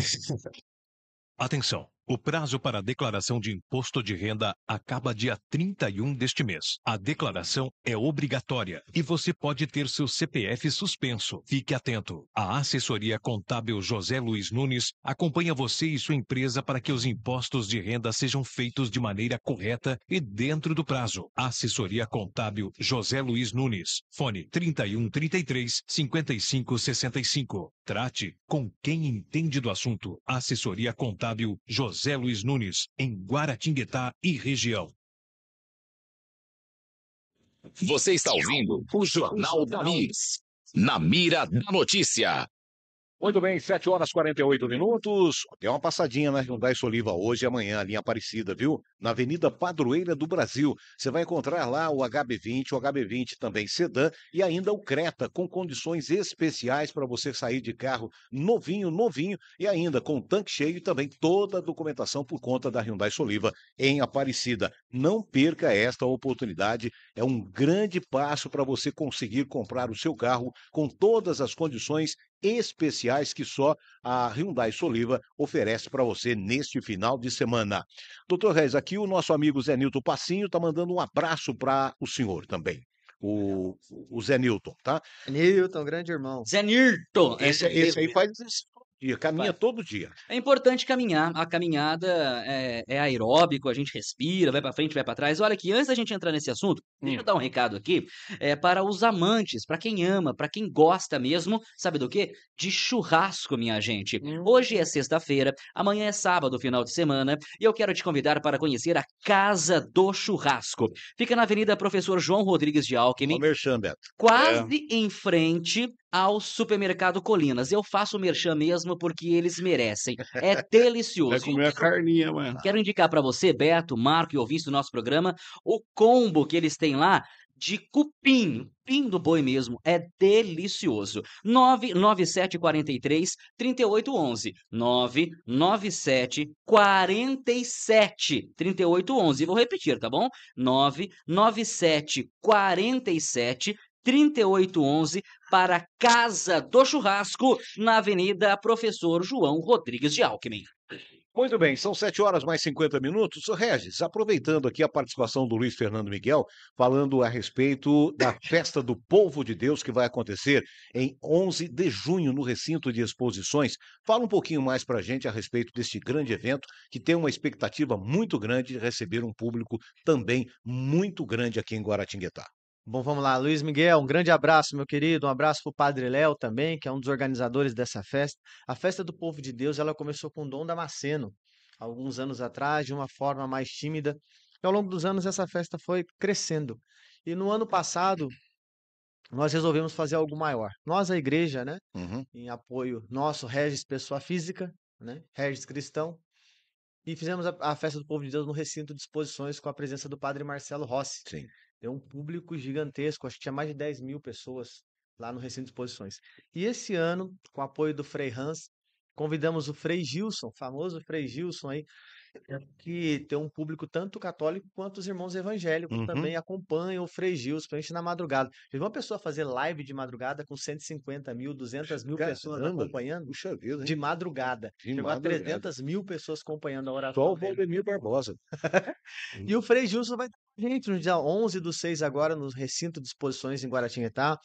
Atenção. O prazo para a declaração de imposto de renda acaba dia 31 deste mês. A declaração é obrigatória e você pode ter seu CPF suspenso. Fique atento. A assessoria contábil José Luiz Nunes acompanha você e sua empresa para que os impostos de renda sejam feitos de maneira correta e dentro do prazo. Assessoria contábil José Luiz Nunes. Fone 3133 5565. Trate com quem entende do assunto. Assessoria contábil José José Luiz Nunes, em Guaratinguetá e região. Você está ouvindo o Jornal da Mix, na mira da notícia. Muito bem, 7 horas 48 minutos. Tem uma passadinha na né? Hyundai Soliva hoje e amanhã, ali em Aparecida, viu? Na Avenida Padroeira do Brasil. Você vai encontrar lá o HB20, o HB20 também sedã e ainda o Creta, com condições especiais para você sair de carro novinho, novinho e ainda com tanque cheio e também toda a documentação por conta da Hyundai Soliva em Aparecida. Não perca esta oportunidade, é um grande passo para você conseguir comprar o seu carro com todas as condições especiais que só a Hyundai Soliva oferece para você neste final de semana. Doutor Reis, aqui o nosso amigo Zé Nilton Passinho está mandando um abraço para o senhor também. O, o Zé Nilton, tá? Nilton, grande irmão. Zé Nilton! Esse, é, esse aí é, faz e caminha todo dia. É importante caminhar. A caminhada é, é aeróbico, a gente respira, vai para frente, vai para trás. Olha que antes da gente entrar nesse assunto, deixa eu hum. dar um recado aqui é, para os amantes, para quem ama, para quem gosta mesmo, sabe do quê? De churrasco, minha gente. Hum. Hoje é sexta-feira, amanhã é sábado, final de semana, e eu quero te convidar para conhecer a Casa do Churrasco. Fica na Avenida Professor João Rodrigues de Alckmin. Merchan, Beto. É. Quase é. em frente ao Supermercado Colinas. Eu faço merchan mesmo porque eles merecem. É delicioso. Vai comer a carninha, mano. Quero indicar para você, Beto, Marco e ouvintes do nosso programa, o combo que eles têm lá de cupim, cupim do boi mesmo, é delicioso. 99743 3811. 997 47 3811. Vou repetir, tá bom? 997 47 3811 para Casa do Churrasco, na Avenida Professor João Rodrigues de Alckmin. Muito bem, são 7 horas mais 50 minutos. Regis, aproveitando aqui a participação do Luiz Fernando Miguel, falando a respeito da festa do povo de Deus que vai acontecer em 11 de junho no recinto de exposições. Fala um pouquinho mais para a gente a respeito deste grande evento que tem uma expectativa muito grande de receber um público também muito grande aqui em Guaratinguetá. Bom, vamos lá. Luiz Miguel, um grande abraço, meu querido. Um abraço para o Padre Léo também, que é um dos organizadores dessa festa. A Festa do Povo de Deus, ela começou com Dom Damasceno, alguns anos atrás, de uma forma mais tímida. E ao longo dos anos, essa festa foi crescendo. E no ano passado, nós resolvemos fazer algo maior. Nós, a igreja, né? Uhum. Em apoio nosso, Regis Pessoa Física, né? Regis Cristão. E fizemos a, a Festa do Povo de Deus no Recinto de Exposições com a presença do Padre Marcelo Rossi. Sim. Deu um público gigantesco, acho que tinha mais de 10 mil pessoas lá no Recinto de Exposições. E esse ano, com o apoio do Frei Hans, convidamos o Frei Gilson, famoso Frei Gilson aí, é que tem um público tanto católico quanto os irmãos evangélicos uhum. também acompanham o Frei Gil, principalmente na madrugada. Já uma pessoa fazer live de madrugada com 150 mil, 200 mil Caramba, pessoas acompanhando? Puxa vida, hein? De madrugada. De Chegou madrugada. a 300 mil pessoas acompanhando a oração. Só o Valdemir Barbosa. e o Frei Gilson vai gente no dia 11 do 6 agora no recinto de exposições em Guaratinguetá.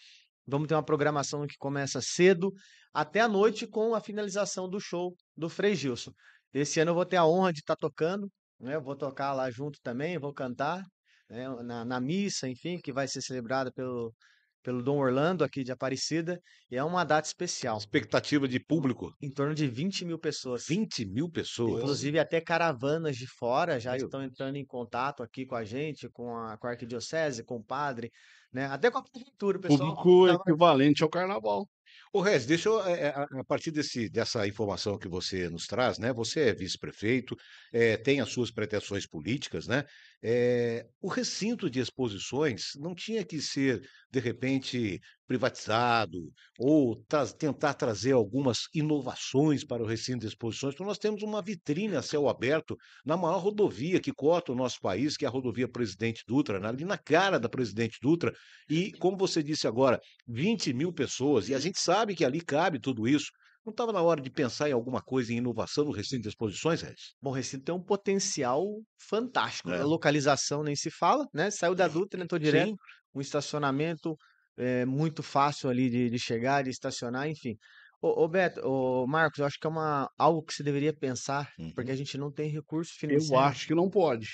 Vamos ter uma programação que começa cedo até a noite com a finalização do show do Frei Gilson. Esse ano eu vou ter a honra de estar tá tocando, né? Eu vou tocar lá junto também, vou cantar né? na, na missa, enfim, que vai ser celebrada pelo, pelo Dom Orlando aqui de Aparecida. E é uma data especial. Expectativa de público? Em torno de 20 mil pessoas. 20 mil pessoas? Inclusive até caravanas de fora já Meu. estão entrando em contato aqui com a gente, com a, com a arquidiocese, com o padre, né? Até com a prefeitura, pessoal. Público tava... equivalente ao carnaval. O Rez, deixa eu, eh, eh, a partir desse, dessa informação que você nos traz, né? Você é vice-prefeito, é, tem as suas pretensões políticas, né? É, o recinto de exposições não tinha que ser, de repente, privatizado, ou tra tentar trazer algumas inovações para o recinto de exposições. Então, nós temos uma vitrine a céu aberto na maior rodovia que corta o nosso país, que é a rodovia Presidente Dutra, né, ali na cara da Presidente Dutra. E, como você disse agora, 20 mil pessoas, e a gente sabe que ali cabe tudo isso. Não estava na hora de pensar em alguma coisa, em inovação no recinto de exposições, Regis? Bom, o recinto tem um potencial fantástico. Né? É. A localização nem se fala, né? Saiu da Dutra, entrou direto. Sim. Um estacionamento, é, muito fácil ali de, de, chegar, de estacionar, enfim. Ô, ô Beto, ô Marcos, eu acho que é uma, algo que você deveria pensar, uhum. porque a gente não tem recurso financeiro. Eu acho que não pode.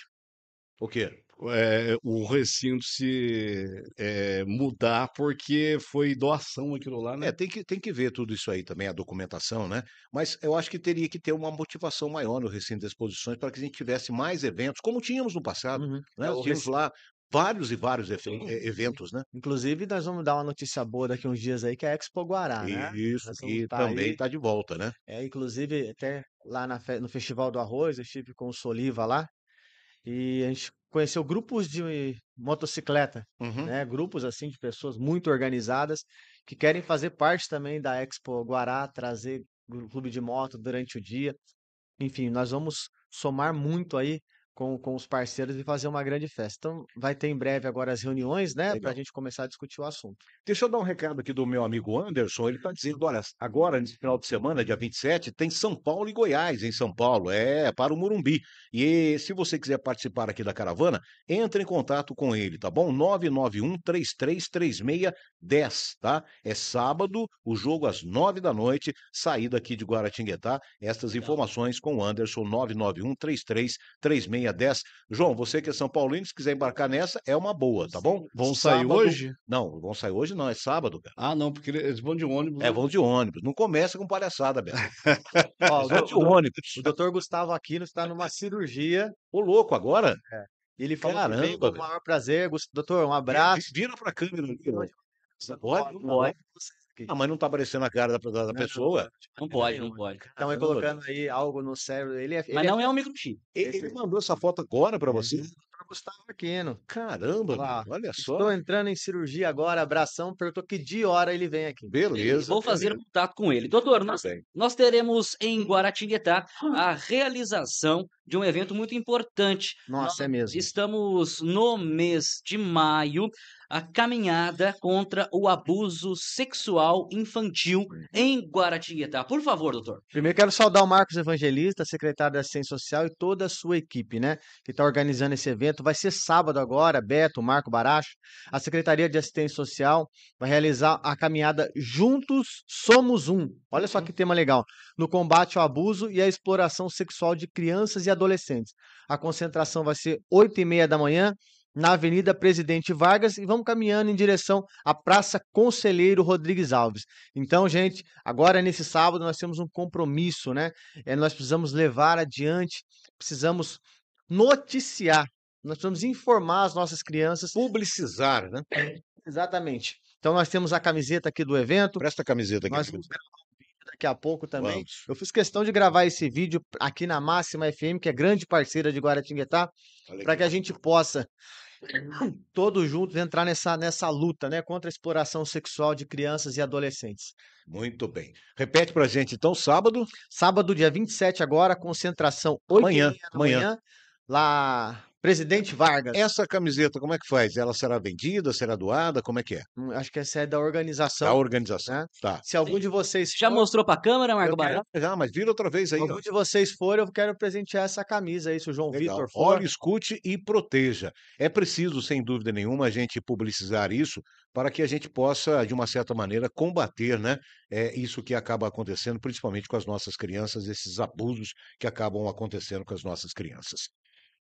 O quê? É, o recinto se é, mudar porque foi doação aquilo lá, é, né? É, tem que, tem que ver tudo isso aí também, a documentação, né? Mas eu acho que teria que ter uma motivação maior no recinto das exposições para que a gente tivesse mais eventos, como tínhamos no passado. Uhum. Né? É, o tínhamos recinto... lá vários e vários Sim. Eh, eventos, né? Inclusive, nós vamos dar uma notícia boa daqui uns dias aí, que é a Expo Guará, né? Isso, que tá também está de volta, né? É, inclusive, até lá na, no Festival do Arroz, eu estive com o Soliva lá, e a gente conheceu grupos de motocicleta, uhum. né? Grupos, assim, de pessoas muito organizadas, que querem fazer parte também da Expo Guará, trazer clube de moto durante o dia. Enfim, nós vamos somar muito aí com, com os parceiros e fazer uma grande festa. Então, vai ter em breve agora as reuniões, né, para a gente começar a discutir o assunto. Deixa eu dar um recado aqui do meu amigo Anderson. Ele está dizendo: olha, agora, nesse final de semana, dia 27, tem São Paulo e Goiás, em São Paulo, é para o Murumbi. E se você quiser participar aqui da caravana, entre em contato com ele, tá bom? 991-333610, tá? É sábado, o jogo às 9 da noite, saída aqui de Guaratinguetá. Estas informações com o Anderson, 991 3336 linha João, você que é São Paulino, se quiser embarcar nessa, é uma boa, tá bom? Vão sair hoje? Não, vão sair hoje não, é sábado, cara. Ah, não, porque eles vão de ônibus. É, né? vão de ônibus. Não começa com palhaçada, Beto. Ó, vão de ônibus. O doutor Gustavo Aquino está numa cirurgia. Ô, louco, agora? É. Ele falou Caramba, que veio com o maior prazer. Doutor, um abraço. Vira pra câmera. Olha, pode, pode. Ah, mas não tá aparecendo a cara da, da, pessoa. Não pode, não pode. Estão aí colocando aí algo no cérebro. Ele é, ele mas é não é, é um microchip. Ele, ele, mandou essa foto agora para você? Uhum. Para Gustavo Aquino. Caramba, olha só. Estou entrando em cirurgia agora, abração, perguntou que de hora ele vem aqui. Beleza. Vou beleza. fazer contato com ele. Doutor, nós, nós teremos em Guaratinguetá a realização de um evento muito importante. Nossa, nós é mesmo. Estamos no mês de maio a caminhada contra o abuso sexual infantil em Guaratinguetá. Por favor, doutor. Primeiro quero saudar o Marcos Evangelista, secretário da Assistência Social e toda a sua equipe, né, que está organizando esse evento. Vai ser sábado agora, Beto, Marco Baracho, a Secretaria de Assistência Social vai realizar a caminhada Juntos Somos Um. Olha só uhum. que tema legal. No combate ao abuso e à exploração sexual de crianças e adolescentes. A concentração vai ser 8 e meia da manhã na Avenida Presidente Vargas e vamos caminhando em direção à Praça Conselheiro Rodrigues Alves. Então, gente, agora nesse sábado nós temos um compromisso, né? É, nós precisamos levar adiante, precisamos noticiar, nós precisamos informar as nossas crianças. Publicizar, né? Exatamente. Então, nós temos a camiseta aqui do evento. Presta a camiseta aqui. Nós vamos daqui a pouco também. Eu fiz questão de gravar esse vídeo aqui na Máxima FM, que é grande parceira de Guaratinguetá, para que a gente possa Uhum. todos juntos entrar nessa, nessa luta né, contra a exploração sexual de crianças e adolescentes. Muito bem. Repete para gente, então, sábado? Sábado, dia 27 agora, concentração Amanhã. amanhã, manhã, lá Presidente Vargas. Essa camiseta, como é que faz? Ela será vendida, será doada? Como é que é? Hum, acho que essa é da organização. Da organização. Né? Tá. Se algum Sim. de vocês. Já mostrou mostrou pra câmera, Marco Barão? Já, mas vira outra vez aí. Se algum de vocês for, eu quero presentear essa camisa aí, se o João Legal. Vitor for. Olha, escute e proteja. É preciso, sem dúvida nenhuma, a gente publicizar isso para que a gente possa, de uma certa maneira, combater né, é, isso que acaba acontecendo, principalmente com as nossas crianças, esses abusos que acabam acontecendo com as nossas crianças.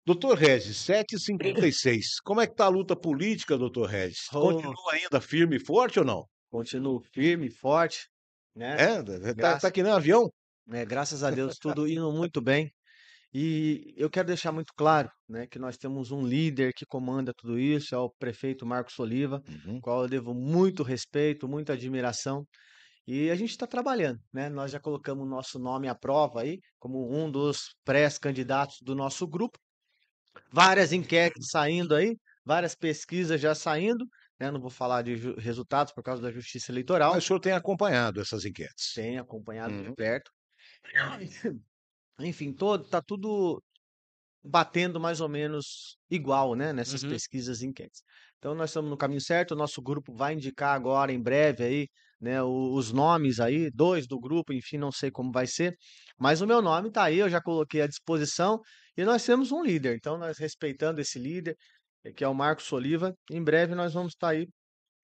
Doutor Regis, 7h56. Como é que está a luta política, doutor Regis? Continua ainda firme e forte ou não? Continua firme e forte. Né? É, tá, tá, tá que nem aqui no avião? É, graças a Deus, tudo indo muito bem. E eu quero deixar muito claro né, que nós temos um líder que comanda tudo isso, é o prefeito Marcos Oliva, uhum. qual eu devo muito respeito, muita admiração. E a gente está trabalhando, né? Nós já colocamos o nosso nome à prova aí, como um dos pré-candidatos do nosso grupo várias enquetes saindo aí, várias pesquisas já saindo. Né? Não vou falar de resultados por causa da justiça eleitoral. Mas o senhor tem acompanhado essas enquetes? Tem acompanhado de uhum. perto. Enfim, todo, tá tudo batendo mais ou menos igual, né? Nessas uhum. pesquisas e enquetes. Então nós estamos no caminho certo. O nosso grupo vai indicar agora, em breve, aí, né, os nomes aí, dois do grupo, enfim, não sei como vai ser, mas o meu nome está aí, eu já coloquei à disposição e nós temos um líder, então nós respeitando esse líder, eh, que é o Marcos Oliva, em breve nós vamos estar tá aí,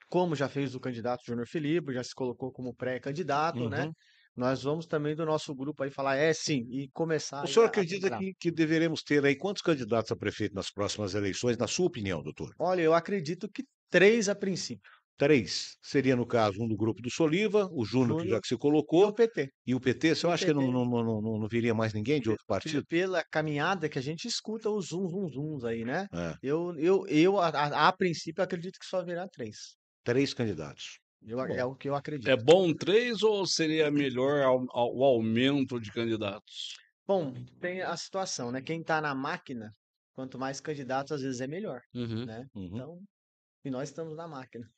como já fez o candidato Júnior Filipe, já se colocou como pré-candidato, né, uhum. né? Nós vamos também do nosso grupo aí falar é sim e começar. O senhor a, acredita que, que deveremos ter aí quantos candidatos a prefeito nas próximas eleições, na sua opinião, doutor? Olha, eu acredito que três a princípio. Três. Seria, no caso, um do grupo do Soliva, o Júnior, que já que se colocou. E o PT. E o PT, você o acha PT. que não, não, não, não viria mais ninguém de outro partido? Pela caminhada que a gente escuta os zum, zum, zums aí, né? É. Eu, eu, eu a, a, a, princípio, acredito que só virá três. Três candidatos. Eu, é o que eu acredito. É bom três ou seria melhor ao, ao, o aumento de candidatos? Bom, tem a situação, né? Quem está na máquina, quanto mais candidatos, às vezes é melhor. Uhum, né? Uhum. Então, e nós estamos na máquina.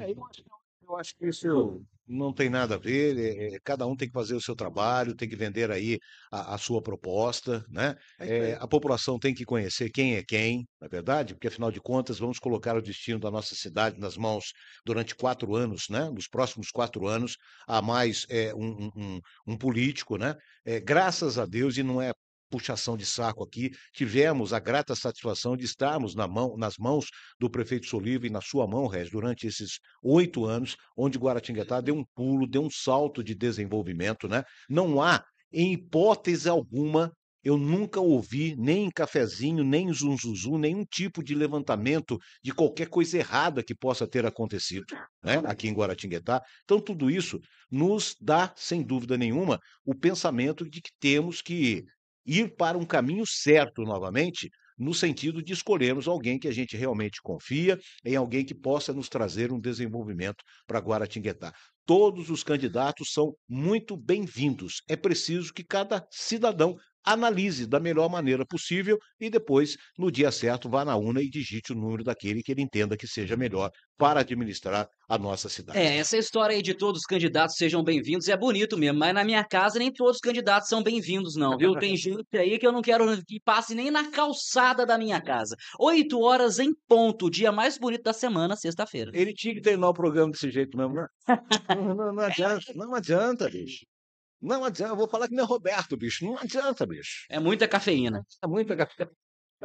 é, eu, acho, é eu acho que isso é não tem nada a ver, é, é, cada um tem que fazer o seu trabalho, tem que vender aí a, a sua proposta, né? É, a população tem que conhecer quem é quem, na é verdade, porque afinal de contas vamos colocar o destino da nossa cidade nas mãos durante quatro anos, né? Nos próximos quatro anos, a mais um, um, um, político, né? graças a Deus, e não é puxação de saco aqui. Tivemos a grata satisfação de estarmos na mão, nas mãos do prefeito Soliva e na sua mão, Regis, durante esses oito anos, onde Guaratinguetá deu um pulo, deu um salto de desenvolvimento. Né? Não há, em hipótese alguma, eu nunca ouvi nem em cafezinho, nem em zunzuzu, nenhum tipo de levantamento de qualquer coisa errada que possa ter acontecido né, aqui em Guaratinguetá. Então, tudo isso nos dá, sem dúvida nenhuma, o pensamento de que temos que ir para um caminho certo novamente, no sentido de escolhermos alguém que a gente realmente confia, em alguém que possa nos trazer um desenvolvimento para Guaratinguetá. Todos os candidatos são muito bem-vindos. É preciso que cada cidadão analise da melhor maneira possível e depois, no dia certo, vá na urna e digite o número daquele que ele entenda que seja melhor para administrar a nossa é, cidade. É, essa história aí de todos os candidatos sejam bem-vindos é bonito mesmo, mas na minha casa nem todos os candidatos são bem-vindos, não, viu? Tem gente aí que eu não quero que passe nem na calçada da minha casa. Oito horas em ponto, o dia mais bonito da semana, sexta-feira. Ele tinha que terminar o programa desse jeito mesmo, né? não, não adianta, não adianta, bicho. Não adianta, eu vou falar que não é Roberto, bicho. Não adianta, bicho. É muita cafeína. É muita cafeína.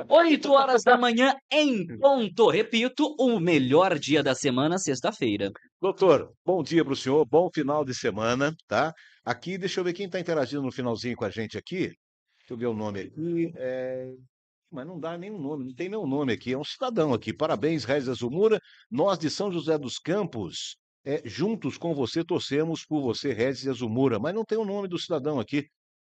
8 horas da manhã em ponto. Repito, o melhor dia da semana, sexta-feira. Doutor, bom dia para o senhor, bom final de semana, tá? Aqui, deixa eu ver quem está interagindo no finalzinho com a gente aqui. Deixa eu ver o nome aqui. É... Mas não dá nenhum nome, não tem nenhum nome aqui. É um cidadão aqui. Parabéns, Reis Azumura. Nós de São José dos Campos é Juntos com Você Torcemos por Você, Regis Azumura. Mas não tem o nome do cidadão aqui.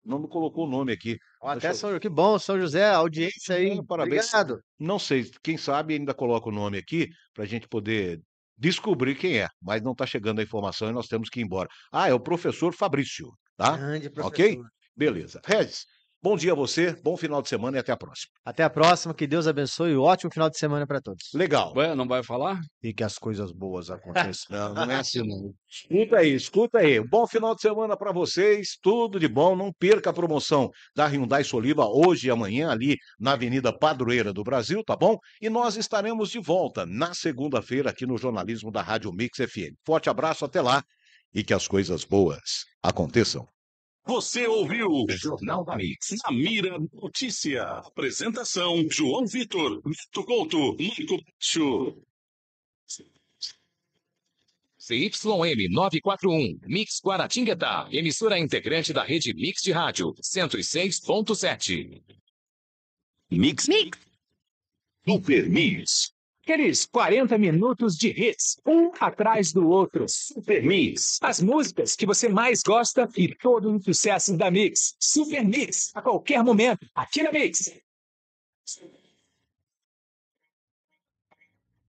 Não me colocou o nome aqui. Até eu... São... Que bom, São José, audiência aí. Sim, parabéns. Obrigado. Não sei, quem sabe ainda coloca o nome aqui para a gente poder descobrir quem é. Mas não está chegando a informação e nós temos que ir embora. Ah, é o professor Fabrício, tá? Grande professor. Ok? Beleza. Regis, Bom dia a você, bom final de semana e até a próxima. Até a próxima, que Deus abençoe e um ótimo final de semana para todos. Legal. Ué, não vai falar? E que as coisas boas aconteçam. não, não é assim não. Escuta aí, escuta aí. Bom final de semana para vocês, tudo de bom. Não perca a promoção da Hyundai Soliva hoje e amanhã ali na Avenida Padroeira do Brasil, tá bom? E nós estaremos de volta na segunda-feira aqui no Jornalismo da Rádio Mix FM. Forte abraço, até lá e que as coisas boas aconteçam. Você ouviu Jornal da Mix. Na Mira Notícia. Apresentação: João Vitor, Neto Couto, Marco Baixo. CYM 941, Mix Guaratinguetá, emissora integrante da rede Mix de Rádio, 106.7. Mix. Mix. Super Mix. Aqueles 40 minutos de hits, um atrás do outro. Super Mix. As músicas que você mais gosta e todo o sucesso da Mix. Super Mix. A qualquer momento, aqui na Mix.